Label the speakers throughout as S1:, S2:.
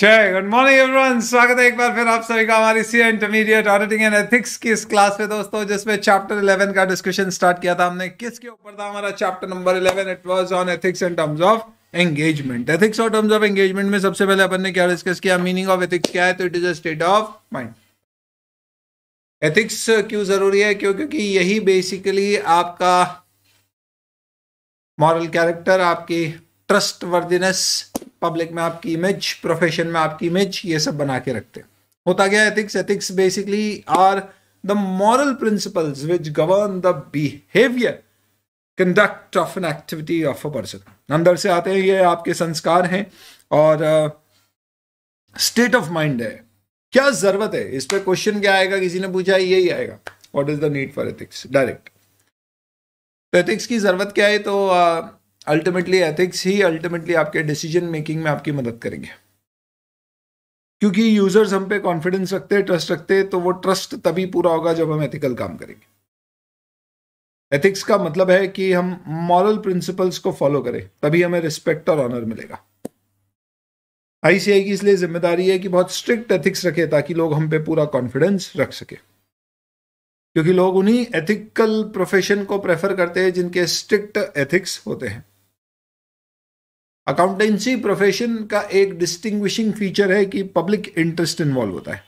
S1: जय good morning everyone स्वागत है एक बार फिर आप सभी का हमारी C intermediate auditing and ethics की इस क्लास में दोस्तों जिसमें चैप्टर 11 का डिस्कशन स्टार्ट किया था हमने किसके ऊपर था हमारा chapter number 11 it was on ethics in terms of engagement ethics और टर्म्स ऑफ एंगेजमेंट में सबसे पहले अपन ने क्या डिस्कस किया मीनिंग ऑफ एथिक्स क्या है तो it is a state of mind ethics क्यों जरूरी है क्यों क्योंकि यही बेसिकली आपका मॉरल कैरेक्टर आपकी ट्रस्ट वर्दिनेस पब्लिक में आपकी इमेज प्रोफेशन में आपकी इमेज ये सब बना के रखते हैं होता क्या ethics ethics basically are the moral principles which govern the behaviour conduct of an activity of a person अंदर से आते हैं ये आपके संस्कार हैं और स्टेट ऑफ माइंड है क्या जरूरत है इस पर क्वेश्चन क्या आएगा किसी ने पूछा यही आएगा what is the need for ethics direct तो एथिक्स की जरूरत क्या है तो uh, अल्टीमेटली एथिक्स ही अल्टीमेटली आपके डिसीजन मेकिंग में आपकी मदद करेंगे क्योंकि यूजर्स हम पे कॉन्फिडेंस रखते हैं ट्रस्ट रखते हैं तो वो ट्रस्ट तभी पूरा होगा जब हम एथिकल काम करेंगे एथिक्स का मतलब है कि हम मॉरल प्रिंसिपल्स को फॉलो करें तभी हमें रिस्पेक्ट और ऑनर मिलेगा आईसीआई की इसलिए जिम्मेदारी है कि बहुत स्ट्रिक्ट एथिक्स रखे ताकि लोग हम पे पूरा कॉन्फिडेंस रख सके क्योंकि लोग उन्हीं एथिकल प्रोफेशन को प्रेफर करते हैं जिनके स्ट्रिक्ट एथिक्स होते हैं अकाउंटेंसी प्रोफेशन का एक डिस्टिंग्विशिंग फीचर है कि पब्लिक इंटरेस्ट इन्वॉल्व होता है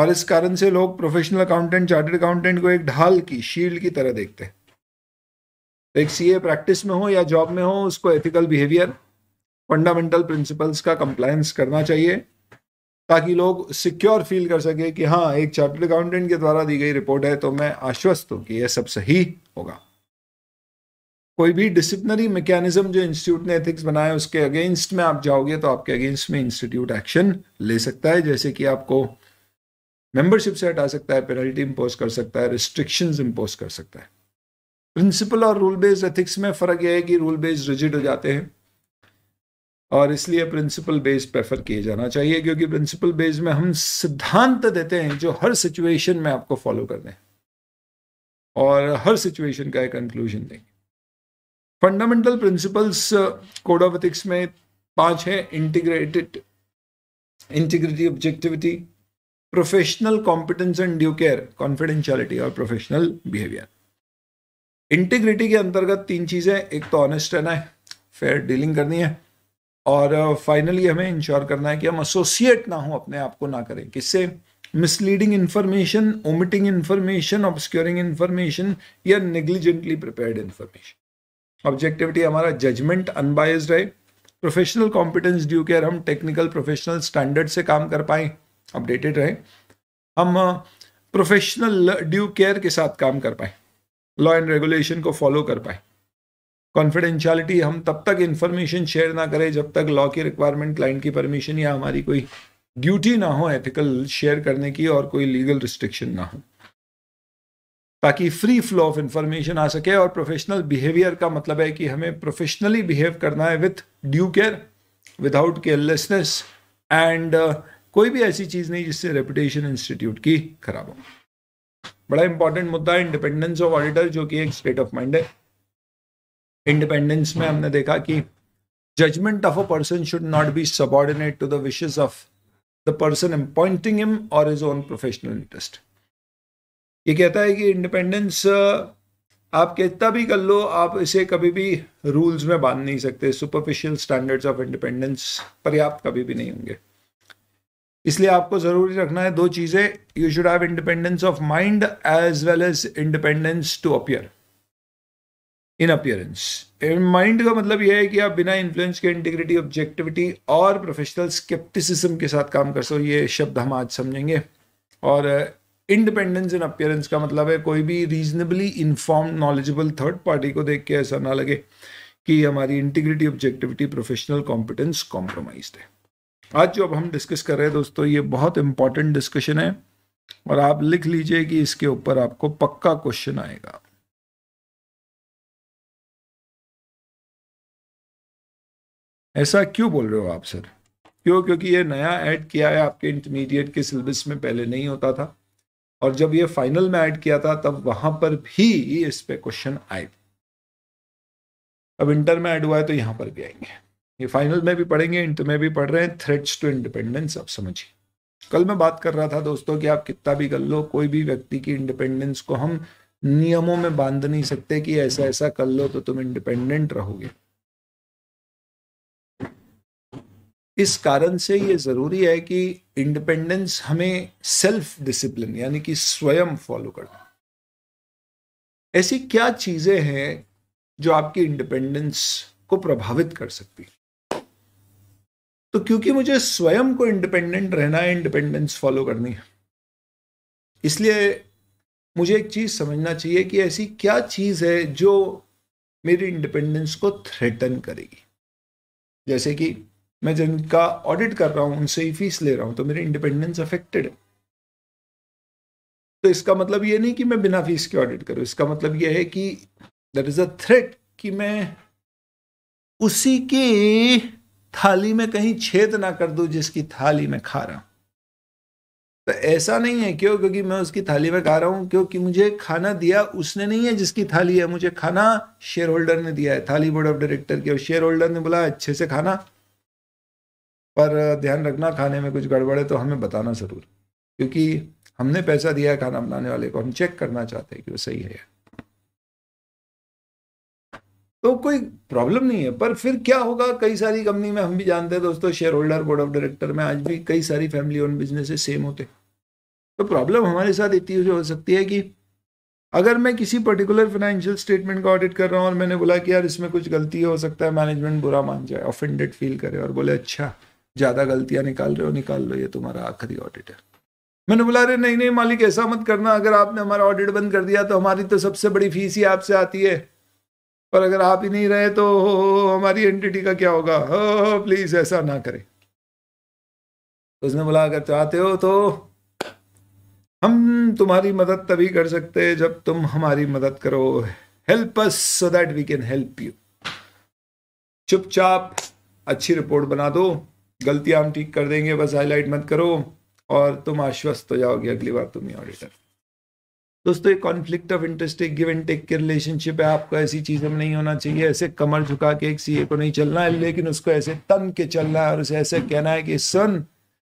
S1: और इस कारण से लोग प्रोफेशनल अकाउंटेंट चार्टर्ड अकाउंटेंट को एक ढाल की शील्ड की तरह देखते हैं तो एक सीए प्रैक्टिस में हो या जॉब में हो उसको एथिकल बिहेवियर फंडामेंटल प्रिंसिपल्स का कंप्लायंस करना चाहिए ताकि लोग सिक्योर फील कर सके कि हाँ एक चार्टर्ड अकाउंटेंट के द्वारा दी गई रिपोर्ट है तो मैं आश्वस्त हूँ कि यह सब सही होगा कोई भी डिसिप्लिनरी मैकेनिज्म जो इंस्टीट्यूट ने एथिक्स बनाया उसके अगेंस्ट में आप जाओगे तो आपके अगेंस्ट में इंस्टीट्यूट एक्शन ले सकता है जैसे कि आपको मेंबरशिप से हटा सकता है पेनल्टी इम्पोज कर सकता है रिस्ट्रिक्शन इम्पोज कर सकता है प्रिंसिपल और रूल बेस्ड एथिक्स में फ़र्क यह है कि रूल बेस्ड रिजिड हो जाते हैं और इसलिए प्रिंसिपल बेस्ड प्रेफर किए जाना चाहिए क्योंकि प्रिंसिपल बेस्ड में हम सिद्धांत देते हैं जो हर सिचुएशन में आपको फॉलो करने और हर सिचुएशन का एक कंक्लूजन देंगे fundamental principles code of ethics में पांच है integrated integrity objectivity professional competence and due care confidentiality और प्रोफेशनल बिहेवियर इंटीग्रिटी के अंतर्गत तीन चीज़ें एक तो ऑनेस्ट रहना है फेयर डीलिंग करनी है और फाइनली uh, हमें इंश्योर करना है कि हम एसोसिएट ना हो अपने आप को ना करें किससे misleading information omitting information obscuring information या निग्लिजेंटली प्रिपेयर्ड इन्फॉर्मेशन ऑब्जेक्टिविटी हमारा जजमेंट अनबायस्ड रहे प्रोफेशनल कॉम्पिटेंस ड्यू केयर हम टेक्निकल प्रोफेशनल स्टैंडर्ड से काम कर पाए अपडेटेड रहे हम प्रोफेशनल ड्यू केयर के साथ काम कर पाए लॉ एंड रेगुलेशन को फॉलो कर पाए कॉन्फिडेंशियलिटी हम तब तक इंफॉर्मेशन शेयर ना करें जब तक लॉ की रिक्वायरमेंट क्लाइंट की परमिशन या हमारी कोई ड्यूटी ना हो एथिकल शेयर करने की और कोई लीगल रिस्ट्रिक्शन ना हो ताकि फ्री फ्लो ऑफ इंफॉर्मेशन आ सके और प्रोफेशनल बिहेवियर का मतलब है कि हमें प्रोफेशनली बिहेव करना है with due care without carelessness and कोई भी ऐसी चीज़ नहीं जिससे रेपुटेशन इंस्टीट्यूट की खराब हो बड़ा इंपॉर्टेंट मुद्दा है इंडिपेंडेंस ऑफ ऑडिटर जो कि एक स्टेट ऑफ माइंड है इंडिपेंडेंस में हमने देखा कि judgement of a person should not be subordinate to the wishes of the person appointing him और इज ओन प्रोफेशनल इंटरेस्ट ये कहता है कि इंडिपेंडेंस आप कितना भी कर लो आप इसे कभी भी रूल्स में बांध नहीं सकते सुपरफिशियल स्टैंडर्ड्स ऑफ इंडिपेंडेंस पर्याप्त कभी भी नहीं होंगे इसलिए आपको ज़रूरी रखना है दो चीज़ें you should have independence of mind as well as independence to appear in appearance mind का मतलब यह है कि आप बिना इन्फ्लुएंस के इंटीग्रिटी ऑब्जेक्टिविटी और प्रोफेशनल स्केप्टिसिज्म के साथ काम कर सो ये शब्द हम आज समझेंगे और इंडिपेंडेंस इन अपियरेंस का मतलब है कोई भी reasonably inform knowledgeable third party को देख के ऐसा ना लगे कि हमारी integrity objectivity professional competence compromise है आज जो अब हम डिस्कस कर रहे हैं दोस्तों ये बहुत इंपॉर्टेंट डिस्कशन है और आप लिख लीजिए कि इसके ऊपर आपको पक्का क्वेश्चन आएगा ऐसा क्यों बोल रहे हो आप सर क्यों क्योंकि ये नया ऐड किया है आपके इंटरमीडिएट के सिलेबस में पहले नहीं होता था और जब ये फाइनल में ऐड किया था तब वहां पर भी इस पे क्वेश्चन आए थे अब इंटर में ऐड हुआ है तो यहां पर भी आएंगे ये फाइनल में भी पढ़ेंगे इंटर में भी पढ़ रहे हैं थ्रेट्स टू इंडिपेंडेंस आप समझिए कल मैं बात कर रहा था दोस्तों कि आप कितना भी कर लो कोई भी व्यक्ति की इंडिपेंडेंस को हम नियमों में बांध नहीं सकते कि ऐसा ऐसा कर लो तो तुम इंडिपेंडेंट रहोगे इस कारण से ये जरूरी है कि इंडिपेंडेंस हमें सेल्फ डिसिप्लिन यानी कि स्वयं फॉलो करना ऐसी क्या चीज़ें हैं जो आपकी इंडिपेंडेंस को प्रभावित कर सकती तो क्योंकि मुझे स्वयं को इंडिपेंडेंट रहना है इंडिपेंडेंस फॉलो करनी है इसलिए मुझे एक चीज़ समझना चाहिए कि ऐसी क्या चीज़ है जो मेरी इंडिपेंडेंस को थ्रेटन करेगी जैसे कि मैं जिनका ऑडिट कर रहा हूं उनसे ही फीस ले रहा हूं तो मेरी इंडिपेंडेंस अफेक्टेड है तो इसका मतलब ये नहीं कि मैं बिना फीस के ऑडिट करूं इसका मतलब ये है कि दैट इज़ अ थ्रेट कि मैं उसी की थाली में कहीं छेद ना कर दूं जिसकी थाली में खा रहा हूं तो ऐसा नहीं है क्यों क्योंकि मैं उसकी थाली में खा रहा हूं क्योंकि मुझे खाना दिया उसने नहीं है जिसकी थाली है मुझे खाना शेयर होल्डर ने दिया है थाली बोर्ड ऑफ डायरेक्टर की और शेयर होल्डर ने बोला अच्छे से खाना पर ध्यान रखना खाने में कुछ गड़बड़ है तो हमें बताना ज़रूर क्योंकि हमने पैसा दिया है खाना बनाने वाले को हम चेक करना चाहते हैं कि वो सही है तो कोई प्रॉब्लम नहीं है पर फिर क्या होगा कई सारी कंपनी में हम भी जानते हैं दोस्तों shareholder board of director में आज भी कई सारी फैमिली ओन बिजनेस सेम होते तो प्रॉब्लम हमारे साथ इतनी हो सकती है कि अगर मैं किसी पर्टिकुलर फाइनेंशियल स्टेटमेंट का ऑडिट कर रहा हूँ और मैंने बोला कि यार इसमें कुछ गलती हो सकता है मैनेजमेंट बुरा मान जाए ऑफेंडेड फील करे और बोले अच्छा ज़्यादा गलतियां निकाल रहे हो निकाल लो ये तुम्हारा आखिरी ऑडिट है मैंने बोला अरे नहीं नहीं मालिक ऐसा मत करना अगर आपने हमारा ऑडिट बंद कर दिया तो हमारी तो सबसे बड़ी फीस ही आपसे आती है पर अगर आप ही नहीं रहे तो हो हमारी एंटिटी का क्या होगा हो प्लीज़ ऐसा ना करें तो उसने बोला अगर चाहते हो तो हम तुम्हारी मदद तभी कर सकते हैं जब तुम हमारी मदद करो help us so that we can help you चुपचाप अच्छी रिपोर्ट बना दो गलतियां हम ठीक कर देंगे बस हाईलाइट मत करो और तुम आश्वस्त हो जाओगे अगली बार तुम ही ऑडिटर दोस्तों एक कॉन्फ्लिक्ट ऑफ इंटरेस्ट एक गिव एंड टेक की रिलेशनशिप है आपको ऐसी चीज में नहीं होना चाहिए ऐसे कमर झुका के एक सीए को नहीं चलना है लेकिन उसको ऐसे तन के चलना है और उसे ऐसे कहना है कि सन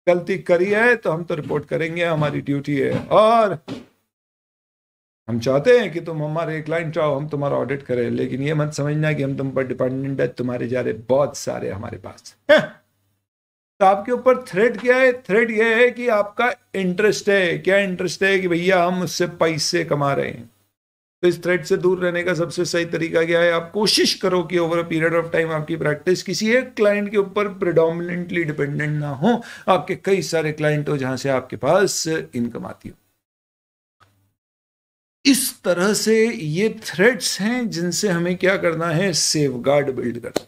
S1: गलती करी है तो हम तो रिपोर्ट करेंगे हमारी ड्यूटी है और हम चाहते हैं कि तुम हमारे क्लाइंट आओ हम तुम्हारा ऑडिट करें लेकिन ये मत समझना कि हम तुम पर डिपेंडेंट है तुम्हारे जा रहे बहुत सारे हमारे पास है तो आपके ऊपर थ्रेट क्या है थ्रेट यह है कि आपका इंटरेस्ट है क्या इंटरेस्ट है कि भैया हम उससे पैसे कमा रहे हैं तो इस थ्रेट से दूर रहने का सबसे सही तरीका क्या है आप कोशिश करो कि over a period of time आपकी प्रैक्टिस किसी एक क्लाइंट के ऊपर प्रिडोमिनेंटली डिपेंडेंट ना हो आपके कई सारे क्लाइंट हो जहां से आपके पास इनकम आती हो इस तरह से ये थ्रेट्स हैं जिनसे हमें क्या करना है सेफ गार्ड बिल्ड करना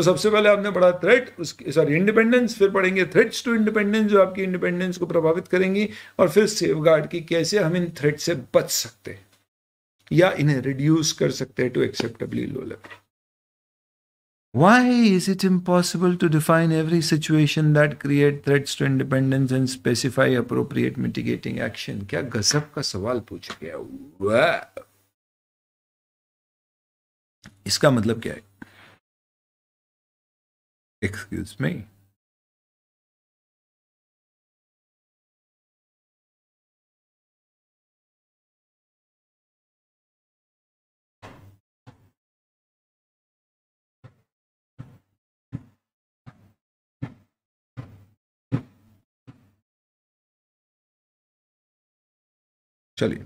S1: तो सबसे पहले आपने पढ़ा थ्रेट उसके सॉरी इंडिपेंडेंस फिर पढ़ेंगे थ्रेट्स टू इंडिपेंडेंस जो आपकी इंडिपेंडेंस को प्रभावित करेंगी और फिर सेफ गार्ड की कैसे हम इन थ्रेट से बच सकते हैं या इन्हें रिड्यूस कर सकते हैं to acceptably low level Why is it impossible to define every situation that create threats to independence and specify appropriate mitigating action? क्या गजब का सवाल पूछ गया वाह इसका मतलब क्या है
S2: Excuse me.
S1: चलिए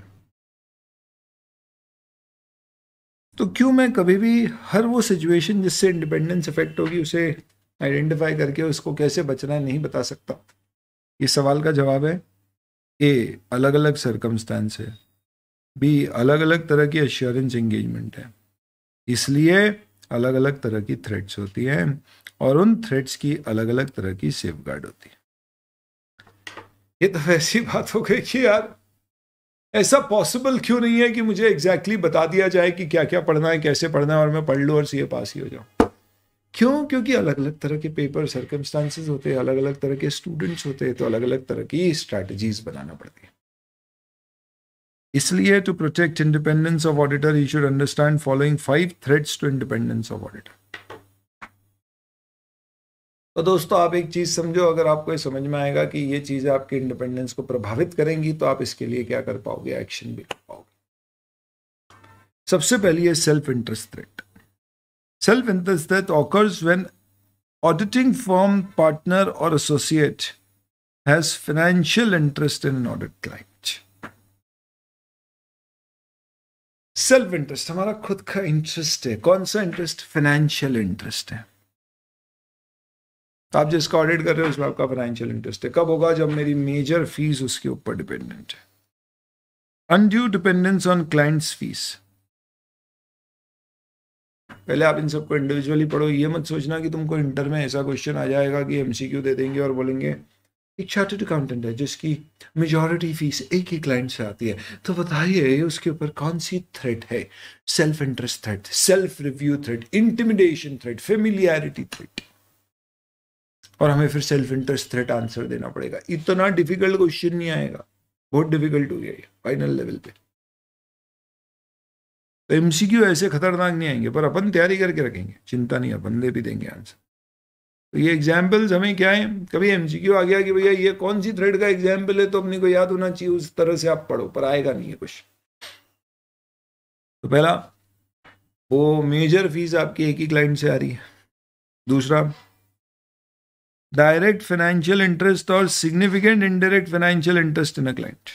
S1: तो क्यों मैं कभी भी हर वो सिचुएशन जिससे इंडिपेंडेंस इफेक्ट होगी उसे आइडेंटिफाई करके उसको कैसे बचना नहीं बता सकता इस सवाल का जवाब है ए अलग अलग सरकमस्टांस है बी अलग अलग तरह की अश्योरेंस एंगेजमेंट है इसलिए अलग अलग तरह की थ्रेड्स होती हैं और उन थ्रेड्स की अलग अलग तरह की सेफ गार्ड होती है ये तो ऐसी बात हो गई कि यार ऐसा पॉसिबल क्यों नहीं है कि मुझे एग्जैक्टली exactly बता दिया जाए कि क्या क्या पढ़ना है कैसे पढ़ना है और मैं पढ़ लूँ और सी पास ही हो जाऊँ क्यों क्योंकि अलग अलग तरह के पेपर सर्कमस्टांसेस होते हैं अलग अलग तरह के स्टूडेंट्स होते हैं तो अलग अलग तरह की स्ट्रैटेजीज बनाना पड़ती है इसलिए to protect independence of auditor you should understand following five threats to independence of auditor तो दोस्तों आप एक चीज़ समझो अगर आपको ये समझ में आएगा कि ये चीज़ें आपके इंडिपेंडेंस को प्रभावित करेंगी तो आप इसके लिए क्या कर पाओगे एक्शन भी कर पाओगे सबसे पहली है self interest threat Self interest that occurs when auditing firm, partner, or associate has financial interest in an audit client. Self interest हमारा खुद का इंटरेस्ट है कौन सा इंटरेस्ट फाइनेंशियल इंटरेस्ट है तो आप जिसका ऑडिट कर रहे हो उसमें आपका फाइनेंशियल इंटरेस्ट है कब होगा जब मेरी मेजर फीस उसके ऊपर डिपेंडेंट है undue dependence on clients fees पहले आप इन सबको इंडिविजुअली पढ़ो ये मत सोचना कि तुमको इंटर में ऐसा क्वेश्चन आ जाएगा कि एमसीक्यू दे देंगे और बोलेंगे एक चार्टर्ड अकाउंटेंट है जिसकी मेजॉरिटी फीस एक ही क्लाइंट से आती है तो बताइए उसके ऊपर कौन सी थ्रेट है self interest threat self review threat intimidation threat familiarity threat और हमें फिर सेल्फ इंटरेस्ट थ्रेट आंसर देना पड़ेगा इतना डिफिकल्ट क्वेश्चन नहीं आएगा बहुत डिफिकल्ट हो गया फाइनल लेवल पे तो एम ऐसे खतरनाक नहीं आएंगे पर अपन तैयारी करके रखेंगे चिंता नहीं अपन ले भी देंगे आंसर तो ये एग्जाम्पल्स हमें क्या है कभी एम आ गया कि भैया ये कौन सी थ्रेड का एग्जाम्पल है तो अपने को याद होना चाहिए उस तरह से आप पढ़ो पर आएगा नहीं है कुछ तो पहला वो मेजर फीस आपकी एक ही क्लाइंट से आ रही है दूसरा डायरेक्ट फाइनेंशियल इंटरेस्ट और significant indirect financial interest in a client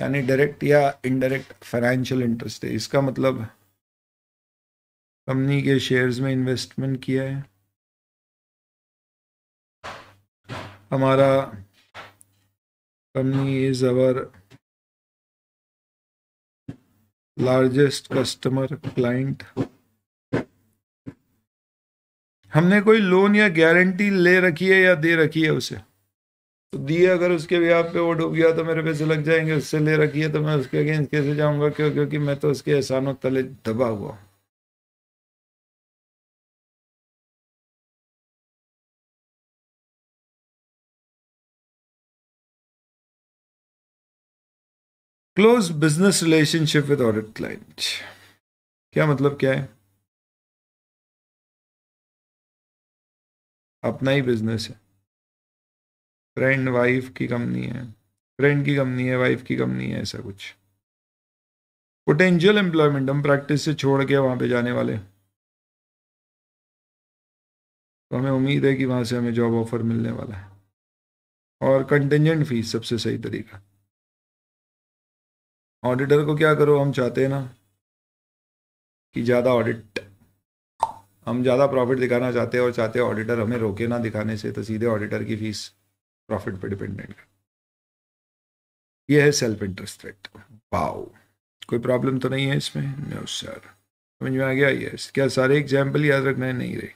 S1: यानी डायरेक्ट या इनडायरेक्ट फाइनेंशियल इंटरेस्ट है इसका मतलब कंपनी के शेयर्स में इन्वेस्टमेंट किया है हमारा company is our largest customer client हमने कोई लोन या गारंटी ले रखी है या दे रखी है उसे तो दिए अगर उसके भी आप पे वो डूब गया तो मेरे पैसे लग जाएंगे उससे ले रखी है तो मैं उसके अगेंस्ट कैसे जाऊंगा क्यों क्योंकि मैं तो उसके एहसानों तले दबा हुआ
S2: close business relationship with audit client क्या मतलब क्या है अपना ही बिजनेस है
S1: फ्रेंड वाइफ की कंपनी है फ्रेंड की कंपनी है वाइफ की कंपनी है ऐसा कुछ पोटेंशियल एम्प्लॉयमेंट हम प्रैक्टिस से छोड़ के वहाँ पे जाने वाले तो हमें उम्मीद है कि वहाँ से हमें जॉब ऑफर मिलने वाला
S2: है और कंटेंजेंट फीस सबसे सही तरीका
S1: ऑडिटर को क्या करो हम चाहते हैं ना कि ज़्यादा ऑडिट हम ज़्यादा प्रॉफिट दिखाना चाहते हैं और चाहते हैं ऑडिटर हमें रोके ना दिखाने से तो सीधे ऑडिटर की फ़ीस प्रॉफिट पे डिपेंडेंट यह है सेल्फ इंटरेस्ट रेट पाओ कोई प्रॉब्लम तो नहीं है इसमें नो सर समझ में आ गया यस क्या सारे एग्जाम्पल याद रखना है नहीं रे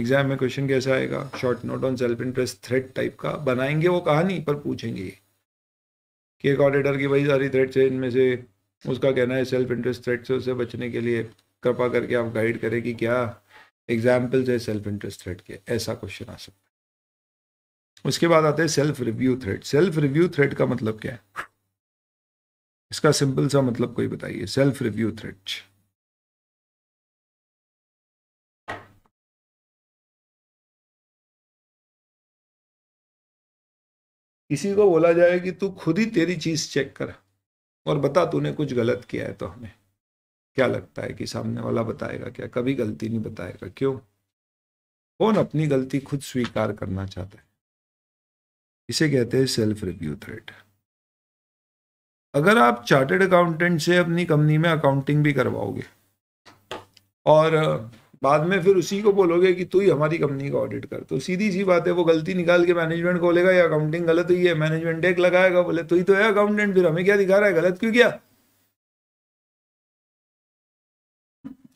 S1: एग्जाम में क्वेश्चन कैसा आएगा short note on self interest threat type का बनाएंगे वो कहानी पर पूछेंगे कि एक ऑडिटर की वही सारी थ्रेट्स है इनमें से उसका कहना है सेल्फ इंटरेस्ट थ्रेड से उसे बचने के लिए कृपा करके आप गाइड करें कि क्या एग्जाम्पल्स है सेल्फ इंटरेस्ट थ्रेड के ऐसा क्वेश्चन आ सकता है उसके बाद आता है self review threat self review threat का मतलब क्या है इसका सिंपल सा मतलब कोई बताइए सेल्फ रिव्यू थ्रेड किसी को बोला जाए कि तू खुद ही तेरी चीज चेक कर और बता तूने कुछ गलत किया है तो हमें क्या लगता है कि सामने वाला बताएगा क्या कभी गलती नहीं बताएगा क्यों कौन अपनी गलती खुद स्वीकार करना चाहता है इसे कहते हैं सेल्फ रिव्यू थ्रेट अगर आप चार्टेड अकाउंटेंट से अपनी कंपनी में अकाउंटिंग भी करवाओगे और बाद में फिर उसी को बोलोगे कि तू ही हमारी कंपनी का ऑडिट कर तो सीधी सी बात है वो गलती निकाल के मैनेजमेंट को बोलेगा या अकाउंटिंग गलत हुई है मैनेजमेंट एक लगाएगा बोले तू ही तो है अकाउंटेंट फिर हमें क्या दिखा रहा है गलत क्यों किया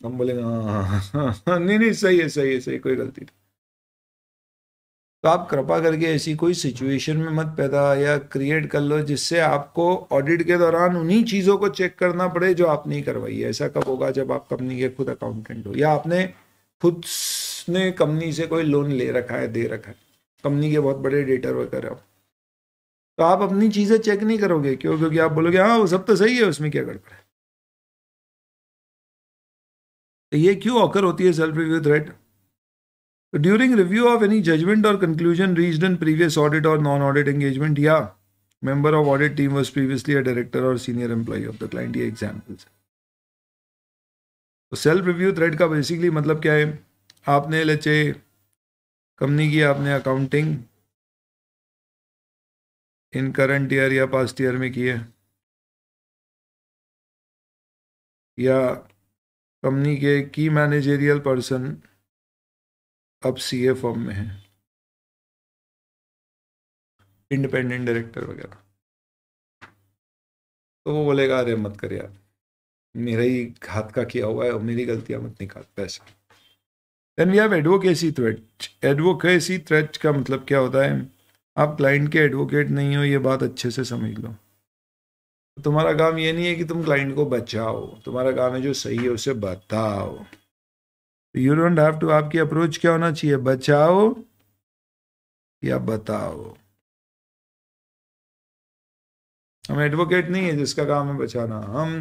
S1: हम बोलेगा हाँ हाँ, हाँ, हाँ हाँ नहीं नहीं सही है सही है सही कोई गलती नहीं तो आप कृपा करके ऐसी कोई सिचुएशन में मत पैदा या क्रिएट कर लो जिससे आपको ऑडिट के दौरान उन्हीं चीज़ों को चेक करना पड़े जो आप नहीं करवाई है ऐसा कब होगा जब आप कंपनी के खुद अकाउंटेंट हो या आपने खुद ने कंपनी से कोई लोन ले रखा है दे रखा है कंपनी के बहुत बड़े डेटर वगैरह हो तो आप अपनी चीज़ें चेक नहीं करोगे क्यों क्योंकि आप बोलोगे हाँ वो सब तो सही है उसमें क्या गड़बड़ है तो ये क्यों ऑकर होती है self review threat during review of any judgement और conclusion reached in previous audit और नॉन ऑडिट एंगेजमेंट या member of audit team was previously a director और senior employee of the client ये एग्जाम्पल्स तो self review threat का basically मतलब क्या है आपने लचे कंपनी की आपने अकाउंटिंग इन करंट ईयर या पास्ट ईयर में किए
S2: या कंपनी के की मैनेजेरियल पर्सन अब सी ए फॉर्म में है
S1: इंडिपेंडेंट डायरेक्टर वगैरह तो वो बोलेगा अरे मत कर यार मेरा ही हाथ का किया हुआ है और मेरी गलतियां मत निकाल पैसा then we have advocacy threat advocacy threat का मतलब क्या होता है आप क्लाइंट के एडवोकेट नहीं हो ये बात अच्छे से समझ लो तुम्हारा काम ये नहीं है कि तुम क्लाइंट को बचाओ तुम्हारा काम है जो सही है उसे बताओ तो यू डोंट हैव टू आपकी अप्रोच क्या होना चाहिए बचाओ या बताओ हम एडवोकेट नहीं है जिसका काम है बचाना हम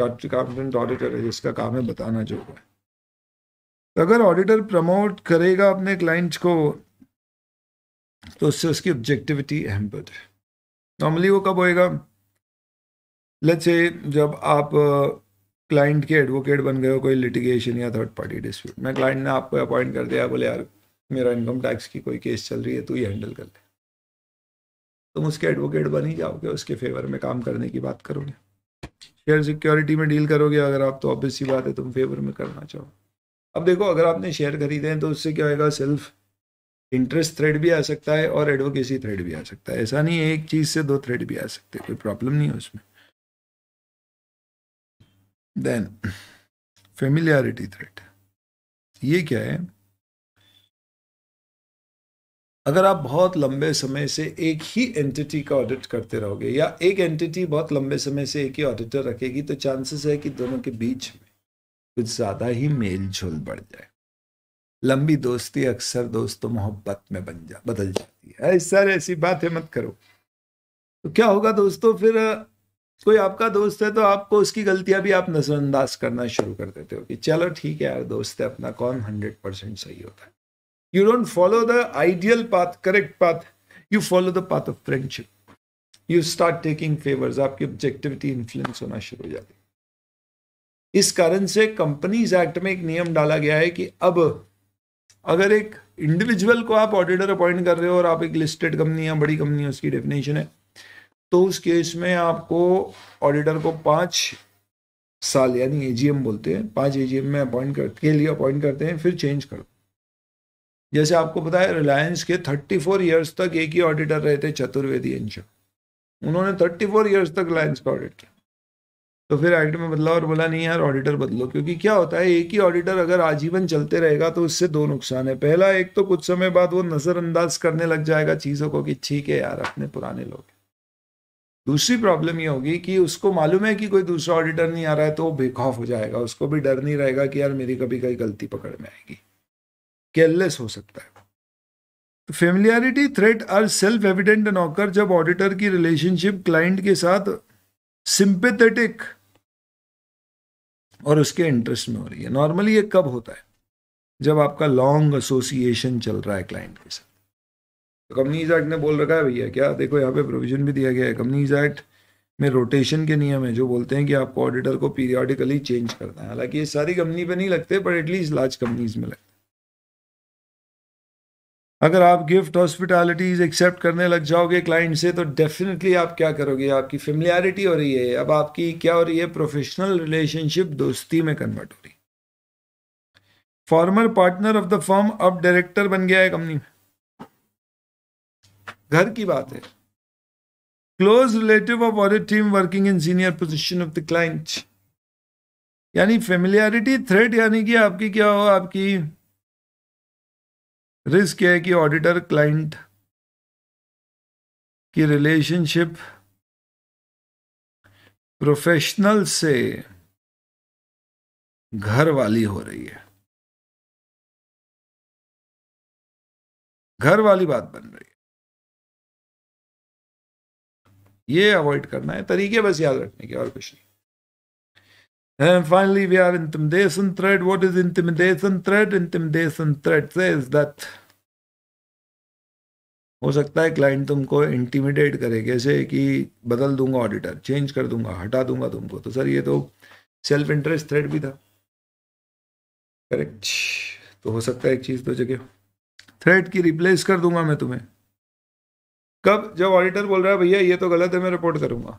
S1: कॉम्पिटेंट ऑडिटर है जिसका काम है बताना जो है तो अगर ऑडिटर प्रमोट करेगा अपने क्लाइंट को तो उससे उसकी ऑब्जेक्टिविटी हेम्पर्ड है नॉर्मली वो कब होएगा लेट्स से जब आप क्लाइंट के एडवोकेट बन गए हो कोई लिटिगेशन या थर्ड पार्टी डिस्प्यूट मैं क्लाइंट ने आपको अपॉइंट कर दिया बोले यार मेरा इनकम टैक्स की कोई केस चल रही है तू ही हैंडल कर ले तुम उसके एडवोकेट बन ही जाओगे उसके फेवर में काम करने की बात करोगे शेयर सिक्योरिटी में डील करोगे अगर आप तो ऑब्वियस ही बात है तुम फेवर में करना चाहो अब देखो अगर आपने शेयर खरीदे हैं तो उससे क्या होगा सेल्फ इंटरेस्ट थ्रेड भी आ सकता है और एडवोकेसी थ्रेड भी आ सकता है ऐसा नहीं एक चीज़ से दो थ्रेड भी आ सकते कोई प्रॉब्लम नहीं है उसमें देन फेमिलियरिटी थ्रेट ये क्या है अगर आप बहुत लंबे समय से एक ही एंटिटी का ऑडिट करते रहोगे या एक एंटिटी बहुत लंबे समय से एक ही ऑडिटर रखेगी तो चांसेस है कि दोनों के बीच में कुछ ज़्यादा ही मेल झोल बढ़ जाए लंबी दोस्ती अक्सर दोस्तों मोहब्बत में बन जा बदल जाती है सर ऐसी बात है मत करो तो क्या होगा दोस्तों फिर कोई आपका दोस्त है तो आपको उसकी गलतियां भी आप नजरअंदाज करना शुरू कर देते हो कि चलो ठीक है यार दोस्त है अपना कौन हंड्रेड परसेंट सही होता है you don't follow the ideal path correct path you follow the path of friendship you start taking favours आपकी ऑब्जेक्टिविटी इन्फ्लुएंस होना शुरू हो जाती है इस कारण से कंपनीज एक्ट में एक नियम डाला गया है कि अब अगर एक इंडिविजुअल को आप ऑडिटर अपॉइंट कर रहे हो और आप एक लिस्टेड कंपनी या बड़ी कंपनी उसकी डेफिनेशन है तो उस केस में आपको ऑडिटर को पाँच साल यानी एजीएम बोलते हैं पाँच एजीएम में अपॉइंट कर के लिए अपॉइंट करते हैं फिर चेंज कर जैसे आपको पता है रिलायंस के थर्टी फोर ईयर्स तक एक ही ऑडिटर रहे थे चतुर्वेदी अंशा उन्होंने थर्टी फोर ईयर्स तक रिलायंस का ऑडिट किया तो फिर एक्ट में बदला और बोला नहीं यार ऑडिटर बदलो क्योंकि क्या होता है एक ही ऑडिटर अगर आजीवन चलते रहेगा तो उससे दो नुकसान है पहला एक तो कुछ समय बाद वो नज़रअंदाज करने लग जाएगा चीज़ों को कि ठीक है यार अपने पुराने लोग दूसरी प्रॉब्लम ये होगी कि उसको मालूम है कि कोई दूसरा ऑडिटर नहीं आ रहा है तो वो बेखौफ हो जाएगा उसको भी डर नहीं रहेगा कि यार मेरी कभी कभी गलती पकड़ में आएगी केयरलेस हो सकता है familiarity threat are self evident नौकर जब ऑडिटर की रिलेशनशिप क्लाइंट के साथ सिंपेथेटिक और उसके इंटरेस्ट में हो रही है नॉर्मली ये कब होता है जब आपका लॉन्ग एसोसिएशन चल रहा है क्लाइंट के साथ कंपनीज एक्ट ने बोल रखा है भैया क्या देखो यहाँ पे प्रोविजन भी दिया गया है कंपनीज एक्ट में रोटेशन के नियम है जो बोलते हैं कि आपको ऑडिटर को पीरियडिकली चेंज करना है हालांकि ये सारी कंपनी पे नहीं लगते बट एटलीस्ट लार्ज कंपनीज में लगते अगर आप गिफ्ट हॉस्पिटैलिटीज एक्सेप्ट करने लग जाओगे क्लाइंट से तो डेफिनेटली आप क्या करोगे आपकी फेमिलियरिटी हो रही है अब आपकी क्या हो रही है प्रोफेशनल रिलेशनशिप दोस्ती में कन्वर्ट हो रही है former partner of the firm अब डायरेक्टर बन गया है कंपनी में घर की बात है close relative of audit team working in senior position of the client यानी फेमिलियरिटी थ्रेड यानी कि आपकी क्या हो आपकी रिस्क है कि ऑडिटर क्लाइंट
S2: की रिलेशनशिप प्रोफेशनल से घर वाली हो रही है घर वाली बात बन रही
S1: ये अवॉइड करना है तरीके बस याद रखने के और कुछ नहीं finally we are have threat threat. Is is threat threat? Threat से इज दैट हो सकता है क्लाइंट तुमको इंटीमिडेट करे कैसे कि बदल दूंगा ऑडिटर चेंज कर दूंगा हटा दूंगा तुमको तो सर ये तो सेल्फ इंटरेस्ट थ्रेड भी था करेक्ट तो हो सकता है एक चीज़ तो जगह थ्रेड की रिप्लेस कर दूंगा मैं तुम्हें तब जब ऑडिटर बोल रहा है भैया ये तो गलत है मैं रिपोर्ट करूंगा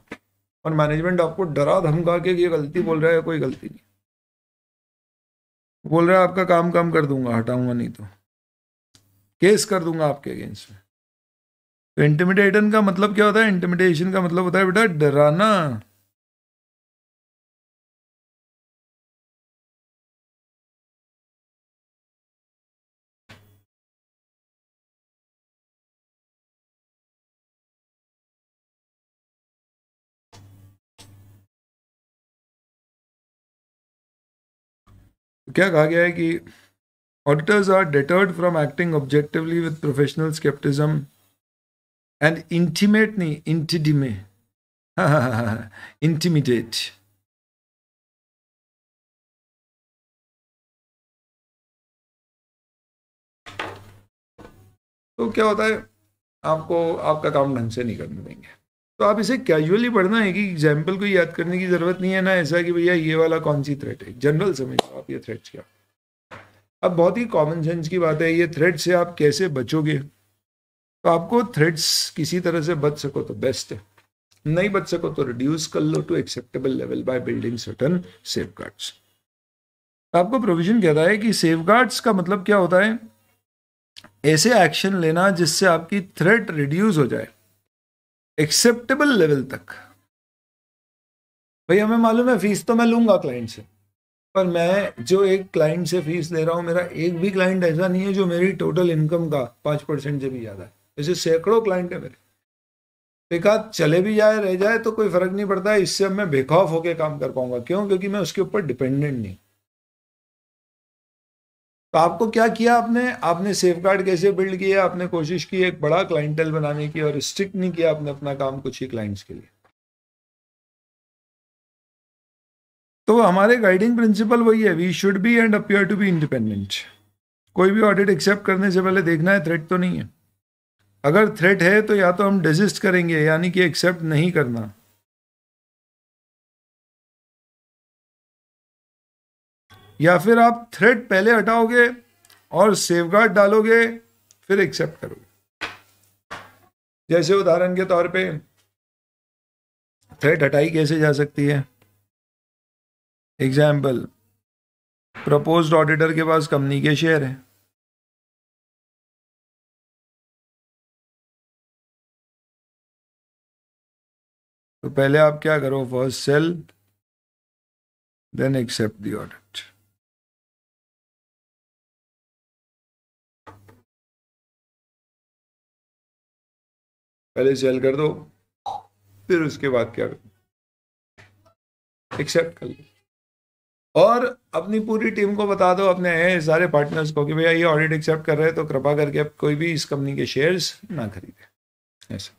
S1: और मैनेजमेंट आपको डरा धमका के ये गलती बोल रहा है कोई गलती नहीं बोल रहा है आपका काम काम कर दूंगा हटाऊंगा नहीं तो केस कर दूंगा आपके अगेंस्ट में तो इंटिमिडेटन का मतलब क्या होता है इंटिमिडेशन का मतलब होता है बेटा डराना
S2: क्या कहा गया है कि
S1: auditors are deterred from acting objectively with professional scepticism and intimate नहीं इंटीडिमे इंटीमिटेट तो क्या होता है आपको आपका काम ढंग से नहीं करने देंगे तो आप इसे कैजुअली पढ़ना है कि एग्जाम्पल को याद करने की ज़रूरत नहीं है ना ऐसा कि भैया ये वाला कौन सी थ्रेट है जनरल समझ आप ये थ्रेट क्या अब बहुत ही कॉमन सेंस की बात है ये थ्रेड से आप कैसे बचोगे तो आपको थ्रेड्स किसी तरह से बच सको तो बेस्ट है नहीं बच सको तो रिड्यूस कर लो to acceptable level by building certain safe आपको प्रोविजन कहता है कि सेफ का मतलब क्या होता है ऐसे एक्शन लेना जिससे आपकी थ्रेट रिड्यूस हो जाए एक्सेप्टेबल लेवल तक भाई हमें मालूम है फीस तो मैं लूंगा क्लाइंट से पर मैं जो एक क्लाइंट से फीस ले रहा हूँ मेरा एक भी क्लाइंट ऐसा नहीं है जो मेरी टोटल इनकम का पाँच परसेंट से भी ज़्यादा है ऐसे सैकड़ों क्लाइंट है मेरे एक आध चले भी जाए रह जाए तो कोई फर्क नहीं पड़ता है इससे अब मैं बेखौफ होकर काम कर पाऊंगा क्यों क्योंकि मैं उसके ऊपर डिपेंडेंट नहीं तो आपको क्या किया आपने आपने सेफ गार्ड कैसे बिल्ड किया आपने कोशिश की एक बड़ा क्लाइंटल बनाने की और स्ट्रिक्ट नहीं किया आपने अपना काम कुछ ही क्लाइंट्स के लिए तो हमारे गाइडिंग प्रिंसिपल वही है we should be and appear to be independent कोई भी ऑडिट एक्सेप्ट करने से पहले देखना है थ्रेट तो नहीं है अगर थ्रेट है तो या तो हम डेजिस्ट करेंगे यानी कि एक्सेप्ट नहीं करना या फिर आप थ्रेड पहले हटाओगे और सेफगार्ड डालोगे फिर एक्सेप्ट करोगे जैसे उदाहरण के तौर पे थ्रेड हटाई कैसे जा सकती है एग्जाम्पल प्रपोज ऑडिटर के पास कंपनी
S2: के शेयर हैं तो पहले आप क्या करो first sell then accept the audit
S1: पहले सेल कर दो फिर उसके बाद क्या करो एक्सेप्ट कर लो और अपनी पूरी टीम को बता दो अपने सारे पार्टनर्स को कि भैया ये ऑडिट एक्सेप्ट कर रहे हैं तो कृपा करके आप कोई भी इस कंपनी के शेयर्स ना खरीदे ऐसा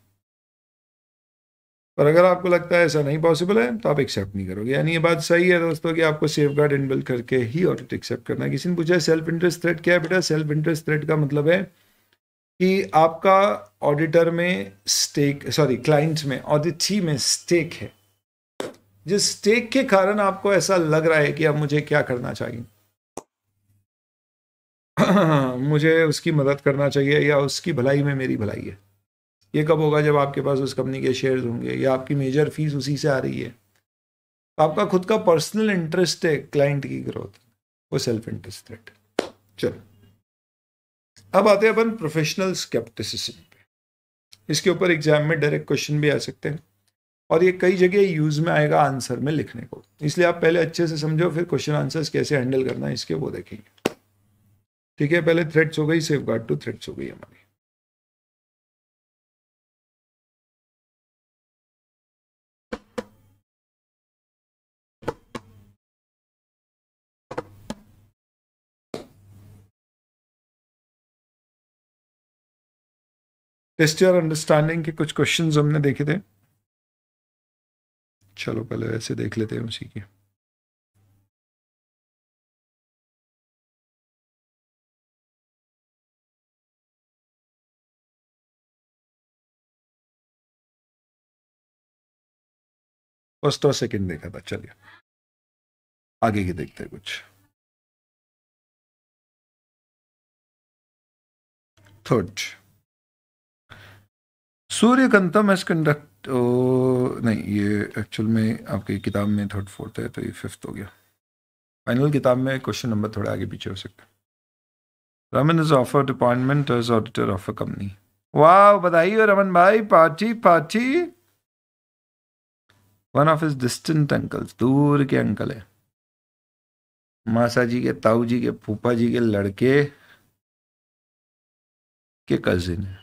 S1: पर अगर आपको लगता है ऐसा नहीं पॉसिबल है तो आप एक्सेप्ट नहीं करोगे यानी ये बात सही है दोस्तों कि आपको सेफ गार्ड इनबिल्ड करके ही ऑडिट एक्सेप्ट करना है किसी ने पूछा सेल्फ इंटरेस्ट थ्रेट क्या है बेटा सेल्फ इंटरेस्ट थ्रेट का मतलब है कि आपका ऑडिटर में स्टेक सॉरी क्लाइंट में ऑडिटी में स्टेक है जिस स्टेक के कारण आपको ऐसा लग रहा है कि अब मुझे क्या करना चाहिए मुझे उसकी मदद करना चाहिए या उसकी भलाई में मेरी भलाई है ये कब होगा जब आपके पास उस कंपनी के शेयर्स होंगे या आपकी मेजर फीस उसी से आ रही है आपका खुद का पर्सनल इंटरेस्ट है क्लाइंट की ग्रोथ वो सेल्फ इंटरेस्टेड चलो अब आते हैं अपन प्रोफेशनल स्केप्टिसिज्म पे इसके ऊपर एग्जाम में डायरेक्ट क्वेश्चन भी आ सकते हैं और ये कई जगह यूज़ में आएगा आंसर में लिखने को इसलिए आप पहले अच्छे से समझो फिर क्वेश्चन आंसर्स कैसे हैंडल करना है इसके वो देखेंगे ठीक है पहले थ्रेड्स हो गई सेफ गार्ड टू थ्रेड्स हो गई हमारी
S2: टेस्ट योर अंडरस्टैंडिंग के कुछ क्वेश्चन हमने देखे थे चलो पहले वैसे देख लेते हैं उसी की फर्स्ट और सेकंड देखा था चलिए आगे की देखते हैं कुछ थर्ड
S1: कंतम एज कंडक्ट नहीं ये एक्चुअल में आपकी किताब में थर्ड फोर्थ है तो ये फिफ्थ हो गया फाइनल किताब में क्वेश्चन नंबर थोड़ा आगे पीछे हो सकता है Raman is offer appointment as auditor of a company वाह बताइए रमन भाई party party one of is distant uncle दूर के अंकल है मासा जी के ताऊ जी के फूफा जी के
S2: लड़के के कजिन है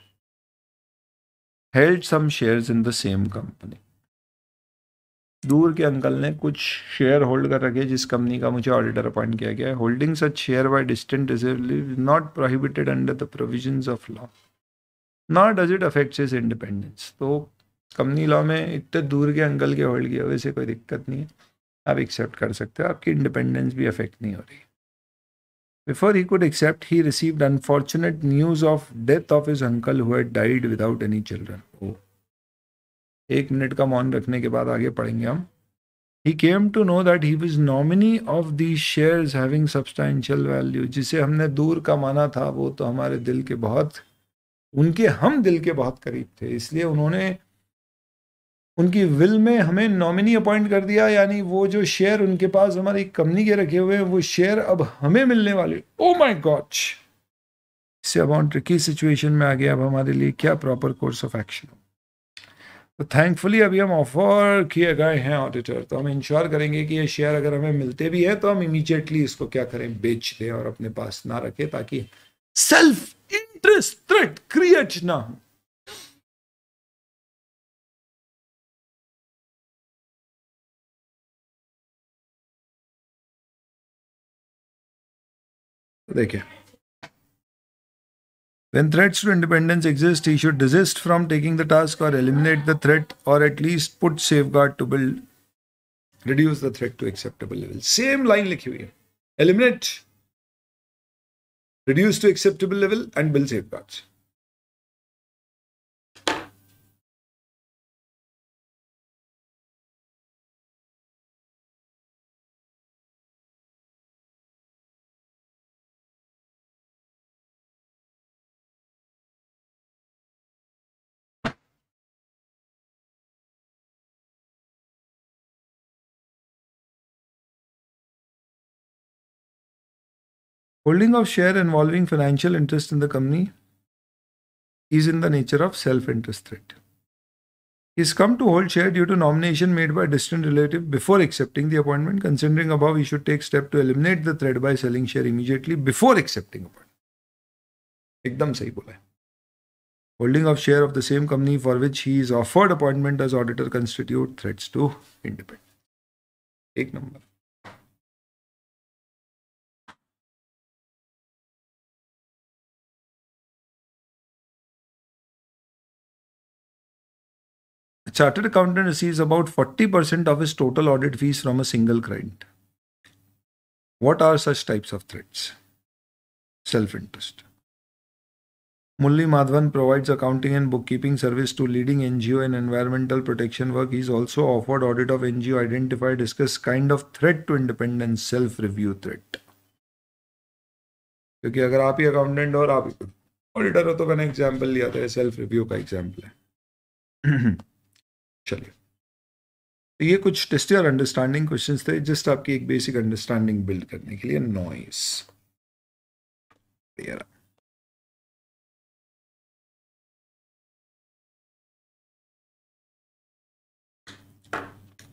S1: held some share in the same company दूर के अंकल ने कुछ शेयर होल्ड कर रखे जिस कंपनी का मुझे ऑडिटर अपॉइंट किया गया है holding such share by distant is not prohibited under the provision of law not does it affect is independence तो कंपनी लॉ में इतने दूर के अंकल के होल्ड किया हुए से कोई दिक्कत नहीं है आप एक्सेप्ट कर सकते हो आपकी इंडिपेंडेंस भी अफेक्ट नहीं हो रही Before he could accept, he received unfortunate news of death of his uncle who had died without any children. Oh. एक मिनट का मौन रखने के बाद आगे पढ़ेंगे हम he came to know that he was nominee of the share having substantial value जिसे हमने दूर का माना था वो तो हमारे दिल के बहुत उनके हम दिल के बहुत करीब थे इसलिए उन्होंने उनकी विल में हमें नॉमिनी अपॉइंट कर दिया यानी वो जो शेयर उनके पास हमारी कंपनी के रखे हुए हैं वो शेयर अब हमें मिलने वाले ओ माय गॉड इससे अब ऑन ट्रिकी सिचुएशन में आ गया अब हमारे लिए क्या प्रॉपर कोर्स ऑफ एक्शन तो थैंकफुली अभी हम ऑफर किए गए हैं ऑडिटर तो हम इंश्योर करेंगे कि ये शेयर अगर हमें मिलते भी है तो हम इमीजिएटली इसको क्या करें बेच दें और अपने पास ना रखें ताकि सेल्फ इंटरेस्ट थ्रेट क्रिएट ना हो देखिए When threats to independence exist, he should desist from taking the task or eliminate the threat or at least put safeguard to build, reduce the threat to acceptable level. Same line likhi हुई है Eliminate, reduce to acceptable level and build safeguards.
S2: Holding of share
S1: involving financial interest in the company is in the nature of self interest threat. He has come to hold share due to nomination made by a distant relative before accepting the appointment. Considering above, he should take step to eliminate the threat by selling share immediately before accepting appointment. एकदम सही बोला है holding of share of the same company for which he is offered appointment as auditor constitute threats to independence. Take number. A chartered accountant receives about 40% of his total audit fees from a single client. What are such types of threats? Self interest. Mulli Madhavan provides accounting and bookkeeping service to leading NGO and environmental protection work. He is also offered audit of NGO, identify, discuss kind of threat to independence, self-review threat. क्योंकि अगर आप ही accountant हो और आप auditor हो तो मैंने example लिया था सेल्फ रिव्यू का एग्जाम्पल
S3: है
S1: चलिए तो ये कुछ टेस्ट और अंडरस्टैंडिंग क्वेश्चंस थे जस्ट आपकी एक बेसिक अंडरस्टैंडिंग बिल्ड करने के लिए नॉइस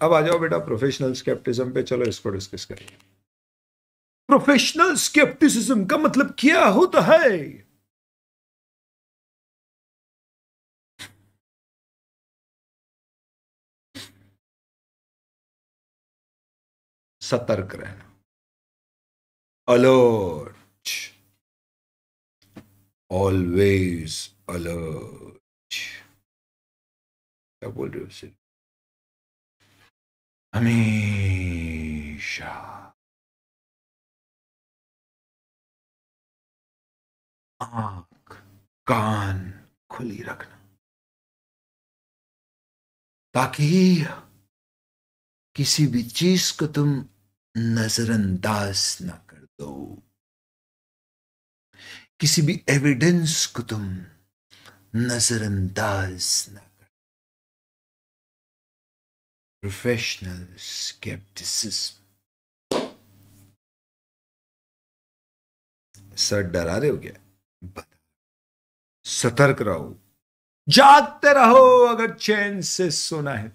S1: अब आ जाओ बेटा प्रोफेशनल स्केप्टिज्म पे चलो इसको डिस्कस करिए
S2: प्रोफेशनल स्केप्टिसिज्म का मतलब क्या होता है सतर्क रहना अलर्ट ऑलवेज अलर्ट क्या बोल रहे हो सिर्फ हमेशा आंख कान खुली रखना ताकि किसी भी चीज
S1: को तुम नजरअंदाज ना कर दो किसी भी एविडेंस को तुम नजरअंदाज
S3: ना कर दो
S2: प्रोफेशनल स्केप्टिसिज्म सर डरा रहे हो क्या सतर्क रहो जागते रहो अगर चैन से सोना है,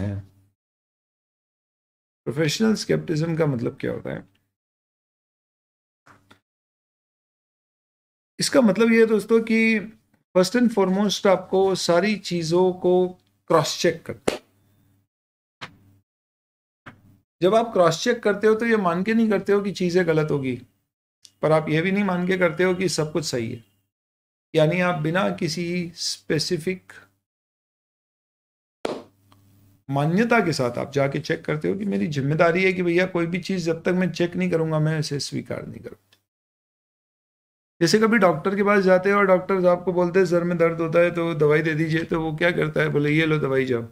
S2: है? प्रोफेशनल स्केप्टिज्म का मतलब क्या होता है
S1: इसका मतलब यह है दोस्तों कि फर्स्ट एंड फॉरमोस्ट आपको सारी चीजों को क्रॉस चेक कर जब आप क्रॉस चेक करते हो तो ये मान के नहीं करते हो कि चीजें गलत होगी पर आप ये भी नहीं मान के करते हो कि सब कुछ सही है यानी आप बिना किसी स्पेसिफिक मान्यता के साथ आप जाके चेक करते हो कि मेरी जिम्मेदारी है कि भैया कोई भी चीज़ जब तक मैं चेक नहीं करूँगा मैं इसे स्वीकार नहीं करूँगा जैसे कभी डॉक्टर के पास जाते हो और डॉक्टर साहब को बोलते हैं सर में दर्द होता है तो दवाई दे दीजिए तो वो क्या करता है बोले ये लो दवाई जाओ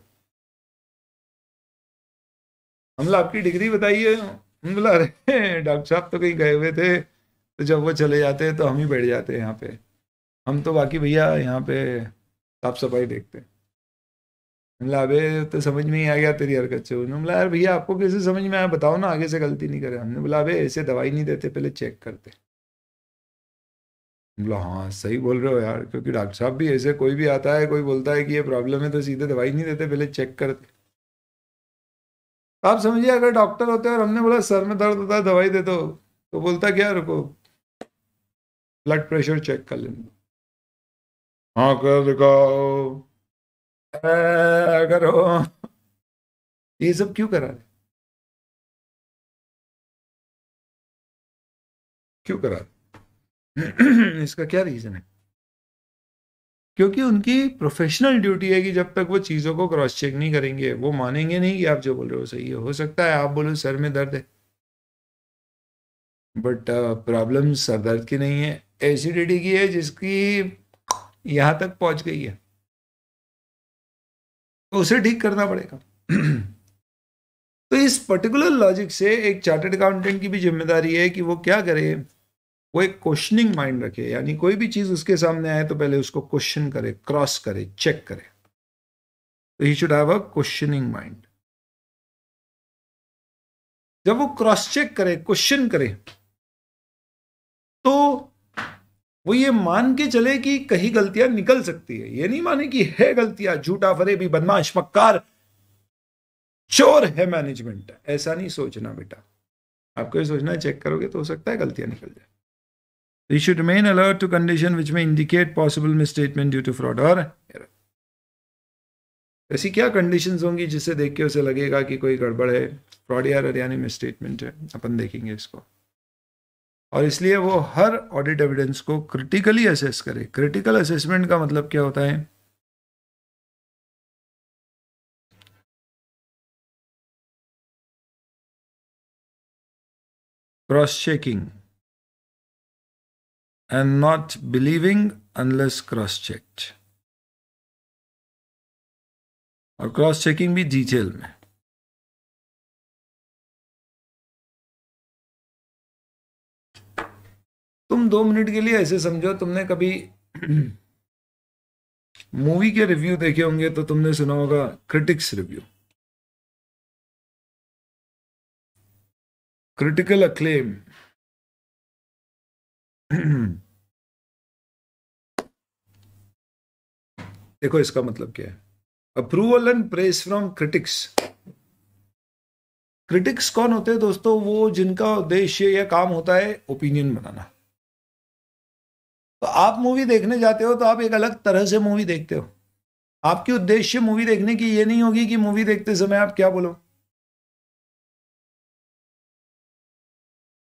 S1: लोग आपकी डिग्री बताइए हम बोला अरे डॉक्टर साहब तो कहीं गए हुए थे तो जब वो चले जाते हैं तो हम ही बैठ जाते हैं यहाँ पे हम तो बाकी भैया यहाँ पे साफ सफाई देखते हैं बोला अबे तो समझ में ही आ गया तेरी हरकत से उन्होंने बोला यार भैया आपको कैसे समझ में आया बताओ ना आगे से गलती नहीं करे हमने बोला अबे ऐसे दवाई नहीं देते पहले चेक करते बोला हाँ सही बोल रहे हो यार क्योंकि डॉक्टर साहब भी ऐसे कोई भी आता है कोई बोलता है कि ये प्रॉब्लम है तो सीधे दवाई नहीं देते पहले चेक करते आप समझिए अगर डॉक्टर होते और हमने बोला सर में दर्द होता है दवाई दे दो तो बोलता क्या रुको ब्लड प्रेशर चेक कर लेना हाँ कर दिखाओ करो
S2: ये सब क्यों करा रहे
S1: क्यों करा रहे इसका क्या रीजन है क्योंकि उनकी प्रोफेशनल ड्यूटी है कि जब तक वो चीज़ों को क्रॉस चेक नहीं करेंगे वो मानेंगे नहीं कि आप जो बोल रहे हो सही है हो सकता है आप बोलो सर में दर्द है बट प्रॉब्लम uh, सर दर्द की नहीं है एसिडिटी की है जिसकी यहां तक पहुंच गई है तो उसे ठीक करना पड़ेगा तो इस पर्टिकुलर लॉजिक से एक चार्टेड अकाउंटेंट की भी जिम्मेदारी है कि वो क्या करे वो एक क्वेश्चनिंग माइंड रखे यानी कोई भी चीज़ उसके सामने आए तो पहले उसको क्वेश्चन करे क्रॉस करे चेक करे तो he should have a questioning mind जब वो क्रॉस चेक करे क्वेश्चन करे तो वो ये मान के चले कि कहीं गलतियां निकल सकती है ये नहीं माने कि है गलतियां झूठा भी बदमाश मक्कार चोर है मैनेजमेंट ऐसा नहीं सोचना बेटा आपको ये सोचना चेक करोगे तो हो सकता है गलतियां निकल जाए you should main alert to condition which may indicate possible misstatement due to fraud और ऐसी क्या कंडीशंस होंगी जिससे देख के उसे लगेगा कि कोई गड़बड़ है फ्रॉड यार हरियाणा में स्टेटमेंट है अपन देखेंगे इसको और इसलिए वो हर ऑडिट एविडेंस को क्रिटिकली असेस करे क्रिटिकल असेसमेंट का मतलब क्या होता है
S2: cross checking and not believing unless cross check और क्रॉस चेकिंग भी डिटेल में
S1: तुम दो मिनट के लिए ऐसे समझो तुमने कभी मूवी के रिव्यू देखे होंगे तो तुमने सुना होगा क्रिटिक्स रिव्यू
S2: क्रिटिकल अक्लेम
S1: देखो इसका मतलब क्या है approval and praise from critics critics कौन होते हैं दोस्तों वो जिनका उद्देश्य या काम होता है ओपिनियन बनाना तो आप मूवी देखने जाते हो तो आप एक अलग तरह से मूवी देखते हो आपके उद्देश्य मूवी देखने की ये नहीं होगी कि मूवी देखते समय आप क्या बोलो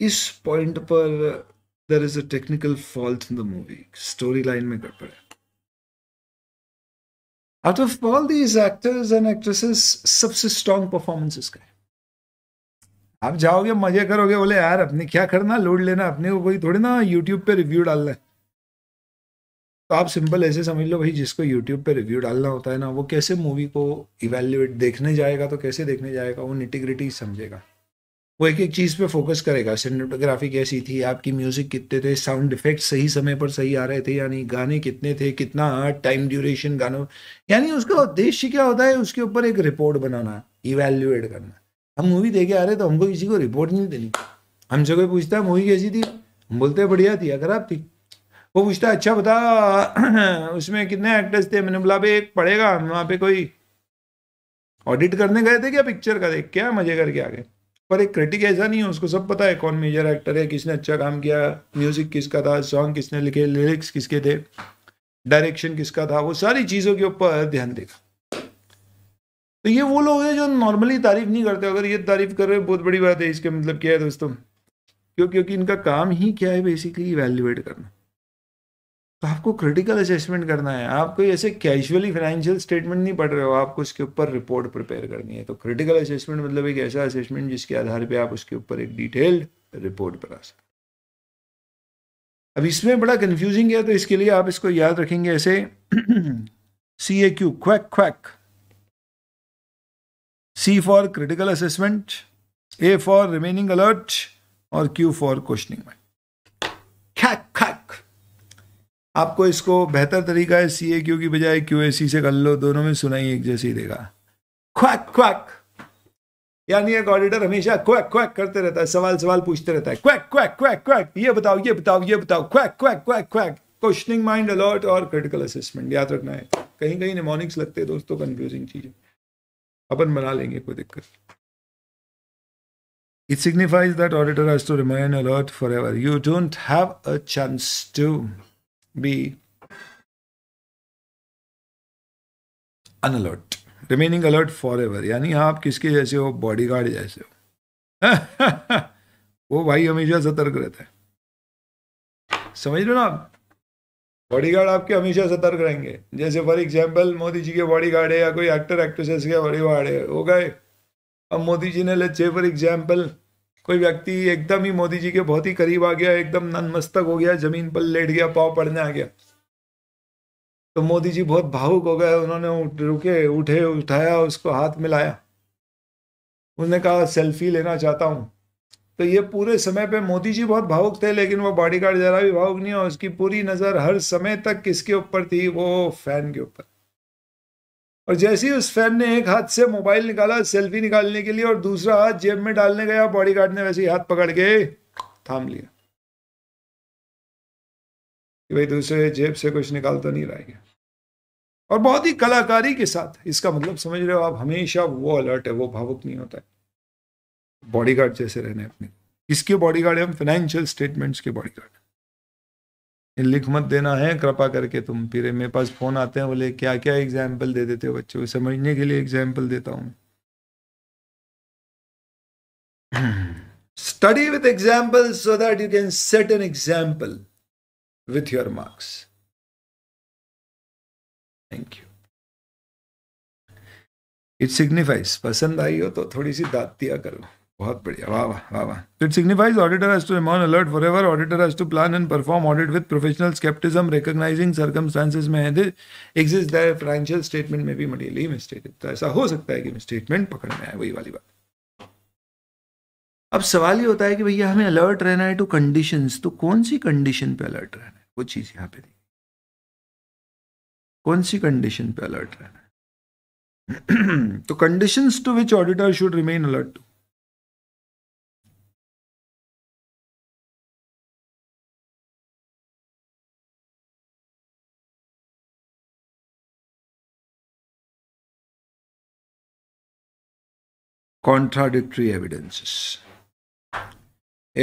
S1: इस पॉइंट पर there is a technical fault in the movie story line में गड़बड़ है out of all these actors and actresses सबसे स्ट्रॉन्ग परफॉर्मेंस इसका आप जाओगे मजे करोगे बोले यार अपने क्या करना लोड लेना अपने को कोई थोड़ी ना यूट्यूब पे रिव्यू डालना है तो आप सिंपल ऐसे समझ लो भाई जिसको यूट्यूब पे रिव्यू डालना होता है ना वो कैसे मूवी को इवेल्युएट देखने जाएगा तो कैसे देखने जाएगा वो निटिग्रिटी समझेगा वो एक एक चीज़ पे फोकस करेगा सिनेटोग्राफी कैसी थी आपकी म्यूज़िक कितने थे साउंड इफेक्ट सही समय पर सही आ रहे थे यानी गाने कितने थे कितना टाइम ड्यूरेशन गानों यानी उसका उद्देश्य क्या होता है उसके ऊपर एक रिपोर्ट बनाना इवेल्युएट करना हम मूवी देखे आ रहे तो हमको किसी को रिपोर्ट नहीं देनी हमसे कोई पूछता है मूवी कैसी थी हम बोलते बढ़िया थी अगर आप थी वो पूछता है अच्छा बता उसमें कितने एक्टर्स थे मैंने बोला भाई एक पड़ेगा वहाँ पे कोई ऑडिट करने गए थे क्या पिक्चर का देख क्या मजे करके आ गए पर एक क्रिटिक ऐसा नहीं है उसको सब पता है कौन मेजर एक्टर है किसने अच्छा काम किया म्यूजिक किसका था सॉन्ग किसने लिखे लिरिक्स किसके थे डायरेक्शन किसका था वो सारी चीज़ों के ऊपर ध्यान देगा तो ये वो लोग हैं जो नॉर्मली तारीफ नहीं करते अगर ये तारीफ कर रहे बहुत बड़ी बात है इसके मतलब क्या है दोस्तों क्यों क्योंकि इनका काम ही क्या है बेसिकली इवेल्युएट करना तो आपको क्रिटिकल असेसमेंट करना है आप कोई ऐसे कैजुअली फाइनेंशियल स्टेटमेंट नहीं पढ़ रहे हो आपको उसके ऊपर रिपोर्ट प्रिपेयर करनी है तो क्रिटिकल असेसमेंट मतलब एक ऐसा असेसमेंट जिसके आधार पर आप उसके ऊपर एक डिटेल्ड रिपोर्ट बना सकते अब इसमें बड़ा कंफ्यूजिंग है तो इसके लिए आप इसको याद रखेंगे ऐसे C A Q quack quack C for critical assessment A for remaining alert और क्यू फॉर क्वेश्चनिंग में आपको इसको बेहतर तरीका है सी ए क्यू की बजाय क्यू ए सी से कर लो दोनों में सुनाई एक जैसी देगा क्वैक क्वैक यानी एक ऑडिटर हमेशा क्वैक क्वैक करते रहता है सवाल सवाल पूछते रहता है क्वैक क्वैक क्वैक क्वैक ये बताओ ये बताओ ये बताओ quack quack quack quack questioning mind alert और क्रिटिकल असेसमेंट याद रखना है कहीं कहीं निमोनिक्स लगते हैं दोस्तों कंफ्यूजिंग चीजें अपन बना लेंगे कोई दिक्कत it signifies that auditor has to remain alert for ever you don't have a chance to Be unalert remaining alert for ever यानी आप किसके जैसे हो बॉडीगार्ड जैसे हो वो भाई हमेशा सतर्क रहता है समझ लो ना आप बॉडीगार्ड आपके हमेशा सतर्क रहेंगे जैसे फॉर एग्जाम्पल मोदी जी के बॉडीगार्ड है या कोई एक्टर एक्ट्रेसेस के बॉडीगार्ड है हो गए अब मोदी जी ने से फॉर एग्जाम्पल कोई व्यक्ति एकदम ही मोदी जी के बहुत ही करीब आ गया एकदम नतमस्तक हो गया जमीन पर लेट गया पाव पड़ने आ गया तो मोदी जी बहुत भावुक हो गए उन्होंने उठ रुके उठे उठाया उसको हाथ मिलाया उसने कहा सेल्फी लेना चाहता हूँ तो ये पूरे समय पे मोदी जी बहुत भावुक थे लेकिन वो बॉडीगार्ड जरा भी भावुक नहीं हो उसकी पूरी नज़र हर समय तक किसके ऊपर थी वो फैन के ऊपर और जैसे ही उस फैन ने एक हाथ से मोबाइल निकाला सेल्फी निकालने के लिए और दूसरा हाथ जेब में डालने गया बॉडीगार्ड ने वैसे ही हाथ पकड़ के थाम लिया कि भाई दूसरे जेब से कुछ निकाल तो नहीं रहा और बहुत ही कलाकारी के साथ इसका मतलब समझ रहे हो आप हमेशा वो अलर्ट है वो भावुक नहीं होता है बॉडीगार्ड जैसे रहने अपने किसके बॉडीगार्ड है हम फाइनेंशियल स्टेटमेंट्स के बॉडीगार्ड लिख मत देना है कृपा करके तुम फिर मेरे पास फ़ोन आते हैं बोले क्या क्या एग्जाम्पल दे देते हो बच्चों को समझने के लिए एग्जाम्पल देता हूं study with example
S2: so that you can set an example with your marks
S1: thank you it signifies पसंद आई हो तो थोड़ी सी दात दिया करो बहुत बढ़िया वाह वाह वाह वाह it signifies auditor has to remain alert forever auditor has to plan and perform audit with professional scepticism recognising circumstances में है एग्जिस्ट दैट फाइनेंशियल स्टेटमेंट में भी मटेरियली मिस्टेटेड तो ऐसा हो सकता है कि स्टेटमेंट पकड़ में आए वही वाली बात अब सवाल ये होता है कि भैया हमें अलर्ट रहना है टू कंडीशंस तो कौन सी कंडीशन पे अलर्ट रहना है वो चीज़ यहां पे दी कौन सी कंडीशन पे अलर्ट रहना है तो conditions
S2: to which auditor should remain alert to
S1: contradictory evidences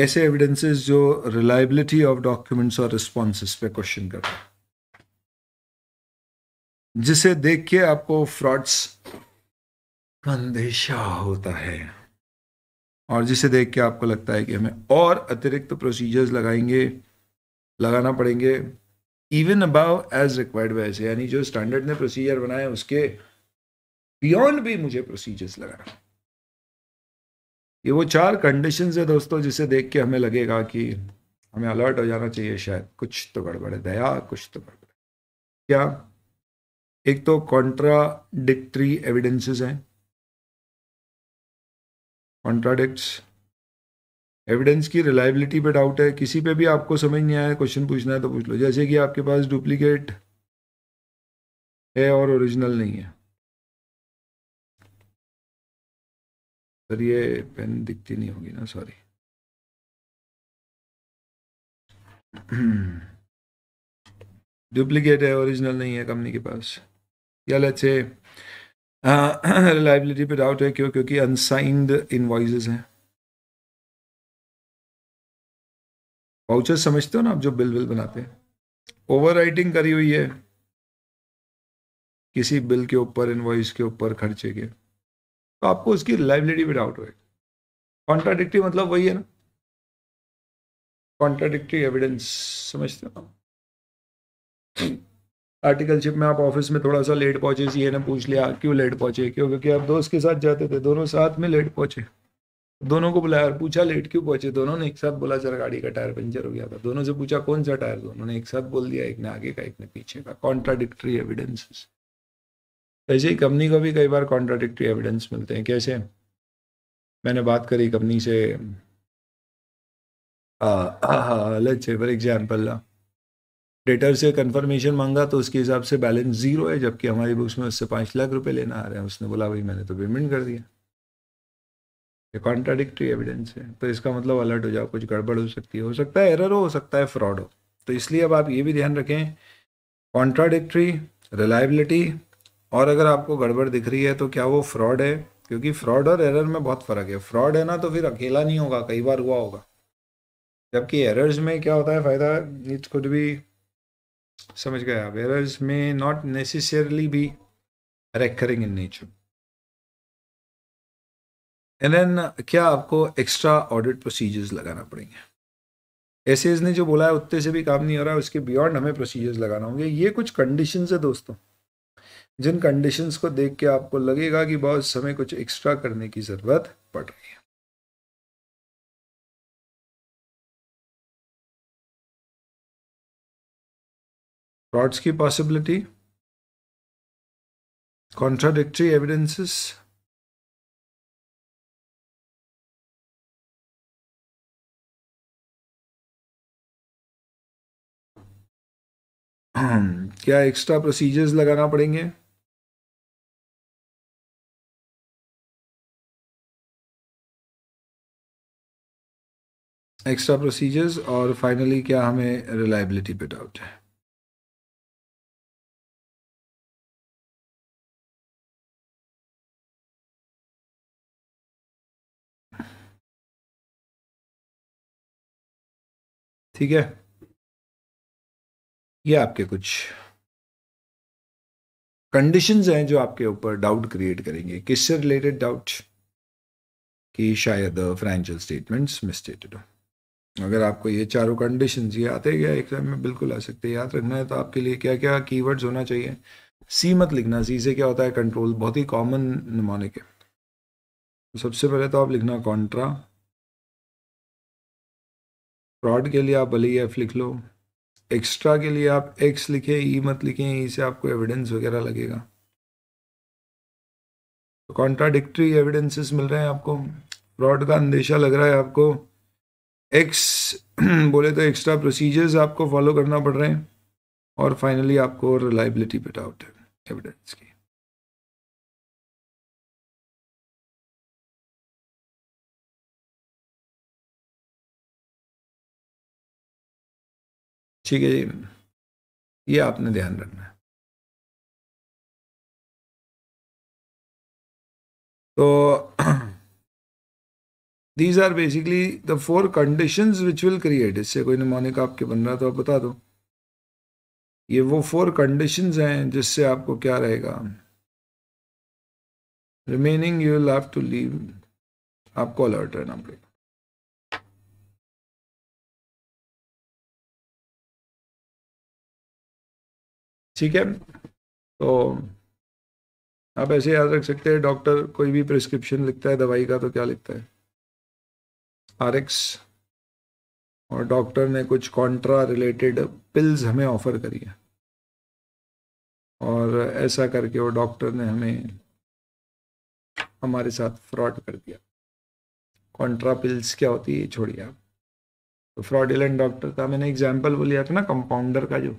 S1: ऐसे evidences जो रिलायबिलिटी ऑफ डॉक्यूमेंट्स और responses पे क्वेश्चन कर जिसे देख के आपको फ्रॉड्स अंदेशा होता है और जिसे देख के आपको लगता है कि हमें और अतिरिक्त प्रोसीजर्स लगाएंगे लगाना पड़ेंगे इवन अबाव एज रिक्वायर्ड वैसे यानी जो स्टैंडर्ड ने प्रोसीजर बनाए उसके बियॉन्ड भी मुझे प्रोसीजर्स लगाना ये वो चार कंडीशन है दोस्तों जिसे देख के हमें लगेगा कि हमें अलर्ट हो जाना चाहिए शायद कुछ तो गड़बड़ है दया कुछ तो गड़बड़ क्या एक तो कॉन्ट्राडिक्ट्री एविडेंसेस हैं कॉन्ट्राडिक्ट एविडेंस की रिलायबिलिटी पे डाउट है किसी पे भी आपको समझ नहीं आया क्वेश्चन पूछना है तो पूछ लो जैसे कि आपके पास डुप्लीकेट है और ओरिजिनल नहीं है
S2: सर ये पेन दिखती नहीं होगी ना सॉरी
S1: डुप्लीकेट है ओरिजिनल नहीं है कंपनी के पास या लेट्स से रिलायबिलिटी पे डाउट है क्यों क्योंकि अनसाइंड इनवॉइसेस हैं वाउचर समझते हो ना आप जो बिल बिल बनाते हैं ओवरराइटिंग करी हुई है किसी बिल के ऊपर इनवॉइस के ऊपर खर्चे के तो आपको उसकी रिलायबिलिटी भी डाउट होगा कॉन्ट्राडिक्टी मतलब वही है ना कॉन्ट्राडिक्टी एविडेंस समझते हो आर्टिकल शिप में आप ऑफिस में थोड़ा सा लेट पहुंचे सी ने पूछ लिया क्यों लेट पहुंचे क्यों क्योंकि आप दोस्त के साथ जाते थे दोनों साथ में लेट पहुंचे दोनों को बुलाया और पूछा लेट क्यों पहुंचे दोनों ने एक साथ बोला सर गाड़ी का टायर पंचर हो गया था दोनों से पूछा कौन सा टायर दोनों ने एक साथ बोल दिया एक ने आगे का एक ने पीछे का कॉन्ट्राडिक्ट्री एविडेंसेस ऐसे ही कंपनी को भी कई बार कॉन्ट्राडिक्टी एविडेंस मिलते हैं कैसे मैंने बात करी कंपनी से फॉर एग्जाम्पल डेटर से कंफर्मेशन मांगा तो उसके हिसाब से बैलेंस जीरो है जबकि हमारी बुक्स में उससे पाँच लाख रुपए लेना आ रहे हैं उसने बोला भाई मैंने तो पेमेंट कर दिया ये कॉन्ट्राडिक्टी एविडेंस है तो इसका मतलब अलर्ट हो जाओ कुछ गड़बड़ हो सकती है हो सकता है एरर हो हो सकता है फ्रॉड हो तो इसलिए अब आप ये भी ध्यान रखें कॉन्ट्राडिक्ट्री रिलायबिलिटी और अगर आपको गड़बड़ दिख रही है तो क्या वो फ्रॉड है क्योंकि फ्रॉड और एरर में बहुत फ़र्क है फ्रॉड है ना तो फिर अकेला नहीं होगा कई बार हुआ होगा जबकि एरर्स में क्या होता है फ़ायदा इट्स कुड भी समझ गए आप एरर्स में नॉट नेसेसरली भी recurring in nature and then क्या आपको एक्स्ट्रा ऑडिट प्रोसीजर्स लगाना पड़ेंगे एस ने जो बोला है उतने से भी काम नहीं हो रहा है उसके बियॉन्ड हमें प्रोसीजर्स लगाना होंगे ये कुछ कंडीशन है दोस्तों जिन कंडीशंस को देख के आपको लगेगा कि बहुत समय कुछ एक्स्ट्रा करने की ज़रूरत पड़ रही है
S2: फ्रॉड्स की पॉसिबिलिटी contradictory एविडेंसेस क्या एक्स्ट्रा प्रोसीजर्स लगाना पड़ेंगे एक्स्ट्रा प्रोसीजर्स और फाइनली क्या हमें रिलायबिलिटी पे डाउट है ठीक है ये आपके कुछ
S1: कंडीशंस हैं जो आपके ऊपर डाउट क्रिएट करेंगे किससे रिलेटेड डाउट कि शायद फाइनेंशियल स्टेटमेंट्स मिसस्टेटेड हो अगर आपको ये चारों कंडीशन ये आते गया एग्जाम में बिल्कुल आ सकते हैं याद रखना है तो आपके लिए क्या क्या कीवर्ड्स होना चाहिए सी मत लिखना सी से क्या होता है कंट्रोल बहुत ही कॉमन निमोनिक है तो सबसे पहले तो आप लिखना कॉन्ट्रा फ्रॉड के लिए आप भले एफ लिख लो एक्स्ट्रा के लिए आप एक्स लिखें ई e मत लिखें ई e से आपको एविडेंस वगैरह लगेगा कॉन्ट्राडिक्ट्री एविडेंसेस मिल रहे हैं आपको फ्रॉड का अंदेशा लग रहा है आपको एक्स बोले तो एक्स्ट्रा प्रोसीजर्स आपको फॉलो करना पड़ रहे हैं और फाइनली आपको रिलायबिलिटी पे डाउट है एविडेंस की
S2: ठीक है जी ये आपने ध्यान रखना है
S1: तो these are basically the four condition which will create इससे कोई निमोनिक आपके बन रहा तो आप बता दो ये वो फोर कंडीशन हैं जिससे आपको क्या रहेगा remaining you will
S2: have to leave आपको अलर्ट रहना पड़ेगा ठीक है
S1: तो आप ऐसे याद रख सकते हैं डॉक्टर कोई भी प्रिस्क्रिप्शन लिखता है दवाई का तो क्या लिखता है आरएक्स और डॉक्टर ने कुछ कॉन्ट्रा रिलेटेड पिल्स हमें ऑफर करी है और ऐसा करके वो डॉक्टर ने हमें हमारे साथ फ्रॉड कर दिया कॉन्ट्रा पिल्स क्या होती है छोड़िए आप तो फ्रॉडिलेंट डॉक्टर था मैंने एग्जाम्पल वो लिया था ना कंपाउंडर का जो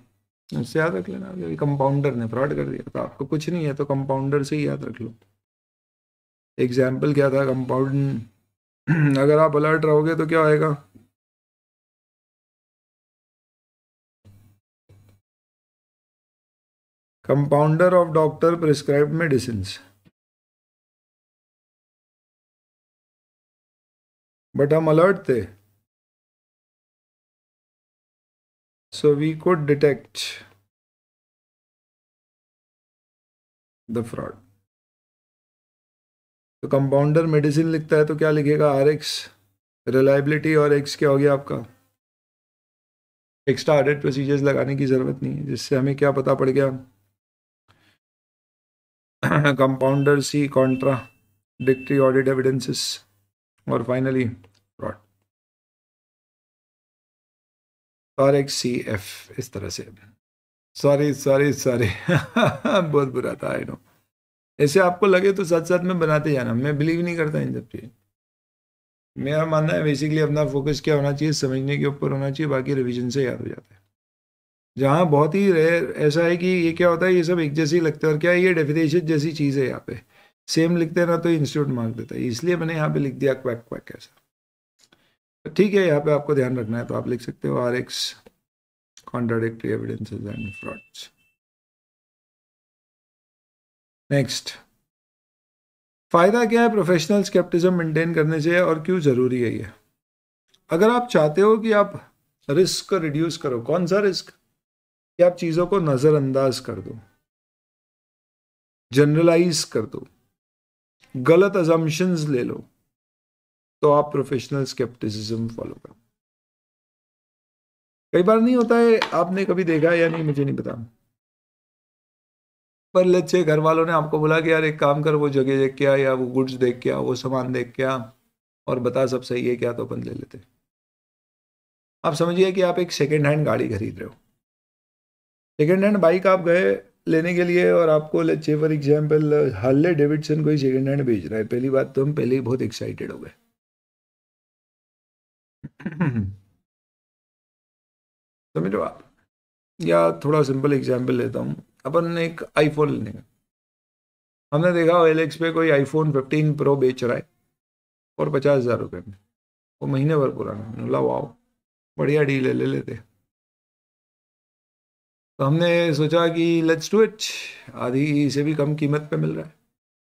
S1: उससे याद रख लेना कंपाउंडर ने फ्रॉड कर दिया तो आपको कुछ नहीं है तो कंपाउंडर से ही याद रख लो एग्जाम्पल क्या था कंपाउंड अगर आप अलर्ट रहोगे तो क्या आएगा
S2: compounder of doctor prescribe medicine but हम अलर्ट थे so we could detect
S1: the fraud तो कंपाउंडर मेडिसिन लिखता है तो क्या लिखेगा आर एक्स रिलायबिलिटी और एक्स क्या हो गया आपका एक्स्ट्रा ऑडिट प्रोसीजर्स लगाने की ज़रूरत नहीं है जिससे हमें क्या पता पड़ गया compounder C contradictory audit evidences और finally fraud R X C F इस तरह से सॉरी सॉरी सॉरी बहुत बुरा था आई नो ऐसे आपको लगे तो साथ साथ में बनाते जाना मैं बिलीव नहीं करता इन सब चीज़ मेरा मानना है बेसिकली अपना फोकस क्या होना चाहिए समझने के ऊपर होना चाहिए बाकी रिविजन से याद हो जाता है जहाँ बहुत ही रेयर ऐसा है कि ये क्या होता है ये सब एक जैसे ही लगता है और क्या है ये डेफिनेशन जैसी चीज़ है यहाँ पे सेम लिखते ना तो इंस्टीट्यूट मार्क देता है इसलिए मैंने यहाँ पे लिख दिया क्वैक क्वैक ऐसा तो ठीक है यहाँ पे आपको ध्यान रखना है तो आप लिख सकते हो R X contradictory evidences and frauds next फ़ायदा क्या है प्रोफेशनल स्केप्टिज्म मेंटेन करने से और क्यों ज़रूरी है ये अगर आप चाहते हो कि आप रिस्क को रिड्यूस करो कौन सा रिस्क कि आप चीज़ों को नज़रअंदाज कर दो जनरलाइज कर दो गलत अजम्पन्स ले लो तो आप प्रोफेशनल स्केप्टिसिज्म फॉलो करो कई बार नहीं होता है आपने कभी देखा या नहीं मुझे नहीं बताना पर लच्छे घर वालों ने आपको बोला कि यार एक काम कर वो जगह देख के या वो गुड्स देख के वो सामान देख के और बता सब सही है क्या तो अपन ले लेते आप समझिए कि आप एक सेकेंड हैंड गाड़ी खरीद रहे हो सेकेंड हैंड बाइक आप गए लेने के लिए और आपको लच्छे फॉर एग्जाम्पल हल्ले डेविडसन ही सेकेंड हैंड भेज रहा है पहली बात तो हम पहले ही बहुत एक्साइटेड हो गए समझ लो आप या थोड़ा सिंपल एग्जाम्पल लेता हूँ अपन ने एक आईफोन लेने का हमने देखा एल एक्स पे कोई आईफोन 15 प्रो बेच रहा है और पचास हज़ार रुपये में वो महीने भर पुराना है बोला वाओ बढ़िया डील है ले लेते तो हमने सोचा कि लेट्स टू इट आधी से भी कम कीमत पे मिल रहा है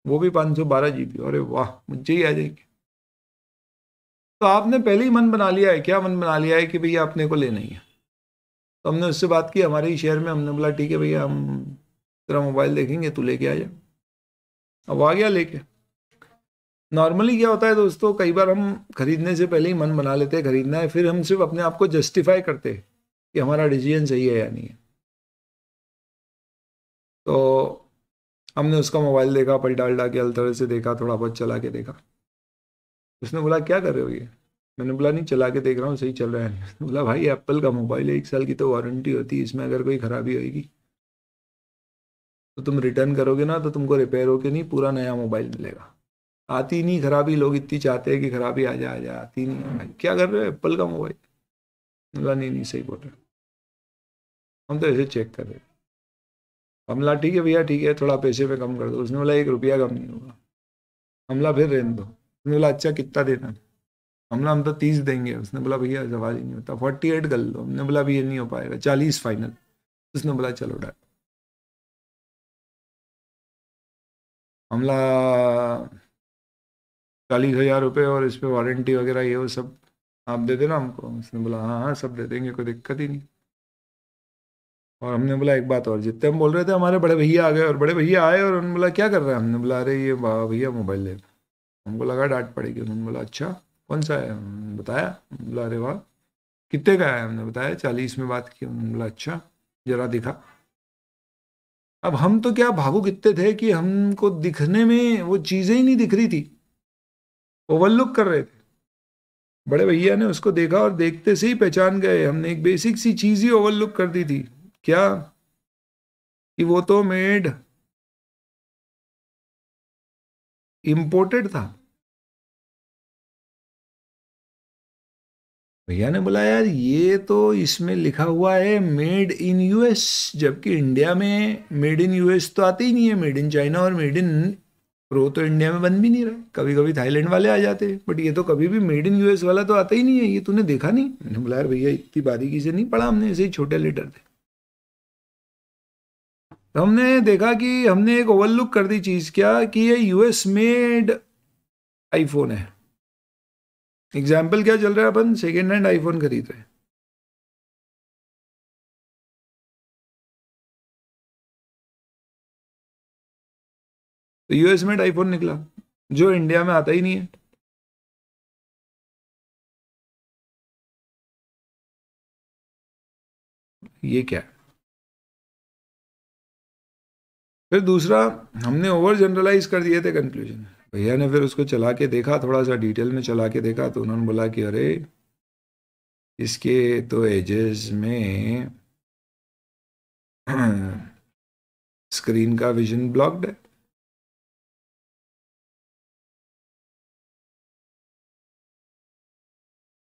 S1: वो भी पाँच सौ बारह जी बी अरे वाह मुझे ही आ जाएगी तो आपने पहले ही मन बना लिया है क्या मन बना लिया है कि भैया अपने को लेना ही है तो हमने उससे बात की हमारे ही शहर में हमने बोला ठीक है भैया हम तेरा मोबाइल देखेंगे तू लेके आ जा अब आ गया लेके नॉर्मली क्या होता है दोस्तों कई बार हम खरीदने से पहले ही मन बना लेते हैं खरीदना है फिर हम सिर्फ अपने आप को जस्टिफाई करते हैं कि हमारा डिसीजन सही है या नहीं है तो हमने उसका मोबाइल देखा पलटा डाल के अलतर से देखा थोड़ा बहुत चला के देखा उसने बोला क्या कर रहे हो ये मैंने बोला नहीं चला के देख रहा हूँ सही चल रहा है बोला भाई एप्पल का मोबाइल है एक साल की तो वारंटी होती है इसमें अगर कोई ख़राबी होगी तो तुम रिटर्न करोगे ना तो तुमको रिपेयर होके नहीं पूरा नया मोबाइल मिलेगा आती नहीं खराबी लोग इतनी चाहते हैं कि खराबी आ जा आ जा आती नहीं भाई क्या कर रहे हो एप्पल का मोबाइल बोला नहीं नहीं सही बोल रहे हम तो ऐसे चेक कर रहे हमला ठीक है भैया ठीक है थोड़ा पैसे पे कम कर दो उसने बोला एक रुपया कम नहीं होगा हमला फिर रहने दो उसने बोला अच्छा कितना देना हमला हम तो तीस देंगे उसने बोला भैया सवाल ही नहीं होता फोर्टी एट गल दो हमने बोला भैया नहीं हो पाएगा चालीस फाइनल उसने बोला चलो डर हमला चालीस हजार रुपये और इस पर वारंटी वगैरह ये वो सब आप दे देना हमको उसने बोला हाँ हाँ सब दे देंगे कोई दिक्कत ही नहीं और हमने बोला एक बात और जितने हम बोल रहे थे हमारे बड़े भैया आ गए और बड़े भैया आए और उन्होंने बोला क्या कर रहे हैं हमने बोला अरे ये भैया मोबाइल ले हमको लगा डांट पड़ेगी उन्होंने बोला अच्छा कौन सा है बताया बोला अरे वाह कितने का है हमने बताया चालीस में बात की बोला अच्छा जरा दिखा अब हम तो क्या भावुक इतने थे कि हमको दिखने में वो चीज़ें ही नहीं दिख रही थी ओवरलुक कर रहे थे बड़े भैया ने उसको देखा और देखते से ही पहचान गए हमने एक बेसिक सी चीज़ ही ओवरलुक कर दी थी क्या कि वो तो मेड इम्पोर्टेड था भैया ने बोला यार ये तो इसमें लिखा हुआ है मेड इन यूएस जबकि इंडिया में मेड इन यूएस तो आते ही नहीं है मेड इन चाइना और मेड इन प्रो तो इंडिया में बन भी नहीं रहा कभी कभी थाईलैंड वाले आ जाते हैं बट ये तो कभी भी मेड इन यूएस वाला तो आता ही नहीं है ये तूने देखा नहीं मैंने बोला यार भैया इतनी बारीकी से नहीं पढ़ा हमने ऐसे ही छोटे लेटर थे तो हमने देखा कि हमने एक ओवरलुक कर दी चीज़ क्या कि ये यूएस मेड आईफोन है एग्जाम्पल क्या चल रहा है अपन सेकेंड हैंड आईफोन खरीद रहे
S2: हैं तो यूएस में आईफोन निकला जो इंडिया में आता ही नहीं है ये क्या
S1: फिर दूसरा हमने ओवर जनरलाइज कर दिए थे कंक्लूजन भैया ने फिर उसको चला के देखा थोड़ा सा डिटेल में चला के देखा तो उन्होंने बोला कि अरे इसके तो एजेस में
S2: स्क्रीन का विजन ब्लॉक्ड है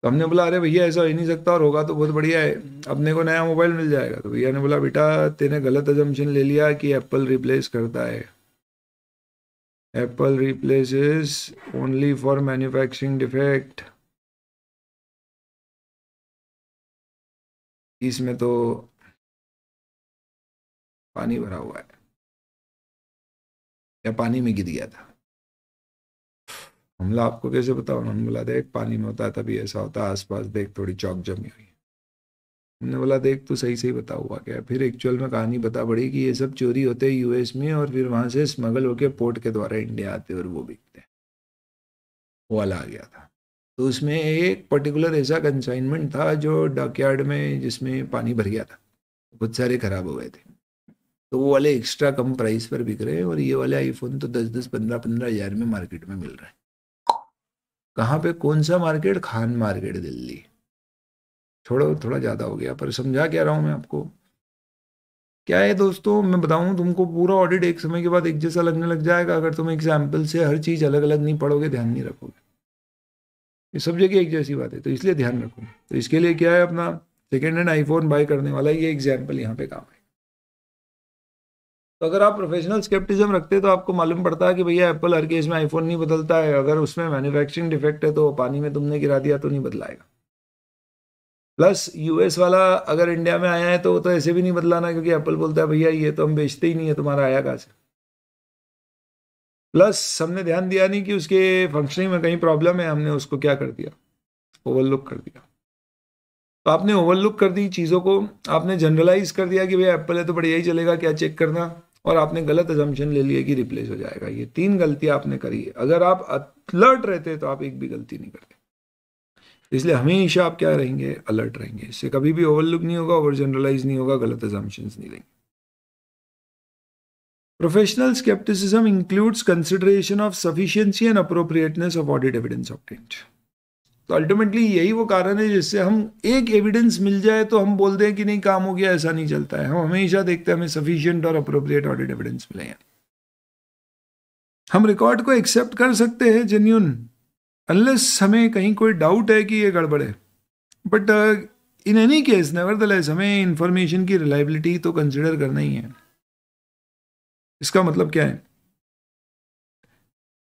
S1: तो हमने बोला अरे भैया ऐसा हो ही नहीं सकता और होगा तो बहुत बढ़िया है अपने को नया मोबाइल मिल जाएगा तो भैया ने बोला बेटा तेने गलत एजम्पन ले लिया कि एप्पल रिप्लेस करता है Apple replaces only for manufacturing defect.
S2: इसमें तो पानी भरा
S1: हुआ है या पानी में गिर गया था हमला आपको कैसे बताओ बोला देख पानी में होता तभी ऐसा होता है आसपास देख थोड़ी चौक जमी हुई हमने बोला देख तू सही सही बता हुआ क्या फिर एक्चुअल में कहानी बता पड़ी कि ये सब चोरी होते हैं यूएस में और फिर वहाँ से स्मगल होकर पोर्ट के द्वारा इंडिया आते और वो बिकते हैं वो वाला आ गया था तो उसमें एक पर्टिकुलर ऐसा कंसाइनमेंट था जो डॉकयार्ड में जिसमें पानी भर गया था बहुत सारे खराब हो गए थे तो वो वाले एक्स्ट्रा कम प्राइस पर बिक रहे हैं और ये वाले आईफोन तो दस दस पंद्रह पंद्रह हज़ार में मार्केट में मिल रहे हैं कहाँ पे कौन सा मार्केट खान मार्केट दिल्ली थोड़ा थोड़ा ज़्यादा हो गया पर समझा क्या रहा हूँ मैं आपको क्या है दोस्तों मैं बताऊँ तुमको पूरा ऑडिट एक समय के बाद एक जैसा लगने लग जाएगा अगर तुम एग्जाम्पल से हर चीज़ अलग अलग नहीं पढ़ोगे ध्यान नहीं रखोगे ये सब जगह एक जैसी बात है तो इसलिए ध्यान रखो तो इसके लिए क्या है अपना सेकेंड हैंड आईफोन बाय करने वाला ये एग्जाम्पल यहाँ पे काम है तो अगर आप प्रोफेशनल स्केप्टिज्म रखते तो आपको मालूम पड़ता है कि भैया एप्पल हर केस में आईफोन नहीं बदलता है अगर उसमें मैन्युफैक्चरिंग डिफेक्ट है तो पानी में तुमने गिरा दिया तो नहीं बदलाएगा प्लस यूएस वाला अगर इंडिया में आया है तो वो तो ऐसे भी नहीं बदलाना क्योंकि एप्पल बोलता है भैया ये तो हम बेचते ही नहीं है तुम्हारा आया कहाँ से प्लस हमने ध्यान दिया नहीं कि उसके फंक्शनिंग में कहीं प्रॉब्लम है हमने उसको क्या कर दिया ओवरलुक कर दिया तो आपने ओवरलुक कर दी चीज़ों को आपने जनरलाइज कर दिया कि भैया एप्पल है तो बढ़िया ही चलेगा क्या चेक करना और आपने गलत एजम्पन ले लिया कि रिप्लेस हो जाएगा ये तीन गलतियाँ आपने करी है अगर आप अलर्ट रहते तो आप एक भी गलती नहीं करते इसलिए हमेशा आप क्या रहेंगे अलर्ट रहेंगे इससे कभी भी ओवरलुक नहीं होगा ओवर जनरलाइज नहीं होगा गलत एजम्पन्स नहीं लेंगे professional scepticism includes consideration of sufficiency and appropriateness of audit evidence of तो अल्टीमेटली यही वो कारण है जिससे हम एक एविडेंस मिल जाए तो हम बोलते हैं कि नहीं काम हो गया ऐसा नहीं चलता है हम हमेशा देखते हैं हमें सफिशियंट और अप्रोप्रिएट ऑडिट एविडेंस मिले हैं हम रिकॉर्ड को एक्सेप्ट कर सकते हैं जेन्यून अनलेस हमें कहीं कोई डाउट है कि ये गड़बड़ है but in any case less हमें इंफॉर्मेशन की रिलायबिलिटी तो कंसिडर करना ही है इसका मतलब क्या है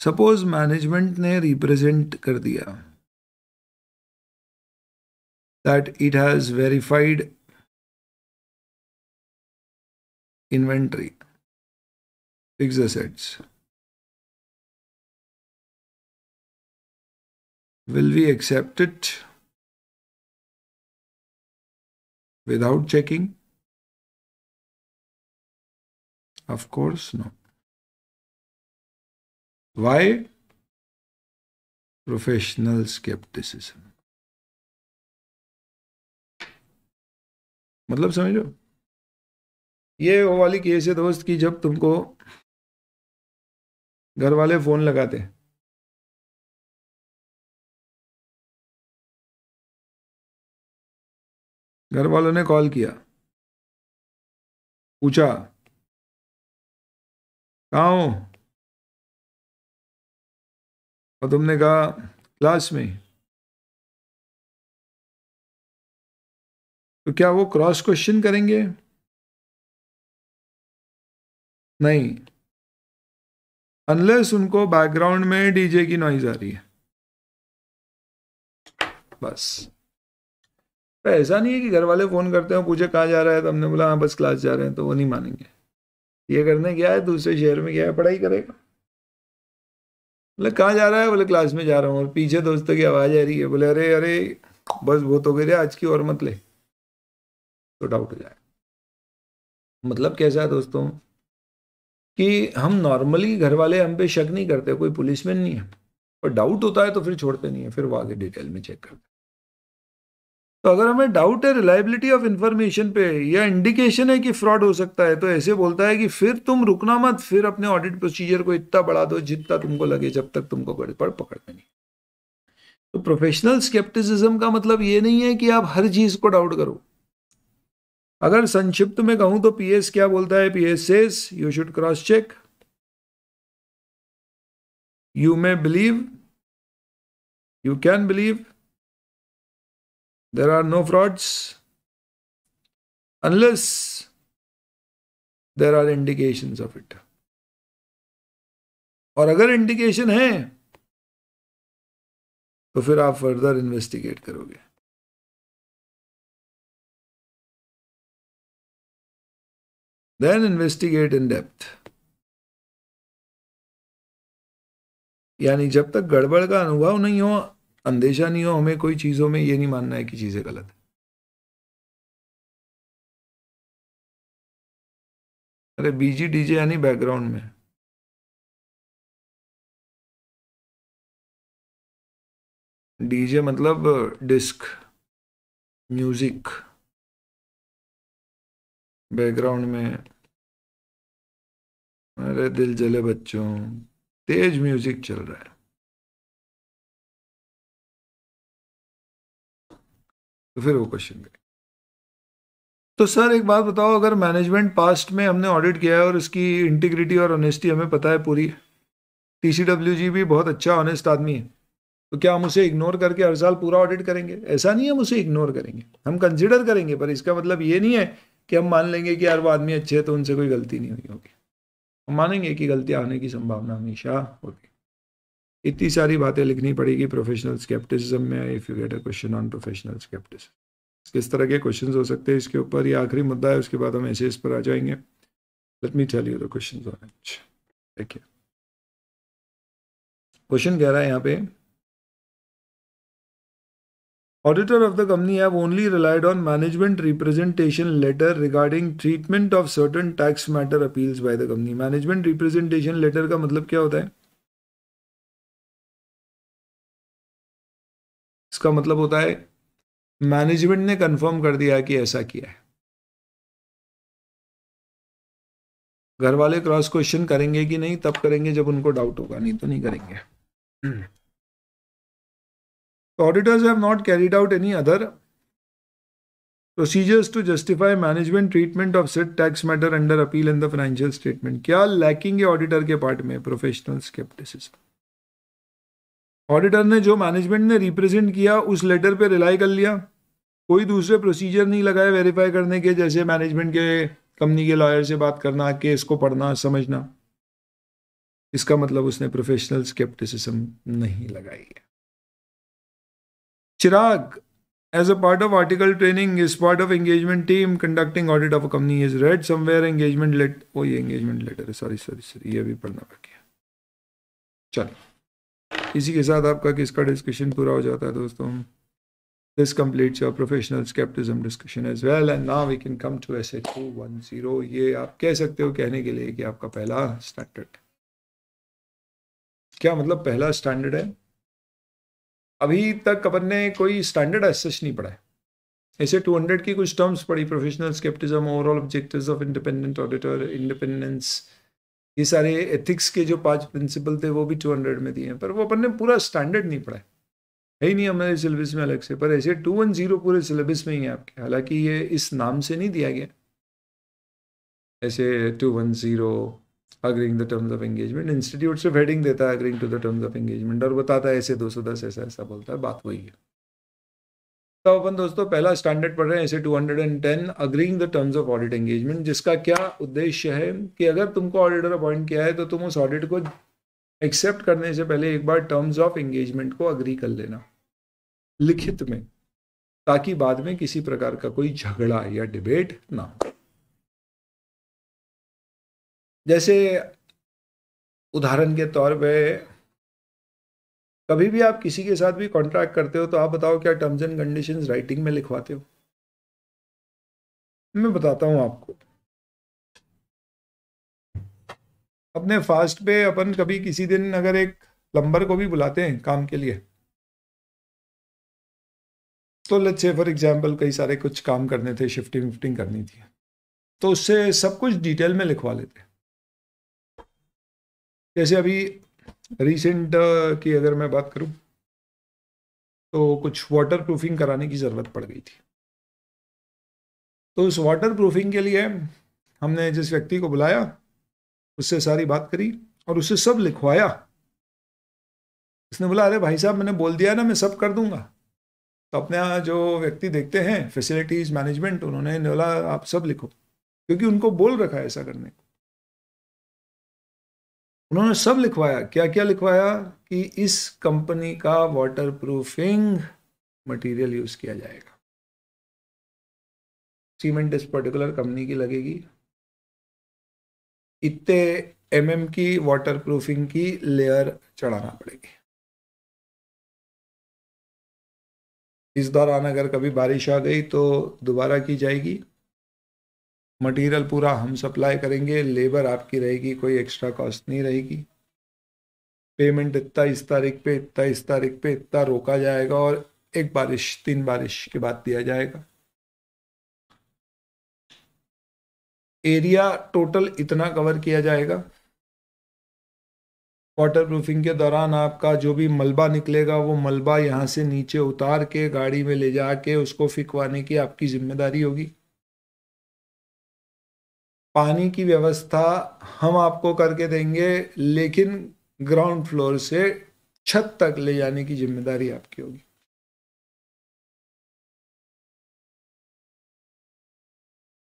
S1: सपोज मैनेजमेंट
S2: ने रिप्रेजेंट कर दिया that it has verified inventory fix assets Will we accept it without checking? Of course, no. Why? Professional skepticism. मतलब समझो ये वो वाली केस है दोस्त की जब तुमको घर वाले फ़ोन लगाते हैं घर वालों ने कॉल किया पूछा कहा हो और तुमने कहा क्लास में तो क्या वो क्रॉस क्वेश्चन करेंगे नहीं अनलेस उनको बैकग्राउंड में डीजे की
S1: नॉइज आ रही है बस तो ऐसा नहीं है कि घर वाले फ़ोन करते हैं पूछे कहाँ जा रहा है तो हमने बोला हाँ बस क्लास जा रहे हैं तो वो नहीं मानेंगे ये करने गया है दूसरे शहर में गया है पढ़ाई करेगा बोले कहाँ जा रहा है बोले क्लास में जा रहा हूँ और पीछे दोस्तों की आवाज़ आ रही है बोले अरे अरे बस बहुत हो गई आज की और मत ले तो डाउट हो जाए मतलब कैसा है दोस्तों कि हम नॉर्मली घर वाले हम पे शक नहीं करते कोई पुलिसमैन नहीं है पर डाउट होता है तो फिर छोड़ते नहीं है फिर वो आगे डिटेल में चेक करते तो अगर हमें डाउट है रिलायबिलिटी ऑफ इन्फॉर्मेशन पे या इंडिकेशन है कि फ्रॉड हो सकता है तो ऐसे बोलता है कि फिर तुम रुकना मत फिर अपने ऑडिट प्रोसीजर को इतना बढ़ा दो जितना तुमको लगे जब तक तुमको गड़बड़ पकड़ नहीं तो प्रोफेशनल स्केप्टिसिज्म का मतलब ये नहीं है कि आप हर चीज को डाउट करो अगर संक्षिप्त में कहूं तो पीएस क्या बोलता है PSS you should cross check you may believe
S2: you can believe there are no frauds unless there are indications of it और अगर इंडिकेशन है तो फिर आप फर्दर इन्वेस्टिगेट करोगे देन इन्वेस्टिगेट
S1: इन डेप्थ यानी जब तक गड़बड़ का अनुभव नहीं हो अंदेशा नहीं हो हमें कोई चीज़ों में ये नहीं मानना है कि चीज़ें गलत है
S2: अरे बीजी डीजे यानी बैकग्राउंड में डीजे मतलब डिस्क म्यूजिक बैकग्राउंड में अरे दिल जले बच्चों तेज म्यूजिक चल रहा है तो फिर वो क्वेश्चन
S1: गए तो सर एक बात बताओ अगर मैनेजमेंट पास्ट में हमने ऑडिट किया है और इसकी इंटीग्रिटी और ऑनेस्टी हमें पता है पूरी टी भी बहुत अच्छा ऑनेस्ट आदमी है तो क्या हम उसे इग्नोर करके हर साल पूरा ऑडिट करेंगे ऐसा नहीं है हम उसे इग्नोर करेंगे हम कंसिडर करेंगे पर इसका मतलब ये नहीं है कि हम मान लेंगे कि यार वो आदमी अच्छे हैं तो उनसे कोई गलती नहीं हुई होगी हम मानेंगे कि गलतियाँ आने की संभावना हमेशा होगी इतनी सारी बातें लिखनी पड़ेगी प्रोफेशनल स्केप्टिसिज्म में if you get a question on professional scepticism किस तरह के क्वेश्चन हो सकते हैं इसके ऊपर ये आखिरी मुद्दा है उसके बाद हम ऐसे इस पर आ जाएंगे let me tell you the question question कह रहा है यहाँ पे auditor of the company have only relied on management representation letter regarding treatment of certain tax matter appeals by the company management representation letter का मतलब क्या होता है
S2: इसका मतलब होता है मैनेजमेंट ने
S1: कंफर्म कर दिया कि ऐसा किया है घर वाले क्रॉस क्वेश्चन करेंगे कि नहीं तब करेंगे जब उनको डाउट होगा नहीं तो नहीं करेंगे auditors have not carried out any other procedures to justify management treatment of set tax matter under appeal in the financial statement क्या लैकिंग है ऑडिटर के पार्ट में प्रोफेशनल स्केप्टिसिज्म ऑडिटर ने जो मैनेजमेंट ने रिप्रेजेंट किया उस लेटर पे रिलाई कर लिया कोई दूसरे प्रोसीजर नहीं लगाए वेरीफाई करने के जैसे मैनेजमेंट के कंपनी के लॉयर से बात करना केस को पढ़ना समझना इसका मतलब उसने प्रोफेशनल स्केप्टिसिज्म नहीं लगाई है Chirag as a part of article training is part of engagement team conducting audit of company is read somewhere engagement letter ओ ये एंगेजमेंट लेटर है सॉरी सॉरी सॉरी ये भी पढ़ना बाकी है चलो इसी के साथ आपका किसका डिस्कशन पूरा हो जाता है दोस्तों this complete your professional scepticism discussion as well and now we can come to S A two one zero ये आप कह सकते हो कहने के लिए कि आपका पहला स्टैंडर्ड क्या मतलब पहला स्टैंडर्ड है अभी तक अपन ने कोई स्टैंडर्ड एसेस नहीं पढ़ा है ऐसे 200 की कुछ टर्म्स पढ़ी professional scepticism overall objectives of independent auditor independence ये सारे एथिक्स के जो पांच प्रिंसिपल थे वो भी टू हंड्रेड में दिए हैं पर वो अपन ने पूरा स्टैंडर्ड नहीं पढ़ा है ही नहीं हमारे सिलेबस में अलग से पर ऐसे टू वन जीरो पूरे सिलेबस में ही है आपके हालांकि ये इस नाम से नहीं दिया गया ऐसे two one zero agreeing the terms of engagement institute से हेडिंग देता है agreeing to the terms of engagement और बताता है ऐसे दो सौ दस ऐसा ऐसा बोलता है बात वही है तो अपन दोस्तों पहला स्टैंडर्ड पढ़ रहे हैं ऐसे 210 agreeing the terms of audit engagement जिसका क्या उद्देश्य है कि अगर तुमको ऑडिटर अपॉइंट किया है तो तुम उस ऑडिट को एक्सेप्ट करने से पहले एक बार टर्म्स ऑफ एंगेजमेंट को अग्री कर लेना लिखित में ताकि बाद में किसी प्रकार का कोई झगड़ा या डिबेट ना हो जैसे उदाहरण के तौर पर कभी भी आप किसी के साथ भी कॉन्ट्रैक्ट करते हो तो आप बताओ क्या टर्म्स एंड कंडीशन राइटिंग में लिखवाते हो मैं बताता हूँ आपको अपने फास्ट पे अपन कभी किसी दिन अगर एक प्लम्बर को भी बुलाते हैं काम के लिए तो लेट्स से फॉर एग्जांपल कई सारे कुछ काम करने थे शिफ्टिंग विफ्टिंग करनी थी तो उससे सब कुछ डिटेल में लिखवा लेते जैसे अभी रिसेंट uh, की अगर मैं बात करूं तो कुछ वाटर प्रूफिंग कराने की ज़रूरत पड़ गई थी तो उस वाटर प्रूफिंग के लिए हमने जिस व्यक्ति को बुलाया उससे सारी बात करी और उससे सब लिखवाया उसने बोला अरे भाई साहब मैंने बोल दिया ना मैं सब कर दूंगा तो अपने यहाँ जो व्यक्ति देखते हैं फैसिलिटीज़ मैनेजमेंट उन्होंने बोला आप सब लिखो क्योंकि उनको बोल रखा है ऐसा करने को उन्होंने सब लिखवाया क्या क्या लिखवाया कि इस कंपनी का वाटर प्रूफिंग मटीरियल यूज किया जाएगा सीमेंट इस पर्टिकुलर कंपनी की लगेगी इतने एम mm की वाटर प्रूफिंग की लेयर चढ़ाना पड़ेगी इस दौरान अगर कभी बारिश आ गई तो दोबारा की जाएगी मटेरियल पूरा हम सप्लाई करेंगे लेबर आपकी रहेगी कोई एक्स्ट्रा कॉस्ट नहीं रहेगी पेमेंट इतना इस तारीख पे इतना इस तारीख पे इतना रोका जाएगा और एक बारिश तीन बारिश के बाद दिया जाएगा एरिया टोटल इतना कवर किया जाएगा वाटर प्रूफिंग के दौरान आपका जो भी मलबा निकलेगा वो मलबा यहाँ से नीचे उतार के गाड़ी में ले जाके उसको फिकवाने की आपकी जिम्मेदारी होगी पानी की व्यवस्था हम आपको करके देंगे लेकिन ग्राउंड फ्लोर से छत तक ले जाने की जिम्मेदारी आपकी होगी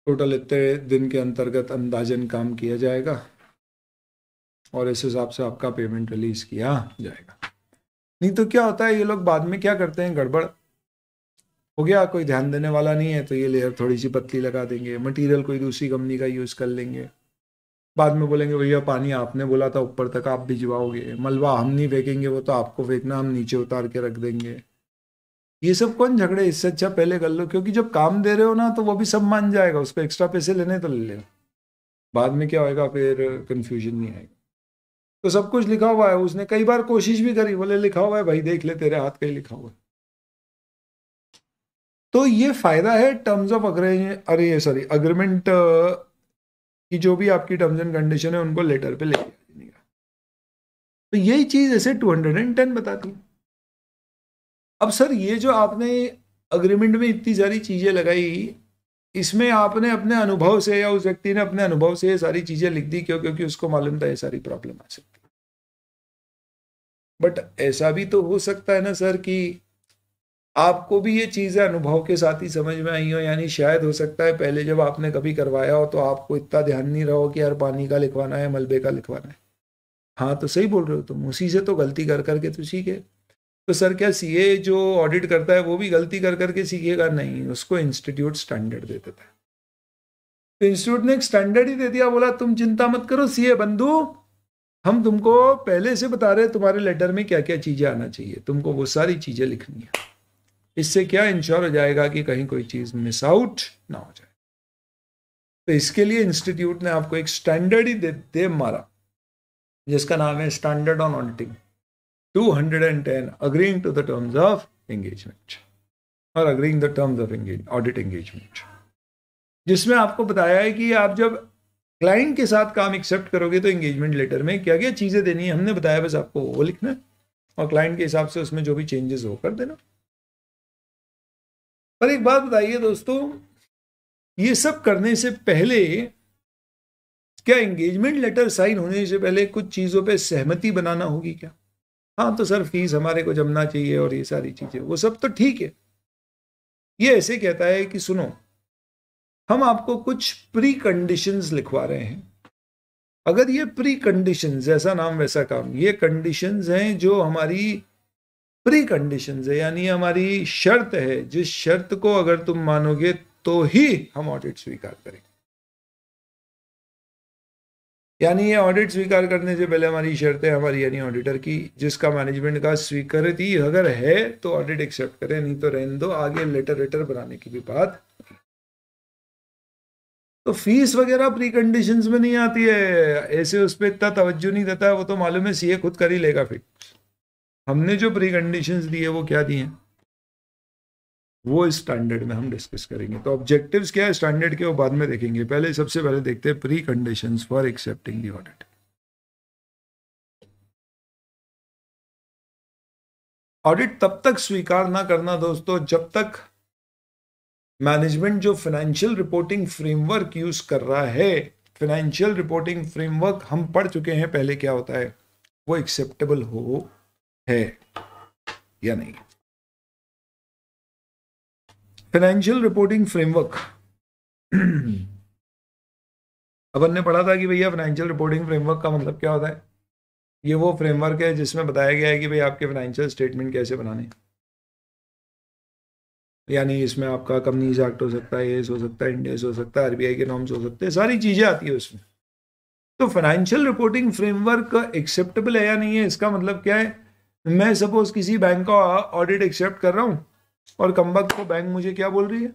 S1: टोटल इतने दिन के अंतर्गत अंदाजन काम किया जाएगा और इस हिसाब से आपका पेमेंट रिलीज किया जाएगा नहीं तो क्या होता है ये लोग बाद में क्या करते हैं गड़बड़ हो गया कोई ध्यान देने वाला नहीं है तो ये लेयर थोड़ी सी पतली लगा देंगे मटेरियल कोई दूसरी कंपनी का यूज़ कर लेंगे बाद में बोलेंगे भैया पानी आपने बोला था ऊपर तक आप भिजवाओगे मलबा हम नहीं फेंकेंगे वो तो आपको फेंकना हम नीचे उतार के रख देंगे ये सब कौन झगड़े इससे अच्छा पहले कर लो क्योंकि जब काम दे रहे हो ना तो वो भी सब मान जाएगा उसको एक्स्ट्रा पैसे लेने तो ले लें बाद में क्या होएगा फिर कन्फ्यूजन नहीं आएगा तो सब कुछ लिखा हुआ है उसने कई बार कोशिश भी करी बोले लिखा हुआ है भाई देख ले तेरे हाथ कहीं लिखा हुआ है तो ये फायदा है टर्म्स ऑफ अरे ये सॉरी अग्रीमेंट की जो भी आपकी टर्म्स एंड कंडीशन है उनको लेटर पे लेके का तो यही चीज ऐसे 210 बताती अब सर ये जो आपने अग्रीमेंट में इतनी सारी चीजें लगाई इसमें आपने अपने अनुभव से या उस व्यक्ति ने अपने अनुभव से ये सारी चीजें लिख दी क्यों क्योंकि उसको मालूम था ये सारी प्रॉब्लम आ सकती बट ऐसा भी तो हो सकता है ना सर कि आपको भी ये चीज़ें अनुभव के साथ ही समझ में आई हो यानी शायद हो सकता है पहले जब आपने कभी करवाया हो तो आपको इतना ध्यान नहीं रहा हो कि यार पानी का लिखवाना है मलबे का लिखवाना है हाँ तो सही बोल रहे हो तुम उसी से तो गलती कर करके तो सीखे तो सर क्या सीए जो ऑडिट करता है वो भी गलती कर करके सीखेगा नहीं उसको इंस्टीट्यूट स्टैंडर्ड दे देता है तो इंस्टीट्यूट ने एक स्टैंडर्ड ही दे दिया बोला तुम चिंता मत करो सीए बंधु हम तुमको पहले से बता रहे तुम्हारे लेटर में क्या क्या चीज़ें आना चाहिए तुमको वो सारी चीज़ें लिखनी है इससे क्या इंश्योर हो जाएगा कि कहीं कोई चीज़ मिस आउट ना हो जाए तो इसके लिए इंस्टीट्यूट ने आपको एक स्टैंडर्ड ही दे, दे मारा जिसका नाम है standard on auditing 210 agreeing to the terms of engagement और agreeing the terms of engage, audit engagement जिसमें आपको बताया है कि आप जब क्लाइंट के साथ काम एक्सेप्ट करोगे तो एंगेजमेंट लेटर में क्या क्या चीज़ें देनी है हमने बताया बस आपको वो लिखना और क्लाइंट के हिसाब से उसमें जो भी चेंजेस हो कर देना पर एक बात बताइए दोस्तों ये सब करने से पहले क्या एंगेजमेंट लेटर साइन होने से पहले कुछ चीज़ों पे सहमति बनाना होगी क्या हाँ तो सर फीस हमारे को जमना चाहिए और ये सारी चीज़ें वो सब तो ठीक है ये ऐसे कहता है कि सुनो हम आपको कुछ प्री कंडीशंस लिखवा रहे हैं अगर ये प्री कंडीशंस जैसा नाम वैसा काम ये कंडीशंस हैं जो हमारी प्री कंडीशन है यानी हमारी शर्त है जिस शर्त को अगर तुम मानोगे तो ही हम ऑडिट स्वीकार करेंगे यानी ये ऑडिट स्वीकार करने से पहले हमारी शर्त है हमारी यानी ऑडिटर की जिसका मैनेजमेंट का स्वीकृत ही अगर है तो ऑडिट एक्सेप्ट करें नहीं तो रहने दो आगे लेटर लेटर बनाने की भी बात तो फीस वगैरह प्री कंडीशन में नहीं आती है ऐसे उस पर इतना तवज्जो नहीं देता है वो तो मालूम है सीए खुद कर ही लेगा फिर हमने जो प्री कंडीशन दिए वो क्या दिए वो स्टैंडर्ड में हम डिस्कस करेंगे तो ऑब्जेक्टिव्स क्या है स्टैंडर्ड के वो बाद में देखेंगे पहले सबसे पहले देखते हैं precondition for accepting the audit audit तब तक स्वीकार ना करना दोस्तों जब तक मैनेजमेंट जो फाइनेंशियल रिपोर्टिंग फ्रेमवर्क यूज कर रहा है फाइनेंशियल रिपोर्टिंग फ्रेमवर्क हम पढ़ चुके हैं पहले क्या होता है वो एक्सेप्टेबल हो है या नहीं फाइनेंशियल रिपोर्टिंग फ्रेमवर्क अब हमने पढ़ा था कि भैया फाइनेंशियल रिपोर्टिंग फ्रेमवर्क का मतलब क्या होता है ये वो फ्रेमवर्क है जिसमें बताया गया है कि भाई आपके फाइनेंशियल स्टेटमेंट कैसे बनाने यानी इसमें आपका कंपनीज एक्ट हो सकता है एस हो सकता है इंडियस हो सकता है आरबीआई के नॉर्म्स हो सकते हैं सारी चीज़ें आती है उसमें तो फाइनेंशियल रिपोर्टिंग फ्रेमवर्क एक्सेप्टेबल है या नहीं है इसका मतलब क्या है मैं सपोज किसी बैंक का ऑडिट एक्सेप्ट कर रहा हूँ और कम्बक को बैंक मुझे क्या बोल रही है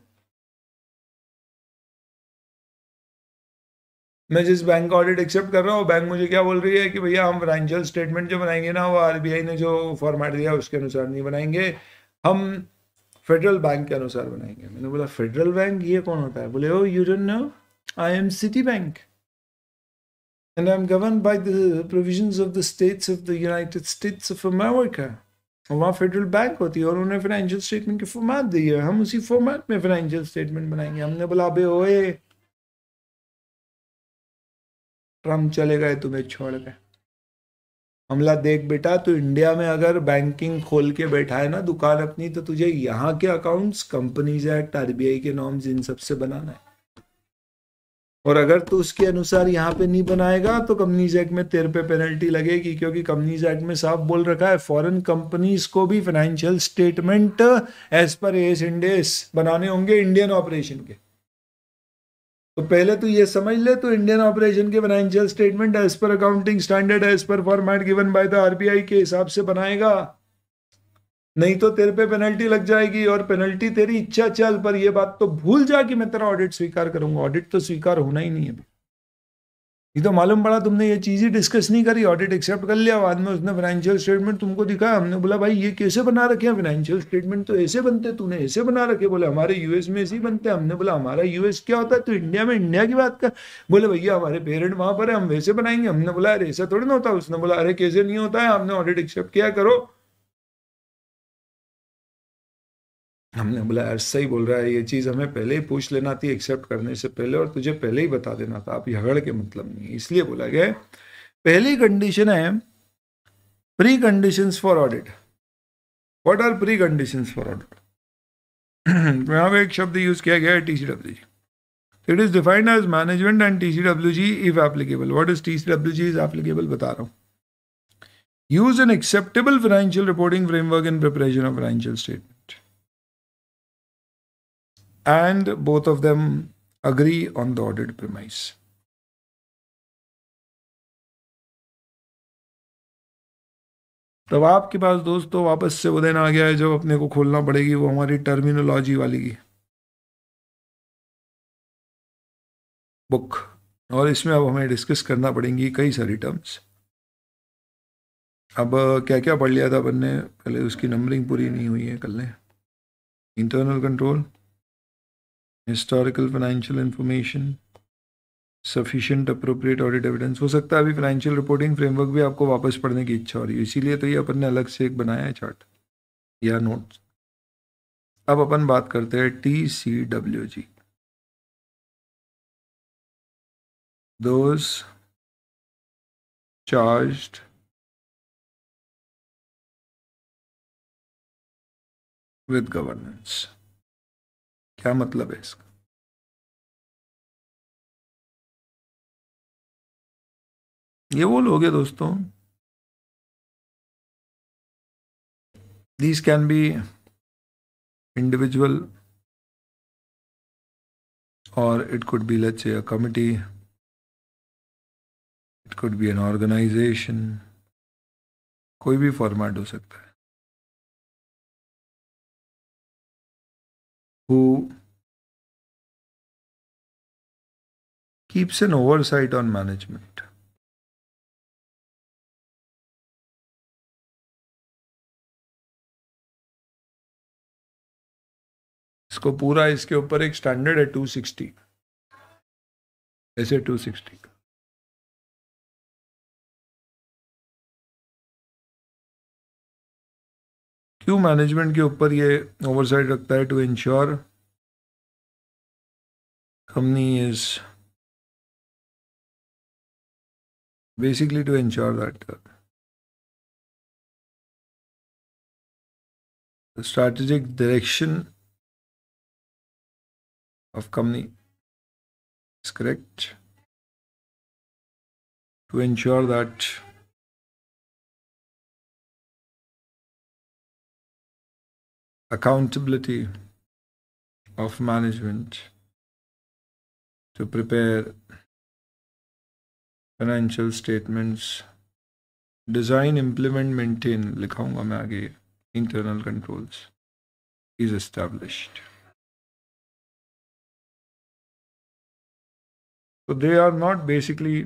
S1: मैं जिस बैंक का ऑडिट एक्सेप्ट कर रहा हूँ बैंक मुझे क्या बोल रही है कि भैया हम फाइनेंशियल स्टेटमेंट जो बनाएंगे ना वो आरबीआई ने जो फॉर्मेट दिया उसके अनुसार नहीं बनाएंगे हम फेडरल बैंक के अनुसार बनाएंगे मैंने बोला फेडरल बैंक ये कौन होता है बोले oh you don't know I am Citibank and I'm governed by the provisions of the states of the United States of America वहाँ फेडरल बैंक होती है और उन्होंने फाइनेंशियल स्टेटमेंट की फॉर्मेट दी है हम उसी फॉर्मेट statement, फाइनेंशियल स्टेटमेंट बनाएंगे हमने बोला अबे ओए ट्रम्प चले गए तुम्हें छोड़ के हमला देख बेटा तो इंडिया में अगर बैंकिंग खोल के बैठा है ना दुकान अपनी तो तुझे यहाँ के अकाउंट्स कंपनीज एक्ट आरबीआई के नॉर्म्स इन सब से बनाना है और अगर तू उसके अनुसार यहाँ पे नहीं बनाएगा तो कंपनीज एक्ट में तेरह पे पेनल्टी लगेगी क्योंकि कंपनीज एक्ट में साफ बोल रखा है फॉरेन कंपनीज को भी फाइनेंशियल स्टेटमेंट एज पर एस इंडेस बनाने होंगे इंडियन ऑपरेशन के तो पहले तो ये समझ ले तो इंडियन ऑपरेशन के financial statement as per accounting standard as per format given by the RBI के हिसाब से बनाएगा नहीं तो तेरे पे पेनल्टी लग जाएगी और पेनल्टी तेरी इच्छा चल पर यह बात तो भूल जा कि मैं तेरा ऑडिट स्वीकार करूंगा ऑडिट तो स्वीकार होना ही नहीं है ये तो मालूम पड़ा तुमने ये चीज़ ही डिस्कस नहीं करी ऑडिट एक्सेप्ट कर लिया बाद में उसने फाइनेंशियल स्टेटमेंट तुमको दिखाया हमने बोला भाई ये कैसे बना रखे हैं फाइनेंशियल स्टेटमेंट तो ऐसे बनते तूने ऐसे बना रखे बोले हमारे यूएस में ऐसे ही बनते हमने बोला हमारा यूएस क्या होता है तो इंडिया में इंडिया की बात कर बोले भैया हमारे पेरेंट वहाँ पर है हम वैसे बनाएंगे हमने बोला अरे ऐसा थोड़ी ना होता उसने बोला अरे कैसे नहीं होता है हमने ऑडिट एक्सेप्ट किया करो हमने बोला यार ही बोल रहा है ये चीज़ हमें पहले ही पूछ लेना थी एक्सेप्ट करने से पहले और तुझे पहले ही बता देना था आप झगड़ के मतलब नहीं इसलिए बोला गया पहली कंडीशन है precondition for audit what are precondition for audit यहाँ पे एक शब्द यूज किया गया है T C W G it is defined as management and T C W G if applicable what is T C W G is applicable बता रहा हूँ use an acceptable financial reporting framework in preparation of financial statement and both of them agree on the audit premise.
S2: तब आपके पास दोस्तों तो
S1: वापस से वो दिन आ गया है जो अपने को खोलना पड़ेगी वो हमारी टर्मिनोलॉजी वाली की बुक और इसमें अब हमें डिस्कस करना पड़ेंगी कई सारी टर्म्स अब क्या क्या पढ़ लिया था अपन ने पहले उसकी नंबरिंग पूरी नहीं हुई है कल ने internal control historical financial information sufficient appropriate audit evidence हो सकता है अभी फाइनेंशियल रिपोर्टिंग फ्रेमवर्क भी आपको वापस पढ़ने की इच्छा हो रही है इसीलिए तो ये अपन ने अलग से एक बनाया है चार्ट या नोट्स अब अपन बात करते हैं T C W
S2: G those charged with governance क्या मतलब है इसका ये वो लोग है दोस्तों दीज कैन बी इंडिविजुअल और it could be let's a committee it could be an organization कोई भी फॉर्मेट हो सकता है who keeps an oversight on management. इसको पूरा इसके ऊपर एक स्टैंडर्ड है 260 ऐसे 260 का क्यों मैनेजमेंट के ऊपर ये ओवर साइड रखता है to ensure company is basically to ensure that strategic direction of company is correct to ensure that accountability of management to prepare
S1: financial statements design implement maintain लिखाऊंगा मैं आगे internal controls is established
S2: so they are not basically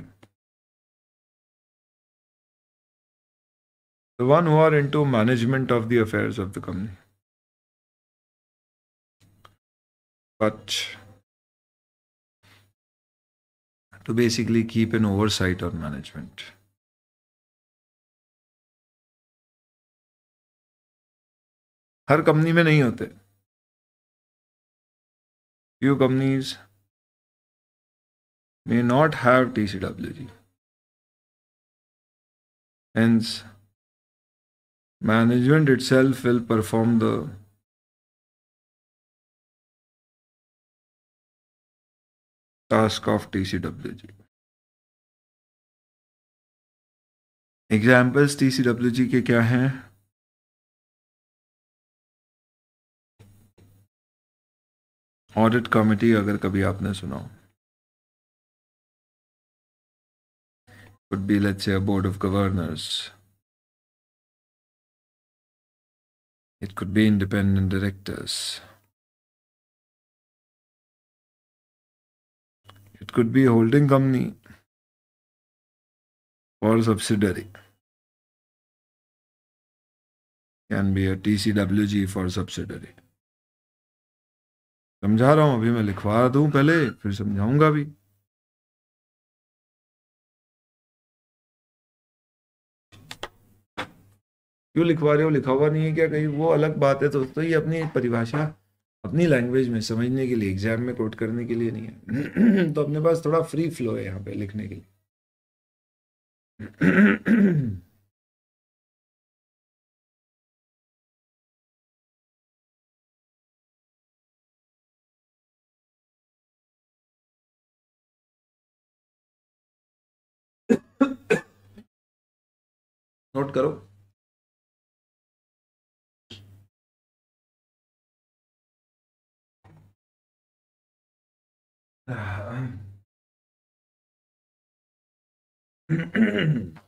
S2: the one who are into management of the affairs of the company but to basically keep an oversight on management. हर कंपनी में few companies may not have TCWG. Hence, management itself will perform the task of TCWG. Examples T के क्या हैं audit committee अगर कभी आपने सुना हो could be let's say a board of governors it could be independent directors It could be a holding company or subsidiary. Can be a TCWG for subsidiary. समझा रहा हूं अभी मैं लिखवा दूं पहले फिर समझाऊंगा भी
S1: क्यों लिखवा रहे हो लिखा हुआ नहीं है क्या कहीं वो अलग बात है दोस्तों ये अपनी परिभाषा अपनी लैंग्वेज में समझने के लिए एग्जाम में कोट करने के लिए नहीं है तो अपने पास थोड़ा फ्री फ्लो है यहाँ पे लिखने के लिए
S2: नोट करो Ah, ah.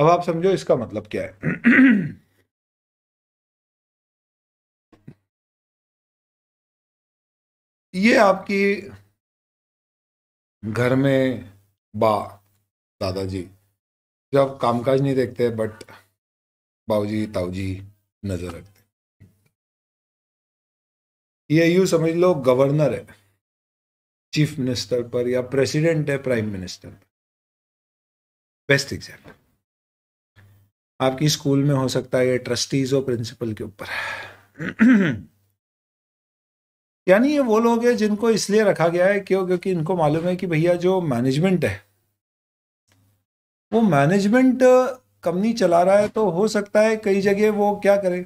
S2: अब आप समझो इसका मतलब क्या है
S1: ये आपकी घर में बा दादाजी जो आप कामकाज नहीं देखते बट बाऊजी ताऊजी नजर रखते ये यू समझ लो गवर्नर है चीफ मिनिस्टर पर या प्रेसिडेंट है प्राइम मिनिस्टर पर बेस्ट एग्जाम्पल आपकी स्कूल में हो सकता है ये ट्रस्टीज और प्रिंसिपल के ऊपर यानी ये वो लोग हैं जिनको इसलिए रखा गया है क्यों क्योंकि इनको मालूम है कि भैया जो मैनेजमेंट है वो मैनेजमेंट कंपनी चला रहा है तो हो सकता है कई जगह वो क्या करे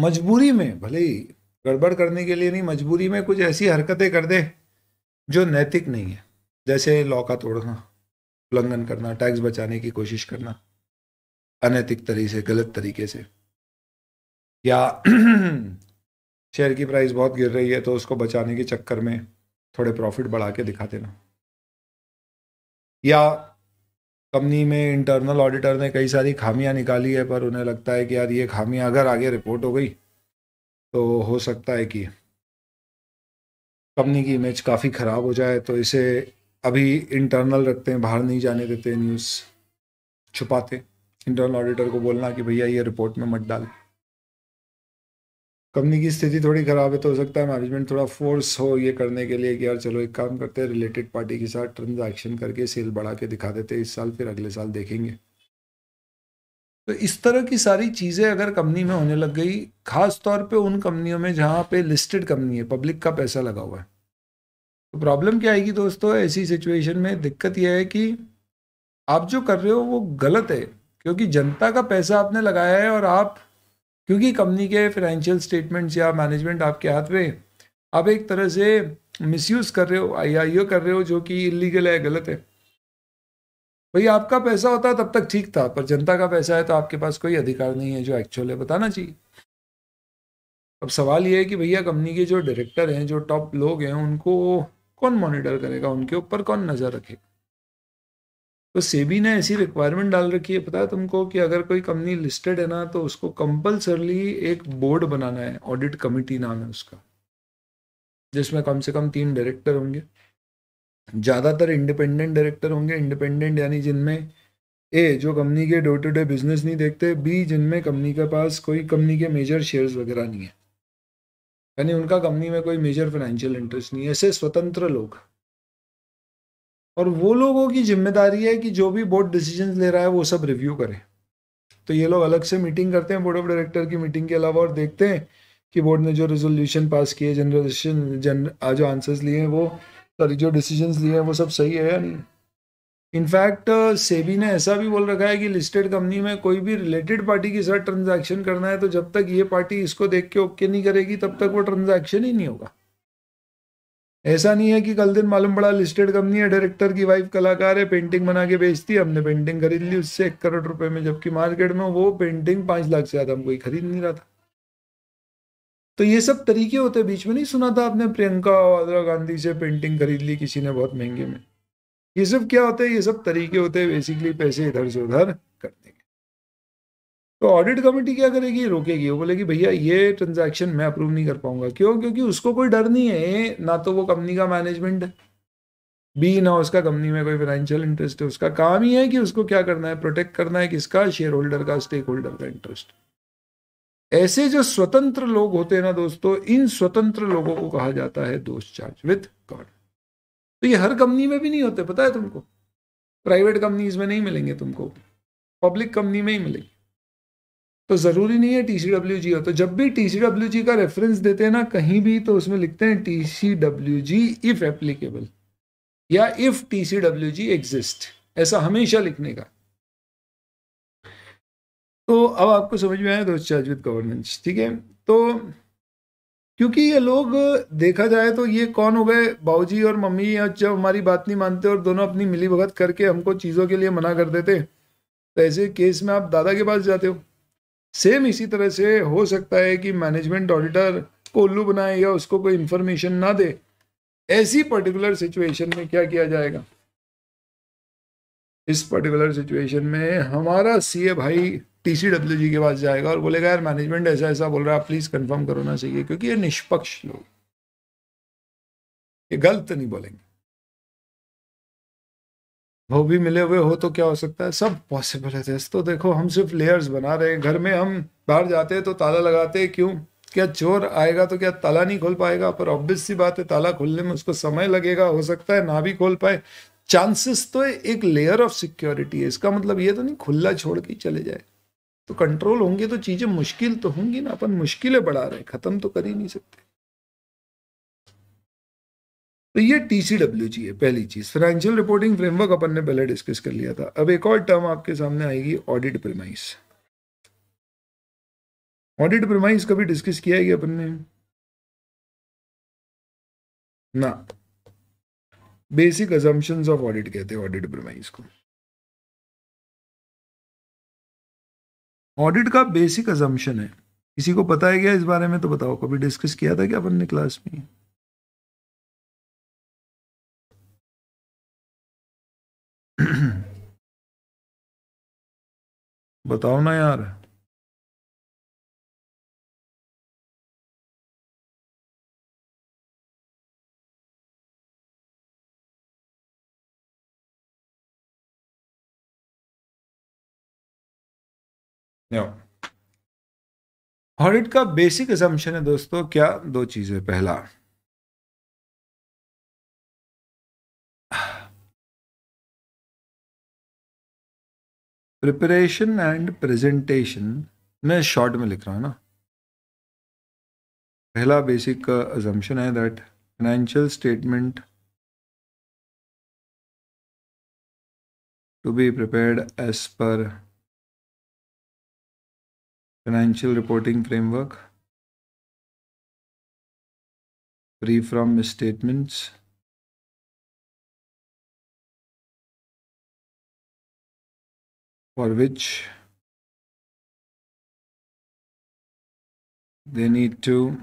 S1: मजबूरी में भले ही गड़बड़ करने के लिए नहीं मजबूरी में कुछ ऐसी हरकतें कर दे जो नैतिक नहीं है जैसे लॉ का तोड़ना उल्लंघन करना टैक्स बचाने की कोशिश करना अनैतिक तरीके से गलत तरीके से या शेयर की प्राइस बहुत गिर रही है तो उसको बचाने के चक्कर में थोड़े प्रॉफिट बढ़ा के दिखा देना या कंपनी में इंटरनल ऑडिटर ने कई सारी खामियां निकाली है पर उन्हें लगता है कि यार ये खामियां अगर आगे रिपोर्ट हो गई तो हो सकता है कि कंपनी की इमेज काफ़ी ख़राब हो जाए तो इसे अभी इंटरनल रखते हैं बाहर नहीं जाने देते न्यूज़ छुपाते इंटरनल ऑडिटर को बोलना कि भैया ये रिपोर्ट में मत डाल कंपनी की स्थिति थोड़ी ख़राब है तो हो सकता है मैनेजमेंट थोड़ा फोर्स हो ये करने के लिए कि यार चलो एक काम करते हैं रिलेटेड पार्टी के साथ ट्रांजैक्शन करके सेल बढ़ा के दिखा देते इस साल फिर अगले साल देखेंगे तो इस तरह की सारी चीज़ें अगर कंपनी में होने लग गई खास तौर पे उन कंपनियों में जहाँ पे लिस्टेड कंपनी है पब्लिक का पैसा लगा हुआ है तो प्रॉब्लम क्या आएगी दोस्तों ऐसी सिचुएशन में दिक्कत यह है कि आप जो कर रहे हो वो गलत है क्योंकि जनता का पैसा आपने लगाया है और आप क्योंकि कंपनी के फाइनेंशियल स्टेटमेंट्स या मैनेजमेंट आपके हाथ में आप एक तरह से मिसयूज़ कर रहे हो या ये कर रहे हो जो कि इलीगल है गलत है भाई आपका पैसा होता तब तक ठीक था पर जनता का पैसा है तो आपके पास कोई अधिकार नहीं है जो एक्चुअल है बताना चाहिए अब सवाल ये है कि भैया कंपनी के जो डायरेक्टर हैं जो टॉप लोग हैं उनको कौन मॉनिटर करेगा उनके ऊपर कौन नज़र रखेगा तो सेबी ने ऐसी रिक्वायरमेंट डाल रखी है पता है तुमको कि अगर कोई कंपनी लिस्टेड है ना तो उसको कंपलसरली एक बोर्ड बनाना है ऑडिट कमिटी नाम है उसका जिसमें कम से कम तीन डायरेक्टर होंगे ज़्यादातर इंडिपेंडेंट डायरेक्टर होंगे इंडिपेंडेंट यानी जिनमें ए जो कंपनी के डे टू डे बिजनेस नहीं देखते बी जिनमें कंपनी के पास कोई कंपनी के मेजर शेयर्स वगैरह नहीं है यानी उनका कंपनी में कोई मेजर फाइनेंशियल इंटरेस्ट नहीं है ऐसे स्वतंत्र लोग और वो लोगों की जिम्मेदारी है कि जो भी बोर्ड डिसीजन ले रहा है वो सब रिव्यू करें तो ये लोग अलग से मीटिंग करते हैं बोर्ड ऑफ डायरेक्टर की मीटिंग के अलावा और देखते हैं कि बोर्ड ने जो रेजोल्यूशन पास किए जनरल जन जो आंसर्स लिए हैं वो सॉरी जो डिसीजन लिए हैं वो सब सही है या नहीं इनफैक्ट सेबी uh, ने ऐसा भी बोल रखा है कि लिस्टेड कंपनी में कोई भी रिलेटेड पार्टी के साथ ट्रांजैक्शन करना है तो जब तक ये पार्टी इसको देख के ओके नहीं करेगी तब तक वो ट्रांजैक्शन ही नहीं होगा ऐसा नहीं है कि कल दिन मालूम पड़ा लिस्टेड कंपनी है डायरेक्टर की वाइफ कलाकार है पेंटिंग बना के बेचती है हमने पेंटिंग खरीद ली उससे एक करोड़ रुपए में जबकि मार्केट में वो पेंटिंग पाँच लाख से ज़्यादा हम कोई खरीद नहीं रहा था तो ये सब तरीके होते बीच में नहीं सुना था आपने प्रियंका और गांधी से पेंटिंग खरीद ली किसी ने बहुत महंगे में ये सब क्या होते हैं ये सब तरीके होते हैं बेसिकली पैसे इधर से उधर करने के तो ऑडिट कमेटी क्या करेगी रोकेगी वो बोलेगी भैया ये ट्रांजैक्शन मैं अप्रूव नहीं कर पाऊंगा क्यों क्योंकि उसको कोई डर नहीं है ना तो वो कंपनी का मैनेजमेंट है बी ना उसका कंपनी में कोई फाइनेंशियल इंटरेस्ट है उसका काम ही है कि उसको क्या करना है प्रोटेक्ट करना है किसका शेयर होल्डर का स्टेक होल्डर का इंटरेस्ट ऐसे जो स्वतंत्र लोग होते हैं ना दोस्तों इन स्वतंत्र लोगों को कहा जाता है दोष चार्ज विथ तो ये हर कंपनी में भी नहीं होते पता है तुमको प्राइवेट कंपनीज में नहीं मिलेंगे तुमको पब्लिक कंपनी में ही मिलेंगे तो ज़रूरी नहीं है टी सी डब्ल्यू जी हो तो जब भी टी सी डब्ल्यू जी का रेफरेंस देते हैं ना कहीं भी तो उसमें लिखते हैं T C W G if applicable या if T C W G exist ऐसा हमेशा लिखने का तो अब आपको समझ में आया दोस्त चार्ज विद गवर्नेंस ठीक है तो क्योंकि ये लोग देखा जाए तो ये कौन हो गए बाऊजी और मम्मी जब हमारी बात नहीं मानते और दोनों अपनी मिली भगत करके हमको चीज़ों के लिए मना कर देते तो ऐसे केस में आप दादा के पास जाते हो सेम इसी तरह से हो सकता है कि मैनेजमेंट ऑडिटर को उल्लू बनाए या उसको कोई इन्फॉर्मेशन ना दे ऐसी पर्टिकुलर सिचुएशन में क्या किया जाएगा इस पर्टिकुलर सिचुएशन में हमारा सीए भाई टी सी डब्ल्यू जी के पास जाएगा और बोलेगा यार मैनेजमेंट ऐसा ऐसा बोल रहा है प्लीज़ कंफर्म करो ना चाहिए क्योंकि ये निष्पक्ष लोग ये गलत नहीं बोलेंगे वो भी मिले हुए हो तो क्या हो सकता है सब पॉसिबल है तो देखो हम सिर्फ लेयर्स बना रहे हैं घर में हम बाहर जाते हैं तो ताला लगाते हैं क्यों क्या चोर आएगा तो क्या ताला नहीं खोल पाएगा पर ऑब्वियस सी बात है ताला खोलने में उसको समय लगेगा हो सकता है ना भी खोल पाए चांसेस तो एक लेयर ऑफ सिक्योरिटी है इसका मतलब ये तो नहीं खुला छोड़ के चले जाए तो कंट्रोल होंगे तो चीजें मुश्किल तो होंगी ना अपन मुश्किलें बढ़ा रहे हैं खत्म तो कर ही नहीं सकते तो ये टीसीडब्ल्यू जी है पहली चीज फाइनेंशियल रिपोर्टिंग फ्रेमवर्क अपन ने पहले डिस्कस कर लिया था अब एक और टर्म आपके सामने आएगी ऑडिट प्रमाइस ऑडिट प्रमाइस कभी डिस्कस किया है कि अपन ने ना बेसिक अजम्पन्स ऑफ ऑडिट कहते हैं ऑडिट प्रमाइस को ऑडिट का बेसिक अजम्पन है किसी को पता है क्या इस बारे में तो बताओ कभी डिस्कस किया था क्या अपन ने क्लास में
S2: बताओ ना यार ऑडिट का बेसिक एजम्पन है दोस्तों क्या दो चीजें पहला प्रिपरेशन
S1: एंड प्रेजेंटेशन मैं शॉर्ट में लिख रहा हूं ना पहला बेसिक एजम्पन है that financial statement to be prepared as per
S2: financial reporting framework, free from misstatements, for which they need to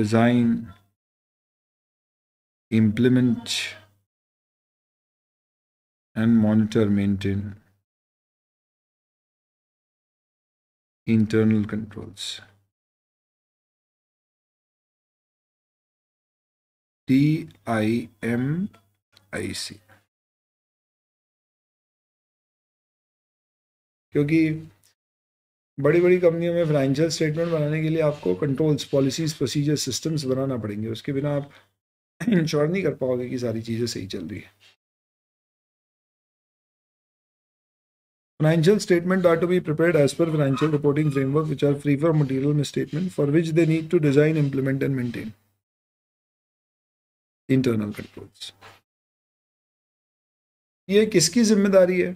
S2: design, implement, and monitor, maintain. internal controls. DIMIC
S1: क्योंकि बड़ी बड़ी कंपनियों में फाइनेंशियल स्टेटमेंट बनाने के लिए आपको कंट्रोल्स पॉलिसीज प्रोसीजर सिस्टम्स बनाना पड़ेंगे उसके बिना आप इंश्योर नहीं कर पाओगे कि सारी चीज़ें सही चल रही है Financial statements are to be prepared as per financial reporting framework which are free from material misstatement for which they need to design, implement and maintain
S3: internal controls.
S1: ये
S2: किसकी जिम्मेदारी है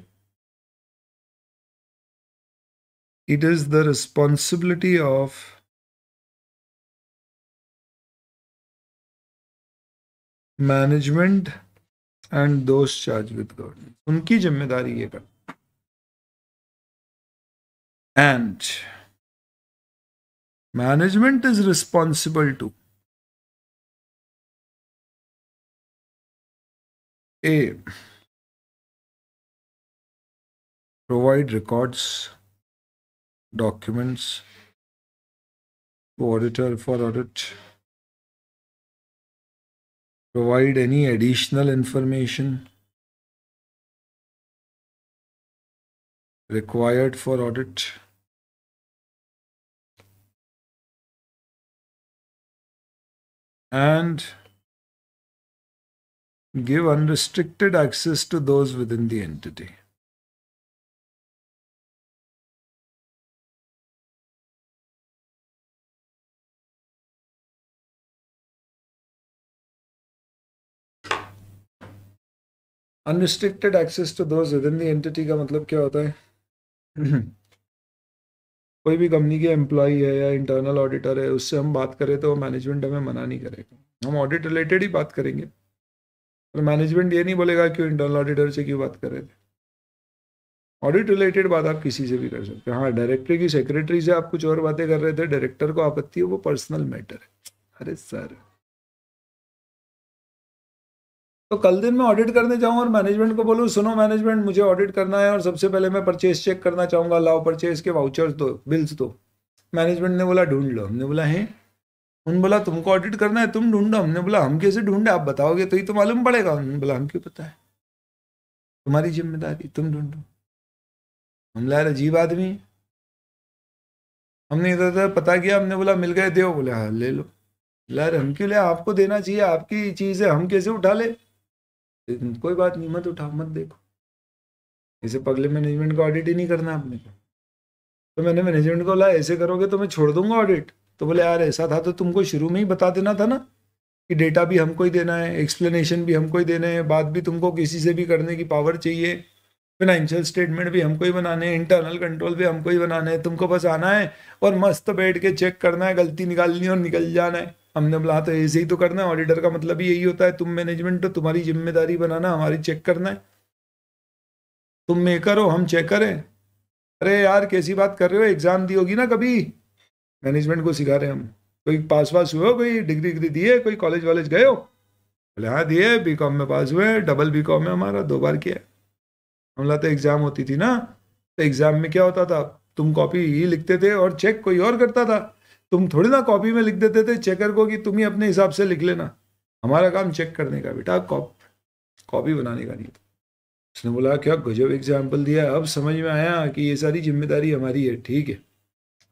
S2: it is the responsibility of management and those charged with governance unki जिम्मेदारी ये and management is responsible to A. Provide records, documents to auditor for audit. Provide any additional information required for audit. and give unrestricted access to those within the entity. Unrestricted access
S3: to
S1: those within the entity का मतलब क्या होता है कोई भी company के employee है या इंटरनल ऑडिटर है उससे हम बात करें तो मैनेजमेंट हमें मना नहीं करेगा हम ऑडिट रिलेटेड ही बात करेंगे और मैनेजमेंट ये नहीं बोलेगा क्यों इंटरनल ऑडिटर से क्यों बात कर रहे थे ऑडिट रिलेटेड बात आप किसी से भी कर सकते हैं हाँ डायरेक्टर की सेक्रेटरी से आप कुछ और बातें कर रहे थे डायरेक्टर को आपत्ति है वो पर्सनल मैटर है अरे सर तो कल दिन मैं ऑडिट करने जाऊँ और मैनेजमेंट को बोलूँ सुनो मैनेजमेंट मुझे ऑडिट करना है और सबसे पहले मैं परचेज चेक करना चाहूँगा लाओ परचेज के वाउचर्स दो बिल्स दो मैनेजमेंट ने बोला ढूंढ लो हमने बोला है उन बोला तुमको ऑडिट करना है तुम ढूंढो हमने बोला हम कैसे ढूंढे आप बताओगे तो ही तो मालूम पड़ेगा उन्होंने बोला हम क्यों पता है तुम्हारी जिम्मेदारी तुम ढूंढो हम लार अजीब आदमी हमने इधर उधर पता किया हमने बोला मिल गए दे बोले हाँ ले लो लार हम क्यों ले आपको देना चाहिए आपकी चीज़ है हम कैसे उठा ले कोई बात नहीं मत उठाओ मत देखो इसे पगले मैनेजमेंट का ऑडिट ही नहीं करना आपने तो मैंने मैनेजमेंट को बोला ऐसे करोगे तो मैं छोड़ दूंगा ऑडिट तो बोले यार ऐसा था तो तुमको शुरू में ही बता देना था ना कि डेटा भी हमको ही देना है एक्सप्लेनेशन भी हमको ही देना है बात भी तुमको किसी से भी करने की पावर चाहिए फिनेंशियल स्टेटमेंट भी हमको ही बनाने हैं इंटरनल कंट्रोल भी हमको ही बनाने हैं तुमको बस आना है और मस्त बैठ के चेक करना है गलती निकालनी और निकल जाना है हमने बोला हाँ, तो ऐसे ही तो करना है ऑडिटर का मतलब ही यही होता है तुम मैनेजमेंट हो तुम्हारी जिम्मेदारी बनाना हमारी चेक करना है तुम मेकर हो हम चेक करें अरे यार कैसी बात कर रहे हो एग्जाम दी होगी ना कभी मैनेजमेंट को सिखा रहे हम कोई पास वास हुए हो कोई डिग्री विग्री दिए कोई कॉलेज वॉलेज गए हो बोले हाँ दिए बी कॉम में पास हुए डबल बी कॉम में हमारा दो बार किया हमला तो एग्ज़ाम होती थी ना तो एग्ज़ाम में क्या होता था तुम कॉपी ही लिखते थे और चेक कोई और करता था तुम थोड़ी ना कॉपी में लिख देते थे चेकर को कि तुम ही अपने हिसाब से लिख लेना हमारा काम चेक करने का बेटा कॉपी बनाने का नहीं था उसने बोला क्या गजब एग्जाम्पल दिया अब समझ में आया कि ये सारी जिम्मेदारी हमारी है ठीक है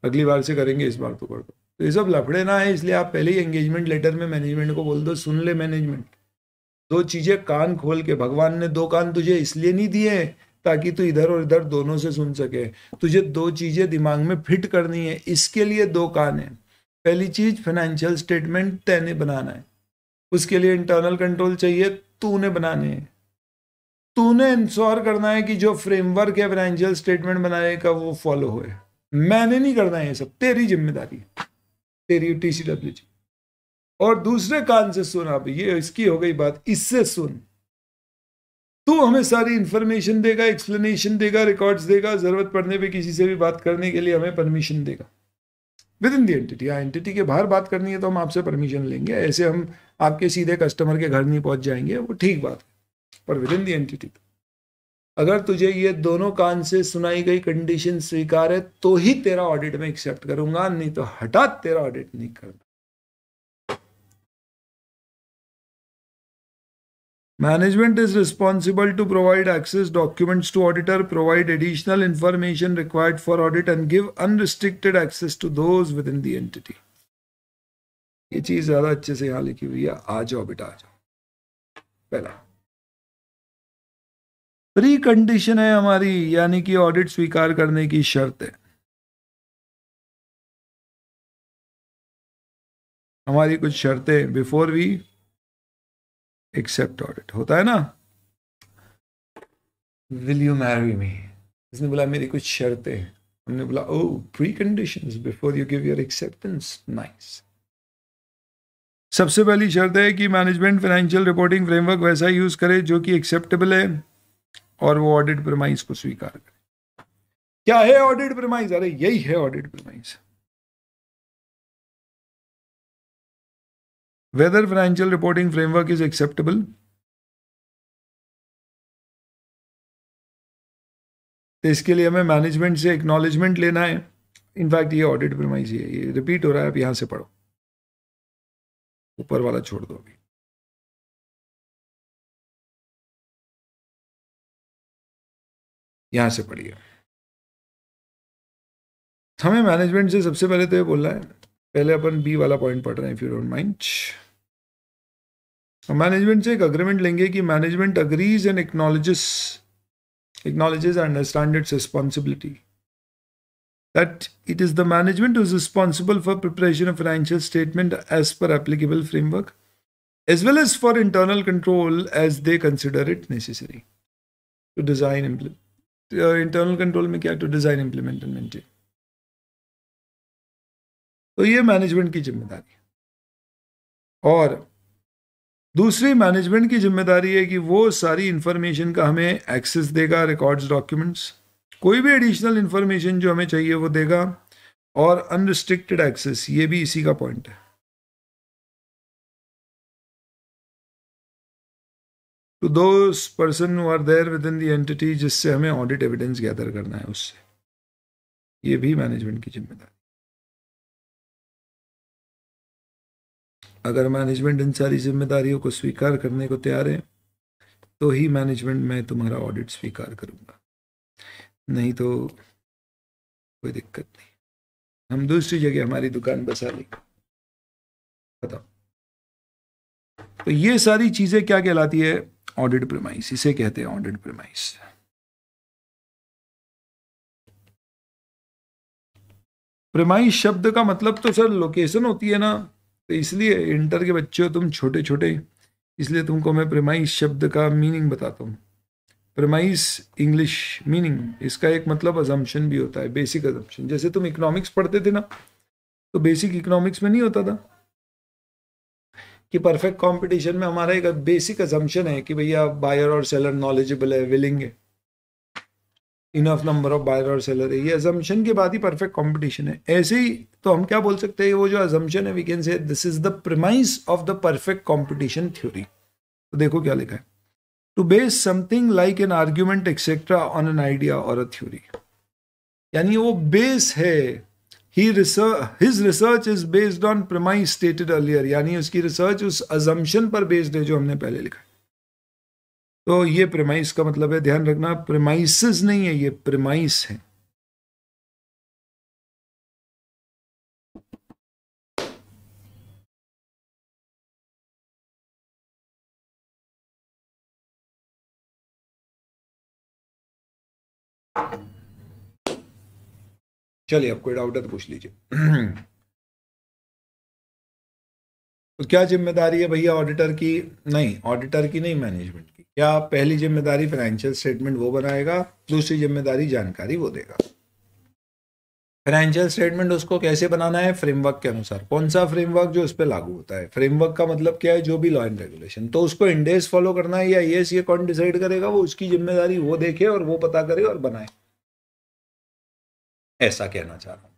S1: अगली बार से करेंगे इस बार पकड़ तो दो तो ये सब लफड़े ना है इसलिए आप पहले ही एंगेजमेंट लेटर में मैनेजमेंट को बोल दो सुन ले मैनेजमेंट दो चीज़ें कान खोल के भगवान ने दो कान तुझे इसलिए नहीं दिए ताकि तू इधर और इधर दोनों से सुन सके तुझे दो चीज़ें दिमाग में फिट करनी है इसके लिए दो कान है पहली चीज़ फाइनेंशियल स्टेटमेंट तैने बनाना है उसके लिए इंटरनल कंट्रोल चाहिए तूने बनाने हैं तूने इंश्योर करना है कि जो फ्रेमवर्क है फाइनेंशियल स्टेटमेंट बनाने का वो फॉलो हो मैंने नहीं करना है ये सब तेरी जिम्मेदारी तेरी टी सी डब्ल्यू जी और दूसरे कान से सुन आप ये इसकी हो गई बात इससे सुन तो हमें सारी इंफॉर्मेशन देगा एक्सप्लेनेशन देगा रिकॉर्ड्स देगा ज़रूरत पड़ने पे किसी से भी बात करने के लिए हमें परमिशन देगा विद इन दी एंटिटी हाँ एंटिटी के बाहर बात करनी है तो हम आपसे परमिशन लेंगे ऐसे हम आपके सीधे कस्टमर के घर नहीं पहुंच जाएंगे वो ठीक बात है पर विद इन दी एंटिटी अगर तुझे ये दोनों कान से सुनाई गई कंडीशन स्वीकार है तो ही तेरा ऑडिट में एक्सेप्ट करूंगा नहीं तो हटा तेरा ऑडिट नहीं करना Management is responsible to provide access documents to auditor, provide additional information required for audit and give unrestricted access to those within the entity. ye cheez zyada acche se yahan likhi hui hai aa jao beta aa jao pehla precondition है हमारी यानी कि audit स्वीकार करने की शर्त है हमारी कुछ शर्तें बिफोर वी एक्सेप्ट ऑडिट होता है ना विल यू मैरी मी इसने बोला मेरी कुछ शर्तें हमने बोला oh precondition before you give your acceptance nice सबसे पहली शर्त है कि मैनेजमेंट फाइनेंशियल रिपोर्टिंग फ्रेमवर्क वैसा यूज करे जो कि एक्सेप्टेबल है और वो ऑडिट प्रमाइज को स्वीकार करे क्या है ऑडिट प्रमाइज अरे यही है audit
S2: premise whether financial reporting framework is acceptable
S1: तो इसके लिए हमें मैनेजमेंट से एक्नॉलेजमेंट लेना है इनफैक्ट ये ऑडिट प्रमाइज ही है ये रिपीट हो रहा है आप यहां से पढ़ो ऊपर वाला छोड़ दो
S2: अभी यहां से पढ़िए हमें मैनेजमेंट
S1: से सबसे पहले तो ये बोलना है पहले अपन बी वाला पॉइंट पढ़ रहे हैं if you don't mind management से एक अग्रीमेंट लेंगे कि management agrees and acknowledges acknowledges understand its responsibility that it is the management is responsible for preparation of financial statement as per applicable framework as well as for internal control as they consider it necessary to design internal control में क्या to design implement and maintain तो ये management की जिम्मेदारी और दूसरी management की जिम्मेदारी है कि वो सारी इन्फॉर्मेशन का हमें एक्सेस देगा रिकॉर्ड्स डॉक्यूमेंट्स कोई भी एडिशनल इन्फॉर्मेशन जो हमें चाहिए वो देगा और अनरिस्ट्रिक्टेड एक्सेस ये भी इसी का पॉइंट है टू दो person are there within the entity जिससे हमें ऑडिट एविडेंस गैदर करना है उससे ये भी मैनेजमेंट की जिम्मेदारी अगर मैनेजमेंट इन सारी जिम्मेदारियों को स्वीकार करने को तैयार है तो ही मैनेजमेंट में तुम्हारा ऑडिट स्वीकार करूंगा नहीं तो कोई दिक्कत नहीं हम दूसरी जगह हमारी दुकान बसा ली बताओ तो ये सारी चीज़ें क्या कहलाती है ऑडिट प्रमाइस इसे कहते हैं ऑडिट प्रमाइस प्रमाइस शब्द का मतलब तो सर लोकेशन होती है ना तो इसलिए इंटर के बच्चे हो तुम छोटे छोटे इसलिए तुमको मैं प्रेमाइस शब्द का मीनिंग बताता हूँ प्रेमाइस इंग्लिश मीनिंग इसका एक मतलब अजम्पन भी होता है बेसिक अजम्पन जैसे तुम इकोनॉमिक्स पढ़ते थे ना तो बेसिक इकोनॉमिक्स में नहीं होता था कि परफेक्ट कंपटीशन में हमारा एक बेसिक अजम्पन है कि भैया बायर और सेलर नॉलेजेबल है विलिंग है इनफ नंबर ऑफ बायर और सेलर है ये एजम्पन के बाद ही परफेक्ट कॉम्पिटिशन है ऐसे ही तो हम क्या बोल सकते हैं वो जो एजम्पन है we can say this is the premise of the perfect competition theory तो देखो क्या लिखा है to base something like an argument etcetera on an idea और अ थ्योरी यानी वो बेस है ही his research is based on premise stated earlier यानी उसकी रिसर्च उस एजम्पन पर बेस्ड है जो हमने पहले लिखा है तो ये प्रेमाइस का मतलब है ध्यान रखना प्रेमाइसिस नहीं है ये प्रेमाइस है
S2: चलिए आपको डाउट है तो पूछ
S1: लीजिए तो क्या जिम्मेदारी है भैया ऑडिटर की नहीं ऑडिटर की नहीं मैनेजमेंट या पहली जिम्मेदारी फाइनेंशियल स्टेटमेंट वो बनाएगा दूसरी जिम्मेदारी जानकारी वो देगा फाइनेंशियल स्टेटमेंट उसको कैसे बनाना है फ्रेमवर्क के अनुसार कौन सा फ्रेमवर्क जो उस पर लागू होता है फ्रेमवर्क का मतलब क्या है जो भी लॉ एंड रेगुलेशन तो उसको इंडेस फॉलो करना है या ये ये कौन डिसाइड करेगा वो उसकी जिम्मेदारी वो देखे और वो पता करे और बनाए ऐसा कहना चाह रहा हूँ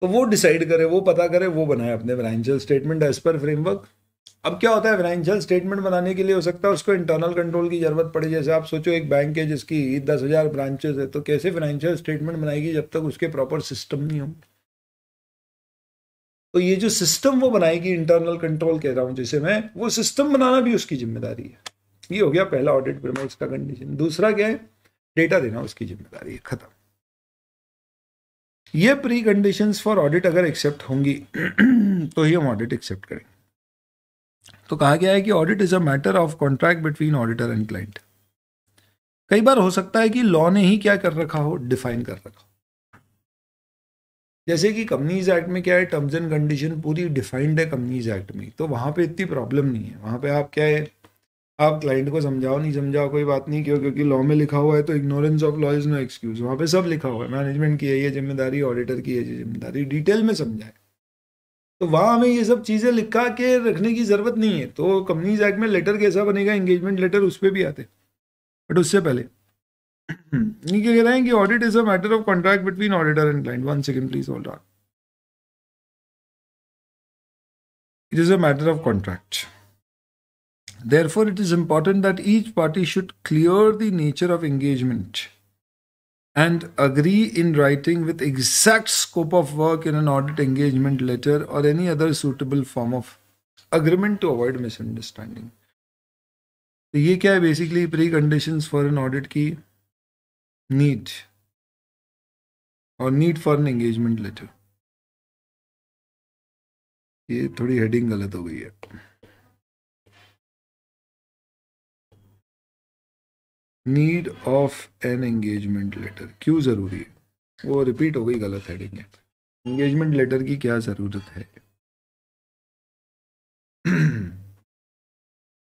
S1: तो वो डिसाइड करे वो पता करे वो बनाए अपने financial statement as per framework अब क्या होता है फाइनेंशियल स्टेटमेंट बनाने के लिए हो सकता है उसको इंटरनल कंट्रोल की जरूरत पड़े जैसे आप सोचो एक बैंक है जिसकी दस हज़ार ब्रांचेस है तो कैसे फाइनेंशियल स्टेटमेंट बनाएगी जब तक उसके प्रॉपर सिस्टम नहीं होंगे तो ये जो सिस्टम वो बनाएगी इंटरनल कंट्रोल कह रहा हूँ जैसे मैं वो सिस्टम बनाना भी उसकी जिम्मेदारी है ये हो गया पहला ऑडिट प्रमोट्स का कंडीशन दूसरा क्या है डेटा देना उसकी जिम्मेदारी है खत्म ये प्री कंडीशंस फॉर ऑडिट अगर एक्सेप्ट होंगी तो ही हम ऑडिट एक्सेप्ट करेंगे तो कहा गया है कि audit is a matter of contract between auditor and client कई बार हो सकता है कि लॉ ने ही क्या कर रखा हो डिफाइन कर रखा हो जैसे कि कंपनीज एक्ट में क्या है टर्म्स एंड कंडीशन पूरी डिफाइंड है कंपनीज एक्ट में तो वहां पे इतनी प्रॉब्लम नहीं है वहां पे आप क्या है आप क्लाइंट को समझाओ नहीं समझाओ कोई बात नहीं क्यों क्योंकि लॉ में लिखा हुआ है तो ignorance of law is no excuse वहाँ पे सब लिखा हुआ है मैनेजमेंट की है ये जिम्मेदारी ऑडिटर की है ये जिम्मेदारी डिटेल में समझाए तो वहाँ हमें ये सब चीज़ें लिखा के रखने की ज़रूरत नहीं है तो कंपनीज एक्ट में लेटर कैसा बनेगा एंगेजमेंट लेटर उस पर भी आते बट उससे पहले
S3: ये
S1: कह रहे हैं कि audit is a matter of contract between auditor and client one second please hold on it is a matter of contract therefore it is important that each party should clear the nature of engagement and agree in writing with exact scope of work in an audit engagement letter or any other suitable form of agreement to avoid misunderstanding. So, ये क्या है basically precondition for an audit की need और need for an
S2: engagement letter ये थोड़ी heading गलत हो गई है
S1: need of an engagement letter क्यों ज़रूरी है वो रिपीट हो गई गलत हेडिंग है एंगेजमेंट लेटर की क्या ज़रूरत है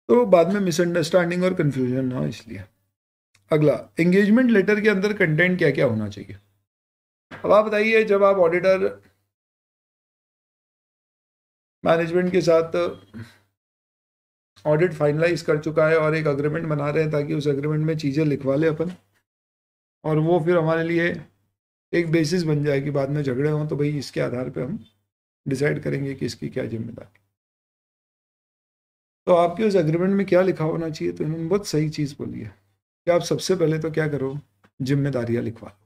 S1: तो बाद में मिसअंडरस्टैंडिंग और कन्फ्यूजन ना हो इसलिए अगला एंगेजमेंट लेटर के अंदर कंटेंट क्या क्या होना चाहिए अब आप बताइए जब आप ऑडिटर मैनेजमेंट के साथ ऑडिट फाइनलाइज कर चुका है और एक अग्रीमेंट बना रहे हैं ताकि उस अग्रीमेंट में चीज़ें लिखवा लें अपन और वो फिर हमारे लिए एक बेसिस बन जाए कि बाद में झगड़े हों तो भाई इसके आधार पे हम डिसाइड करेंगे कि इसकी क्या जिम्मेदारी तो आपके उस अग्रीमेंट में क्या लिखा होना चाहिए तो इन्होंने बहुत सही चीज़ बोली है कि आप सबसे पहले तो क्या करो जिम्मेदारियाँ लिखवा लो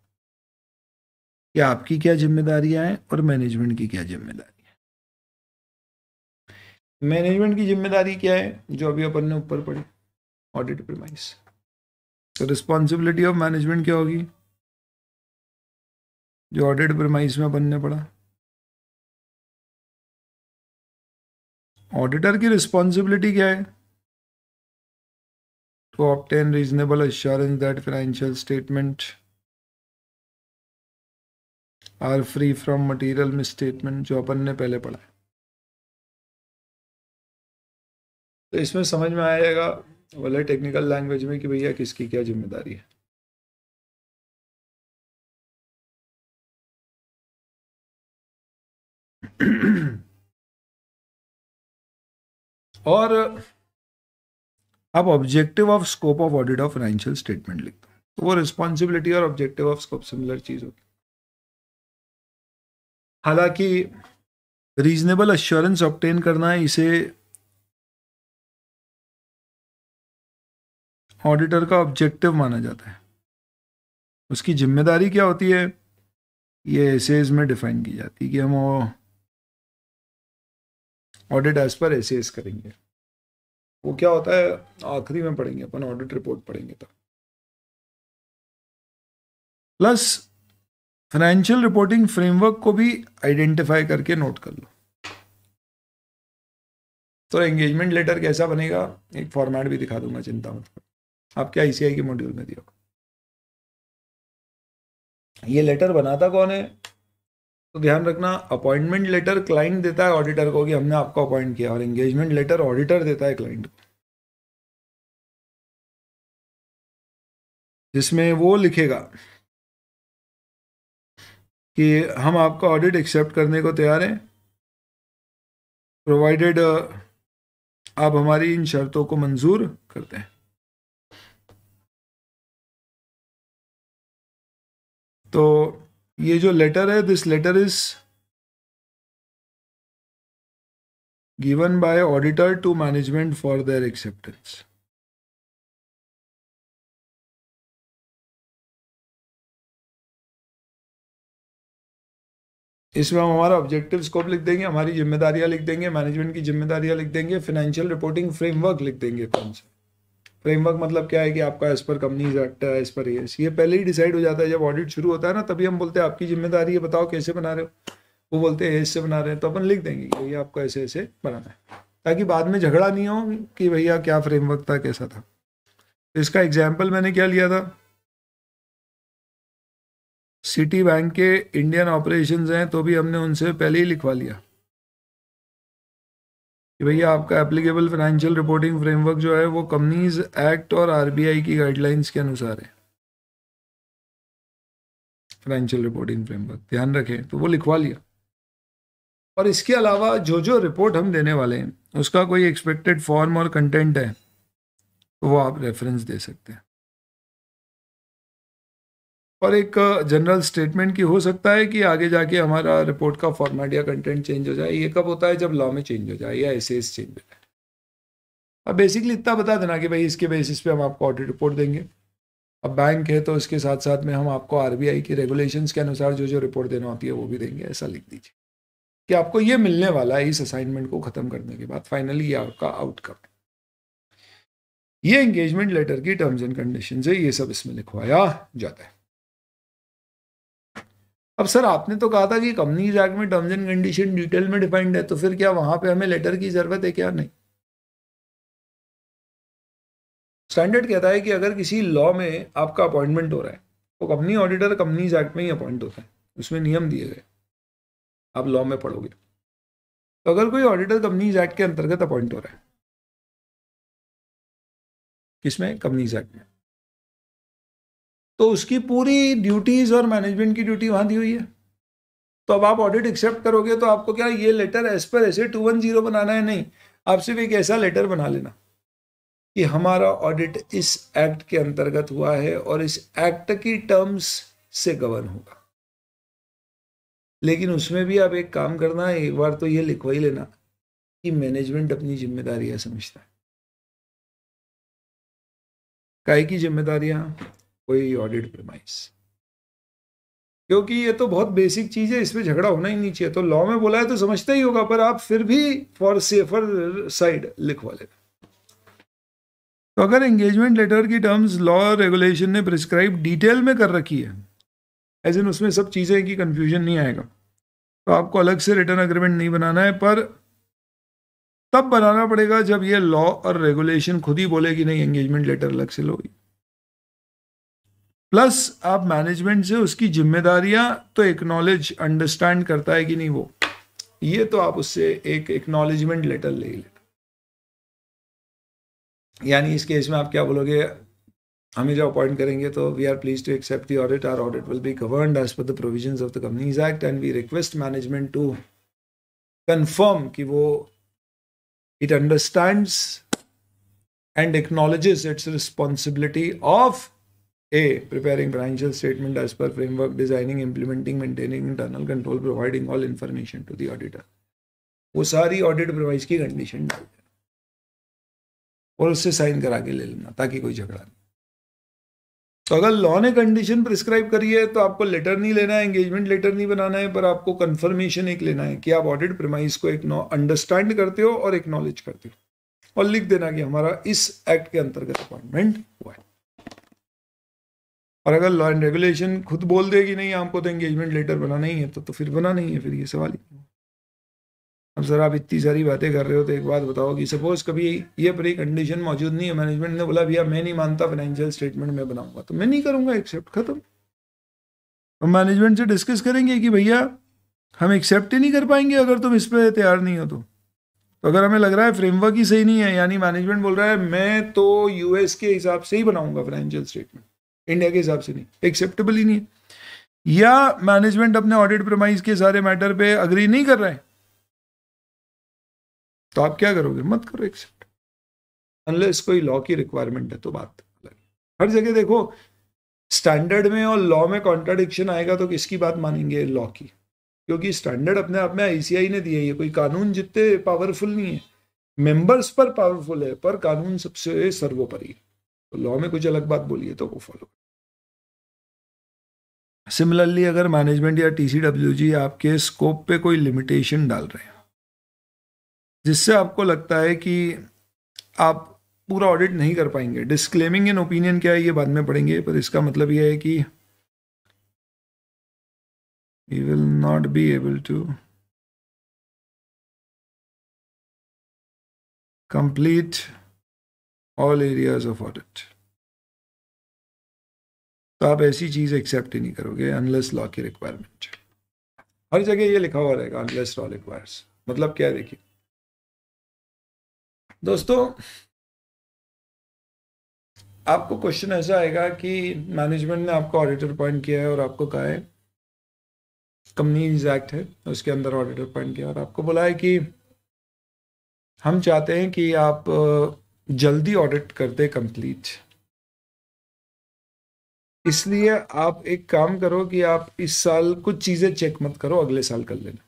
S1: कि आपकी क्या जिम्मेदारियाँ हैं और मैनेजमेंट की क्या जिम्मेदारी मैनेजमेंट की जिम्मेदारी क्या है जो अभी अपन ने ऊपर पढ़ी ऑडिट प्रमाइस तो रिस्पॉन्सिबिलिटी ऑफ मैनेजमेंट क्या होगी जो ऑडिट
S2: प्रमाइस में अपन ने पढ़ा
S1: ऑडिटर की रिस्पॉन्सिबिलिटी क्या है to obtain reasonable assurance financial statement are free from from misstatement जो अपन ने पहले पढ़ा तो इसमें समझ में आएगा बोले टेक्निकल लैंग्वेज में कि भैया किसकी
S2: क्या जिम्मेदारी है
S1: और आप objective of scope of audit of financial statement लिखता हूं तो वो रिस्पॉन्सिबिलिटी और ऑब्जेक्टिव ऑफ स्कोप सिमिलर चीज होगी हालांकि रीजनेबल अश्योरेंस ऑप्टेन करना इसे
S2: ऑडिटर का ऑब्जेक्टिव
S1: माना जाता है उसकी जिम्मेदारी क्या होती है ये एसेज में डिफाइन की जाती है कि हम ऑडिट एज पर एसेज करेंगे वो क्या होता है आखिरी में पढ़ेंगे अपन ऑडिट रिपोर्ट पढ़ेंगे तब
S2: प्लस फाइनेंशियल रिपोर्टिंग
S1: फ्रेमवर्क को भी आइडेंटिफाई करके नोट कर लो तो एंगेजमेंट लेटर कैसा बनेगा एक फॉर्मेट भी दिखा दूंगा चिंता मत करो आपके आईसीआई e के मॉड्यूल में दिया ये लेटर बनाता कौन है तो ध्यान रखना अपॉइंटमेंट लेटर क्लाइंट देता है ऑडिटर को कि हमने आपको अपॉइंट किया और एंगेजमेंट लेटर ऑडिटर देता है क्लाइंट को
S2: जिसमें वो लिखेगा कि
S1: हम आपका ऑडिट एक्सेप्ट करने को तैयार हैं प्रोवाइडेड आप हमारी इन शर्तों को मंजूर
S3: करते हैं
S2: तो ये जो लेटर है this letter is given by auditor to management for their acceptance
S1: इसमें हम हमारा ऑब्जेक्टिव स्कोप लिख देंगे हमारी जिम्मेदारियां लिख देंगे मैनेजमेंट की जिम्मेदारियां लिख देंगे फाइनेंशियल रिपोर्टिंग फ्रेमवर्क लिख देंगे कौन सा फ्रेमवर्क मतलब क्या है कि आपका एज पर कंपनीज एक्ट है एज पर ये ये पहले ही डिसाइड हो जाता है जब ऑडिट शुरू होता है ना तभी हम बोलते हैं आपकी जिम्मेदारी है बताओ कैसे बना रहे हो वो बोलते हैं ऐसे बना रहे हैं तो अपन लिख देंगे कि भैया आपको ऐसे ऐसे बनाना है ताकि बाद में झगड़ा नहीं हो कि भैया क्या फ्रेमवर्क था कैसा था तो इसका एग्जाम्पल मैंने क्या लिया था सिटी बैंक के इंडियन ऑपरेशंस हैं तो भी हमने उनसे पहले ही लिखवा लिया कि भैया आपका एप्लीकेबल फाइनेंशियल रिपोर्टिंग फ्रेमवर्क जो है वो कंपनीज एक्ट और आरबीआई की गाइडलाइंस के अनुसार है फाइनेंशियल रिपोर्टिंग फ्रेमवर्क ध्यान रखें तो वो लिखवा लिया और इसके अलावा जो जो रिपोर्ट हम देने वाले हैं उसका कोई एक्सपेक्टेड फॉर्म और कंटेंट है तो वो आप रेफरेंस दे सकते हैं और एक जनरल स्टेटमेंट की हो सकता है कि आगे जाके हमारा रिपोर्ट का फॉर्मेट या कंटेंट चेंज हो जाए ये कब होता है जब लॉ में चेंज हो जाए या एसेस चेंज हो जाए अब बेसिकली इतना बता देना कि भाई इसके बेसिस पे हम आपको ऑडिट रिपोर्ट देंगे अब बैंक है तो इसके साथ साथ में हम आपको आर की रेगुलेशन के अनुसार जो जो रिपोर्ट देना होती है वो भी देंगे ऐसा लिख दीजिए कि आपको ये मिलने वाला है इस असाइनमेंट को ख़त्म करने के बाद फाइनली ये आपका आउटकम है ये एंगेजमेंट लेटर की टर्म्स एंड कंडीशन है ये सब इसमें लिखवाया जाता है अब सर आपने तो कहा था कि कंपनीज एक्ट में टर्म्स एंड कंडीशन डिटेल में डिफाइंड है तो फिर क्या वहां पे हमें लेटर की जरूरत है क्या नहीं स्टैंडर्ड कहता है कि अगर किसी लॉ में आपका अपॉइंटमेंट हो रहा है तो कंपनी ऑडिटर कंपनीज एक्ट में ही अपॉइंट होता है उसमें नियम दिए गए आप लॉ में पढ़ोगे तो अगर कोई ऑडिटर कंपनीज एक्ट के अंतर्गत
S2: अपॉइंट हो रहा है किसमें कंपनीज एक्ट में
S1: तो उसकी पूरी ड्यूटीज़ और मैनेजमेंट की ड्यूटी वहां दी हुई है तो अब आप ऑडिट एक्सेप्ट करोगे तो आपको क्या ये लेटर एज पर ऐसे टू वन जीरो बनाना है नहीं आप सिर्फ एक ऐसा लेटर बना लेना कि हमारा ऑडिट इस एक्ट के अंतर्गत हुआ है और इस एक्ट की टर्म्स से गवर्न होगा लेकिन उसमें भी आप एक काम करना है एक बार तो ये लिखवा ही लेना कि मैनेजमेंट अपनी जिम्मेदारियां समझता है काय की जिम्मेदारियां कोई ऑडिट प्रमाइस क्योंकि ये तो बहुत बेसिक चीज़ है इसमें झगड़ा होना ही नहीं चाहिए तो लॉ में बोला है तो समझता ही होगा पर आप फिर भी फॉर सेफर साइड लिखवा लेना तो अगर एंगेजमेंट लेटर की टर्म्स लॉ रेगुलेशन ने प्रिस्क्राइब डिटेल में कर रखी है एज इन उसमें सब चीज़ें की कंफ्यूजन नहीं आएगा तो आपको अलग से रिटर्न अग्रीमेंट नहीं बनाना है पर तब बनाना पड़ेगा जब ये लॉ और रेगुलेशन खुद ही बोले कि नहीं एंगेजमेंट लेटर अलग से लोगी प्लस आप मैनेजमेंट से उसकी जिम्मेदारियां तो एक्नॉलेज अंडरस्टैंड करता है कि नहीं वो ये तो आप उससे एक एक्नॉलेजमेंट लेटर ले लेते यानी इस केस में आप क्या बोलोगे हमें जो अपॉइंट करेंगे तो we are pleased to accept audit our audit will be govern as per the provision of the companies act and we request management to confirm कि वो it understand and acknowledges its responsibility of A. Preparing financial statement as per framework, designing, implementing, maintaining internal control, providing all information to the auditor. वो सारी audit provides की condition डाल देना और उससे sign करा के ले लेना ताकि कोई झगड़ा नहीं तो अगर लॉ ने कंडीशन प्रिस्क्राइब करी है तो आपको लेटर नहीं लेना है एंगेजमेंट लेटर नहीं बनाना है पर आपको कंफर्मेशन एक लेना है कि आप ऑडिट प्रमाइज को एक अंडरस्टैंड करते हो और एक्नॉलेज करते हो और लिख देना कि हमारा इस एक्ट के अंतर्गत अपॉइंटमेंट हुआ है और अगर लॉ एंड रेगुलेशन खुद बोल देगी नहीं आपको तो एंगेजमेंट लेटर बनाना ही है तो तो फिर बना नहीं है फिर ये सवाल ही अब सर आप इतनी सारी बातें कर रहे हो तो एक बात बताओ कि सपोज कभी ये प्री कंडीशन मौजूद नहीं है मैनेजमेंट ने बोला भैया मैं नहीं मानता फाइनेंशियल स्टेटमेंट में बनाऊंगा तो मैं नहीं करूंगा एक्सेप्ट खत्म हम मैनेजमेंट से डिस्कस करेंगे कि भैया हम एक्सेप्ट ही नहीं कर पाएंगे अगर तुम इस पर तैयार नहीं हो तो तो अगर हमें लग रहा है फ्रेमवर्क ही सही नहीं है यानी मैनेजमेंट बोल रहा है मैं तो यूएस के हिसाब से ही बनाऊंगा फाइनेंशियल स्टेटमेंट इंडिया के हिसाब से नहीं एक्सेप्टेबल ही नहीं है या मैनेजमेंट अपने ऑडिट प्रमाइज के सारे मैटर पे अग्री नहीं कर रहा है तो आप क्या करोगे मत करो एक्सेप्ट अनलेस कोई लॉ की रिक्वायरमेंट है तो बात अलग हर जगह देखो स्टैंडर्ड में और लॉ में कॉन्ट्राडिक्शन आएगा तो किसकी बात मानेंगे लॉ की क्योंकि स्टैंडर्ड अपने आप में आईसीआई ने दिया है कोई कानून जितने पावरफुल नहीं है मेंबर्स पर पावरफुल है पर कानून सबसे सर्वोपरि है लॉ तो में कुछ अलग बात बोलिए तो वो फॉलो सिमिलरली अगर मैनेजमेंट या टी आपके स्कोप पे कोई लिमिटेशन डाल रहे हैं जिससे आपको लगता है कि आप पूरा ऑडिट नहीं कर पाएंगे डिस्क्लेमिंग इन ओपिनियन क्या है ये बाद में पढ़ेंगे पर इसका मतलब यह है कि you will
S2: not be able to complete all areas of audit
S1: तो आप ऐसी चीज़ एक्सेप्ट ही नहीं करोगे अनलेस लॉ की रिक्वायरमेंट हर जगह ये लिखा हुआ रहेगा अनलेस लॉ रिक्वायर्स मतलब क्या देखिए दोस्तों आपको क्वेश्चन ऐसा आएगा कि मैनेजमेंट ने आपको ऑडिटर अपॉइंट किया है और आपको कहा है कंपनीज एक्ट है उसके अंदर ऑडिटर अपॉइंट किया और आपको बोला है कि हम चाहते हैं कि आप जल्दी ऑडिट कर दे कंप्लीट इसलिए आप एक काम करो कि आप इस साल कुछ चीजें चेक मत करो अगले साल कर लेना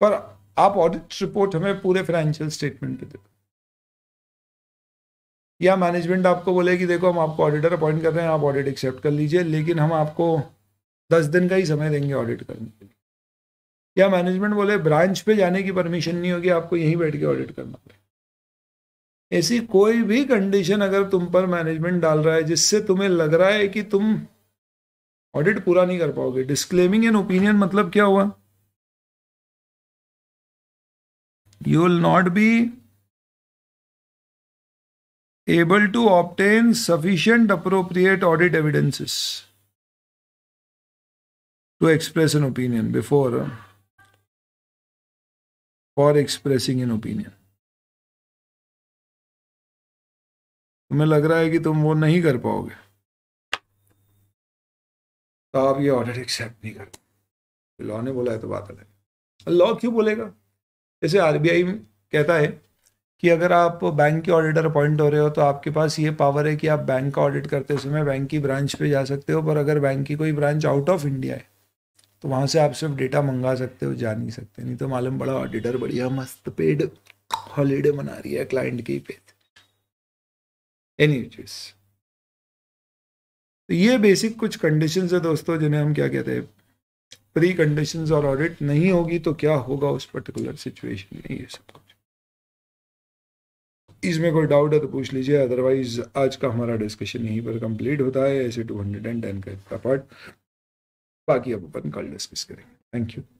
S1: पर आप ऑडिट रिपोर्ट हमें पूरे फाइनेंशियल स्टेटमेंट पे देखो या मैनेजमेंट आपको बोले कि देखो हम आपको ऑडिटर अपॉइंट कर रहे हैं आप ऑडिट एक्सेप्ट कर लीजिए लेकिन हम आपको दस दिन का ही समय देंगे ऑडिट करने के लिए या मैनेजमेंट बोले ब्रांच पे जाने की परमिशन नहीं होगी आपको यहीं बैठ के ऑडिट करना पड़ेगा ऐसी कोई भी कंडीशन अगर तुम पर मैनेजमेंट डाल रहा है जिससे तुम्हें लग रहा है कि तुम ऑडिट पूरा नहीं कर पाओगे डिस्क्लेमिंग एन ओपिनियन मतलब क्या हुआ you will not be able to obtain sufficient appropriate audit evidences to express an opinion before for expressing an
S2: opinion तुम्हें लग रहा है कि तुम वो
S1: नहीं कर पाओगे तो आप ये ऑर्डर एक्सेप्ट नहीं करते लॉ ने बोला है तो बात अलग लॉ क्यों बोलेगा जैसे आरबीआई कहता है कि अगर आप बैंक के ऑडिटर अपॉइंट हो रहे हो तो आपके पास ये पावर है कि आप बैंक का ऑडिट करते समय बैंक की ब्रांच पे जा सकते हो पर अगर बैंक की कोई ब्रांच आउट ऑफ इंडिया है तो वहाँ से आप सिर्फ डेटा मंगा सकते हो जा नहीं सकते नहीं तो मालूम बड़ा ऑडिटर बढ़िया मस्त पेड हॉलीडे मना रही है क्लाइंट के ही पे एनी चीज तो ये बेसिक कुछ कंडीशन है दोस्तों जिन्हें हम क्या कहते हैं प्री कंडीशन और ऑडिट नहीं होगी तो क्या होगा उस पर्टिकुलर सिचुएशन में ये सब कुछ इसमें कोई डाउट है तो पूछ लीजिए अदरवाइज आज का हमारा डिस्कशन यहीं पर कंप्लीट होता है ऐसे टू हंड्रेड एंड टेन का पार्ट बाकी अब अपन
S2: कल डिस्कस करेंगे थैंक यू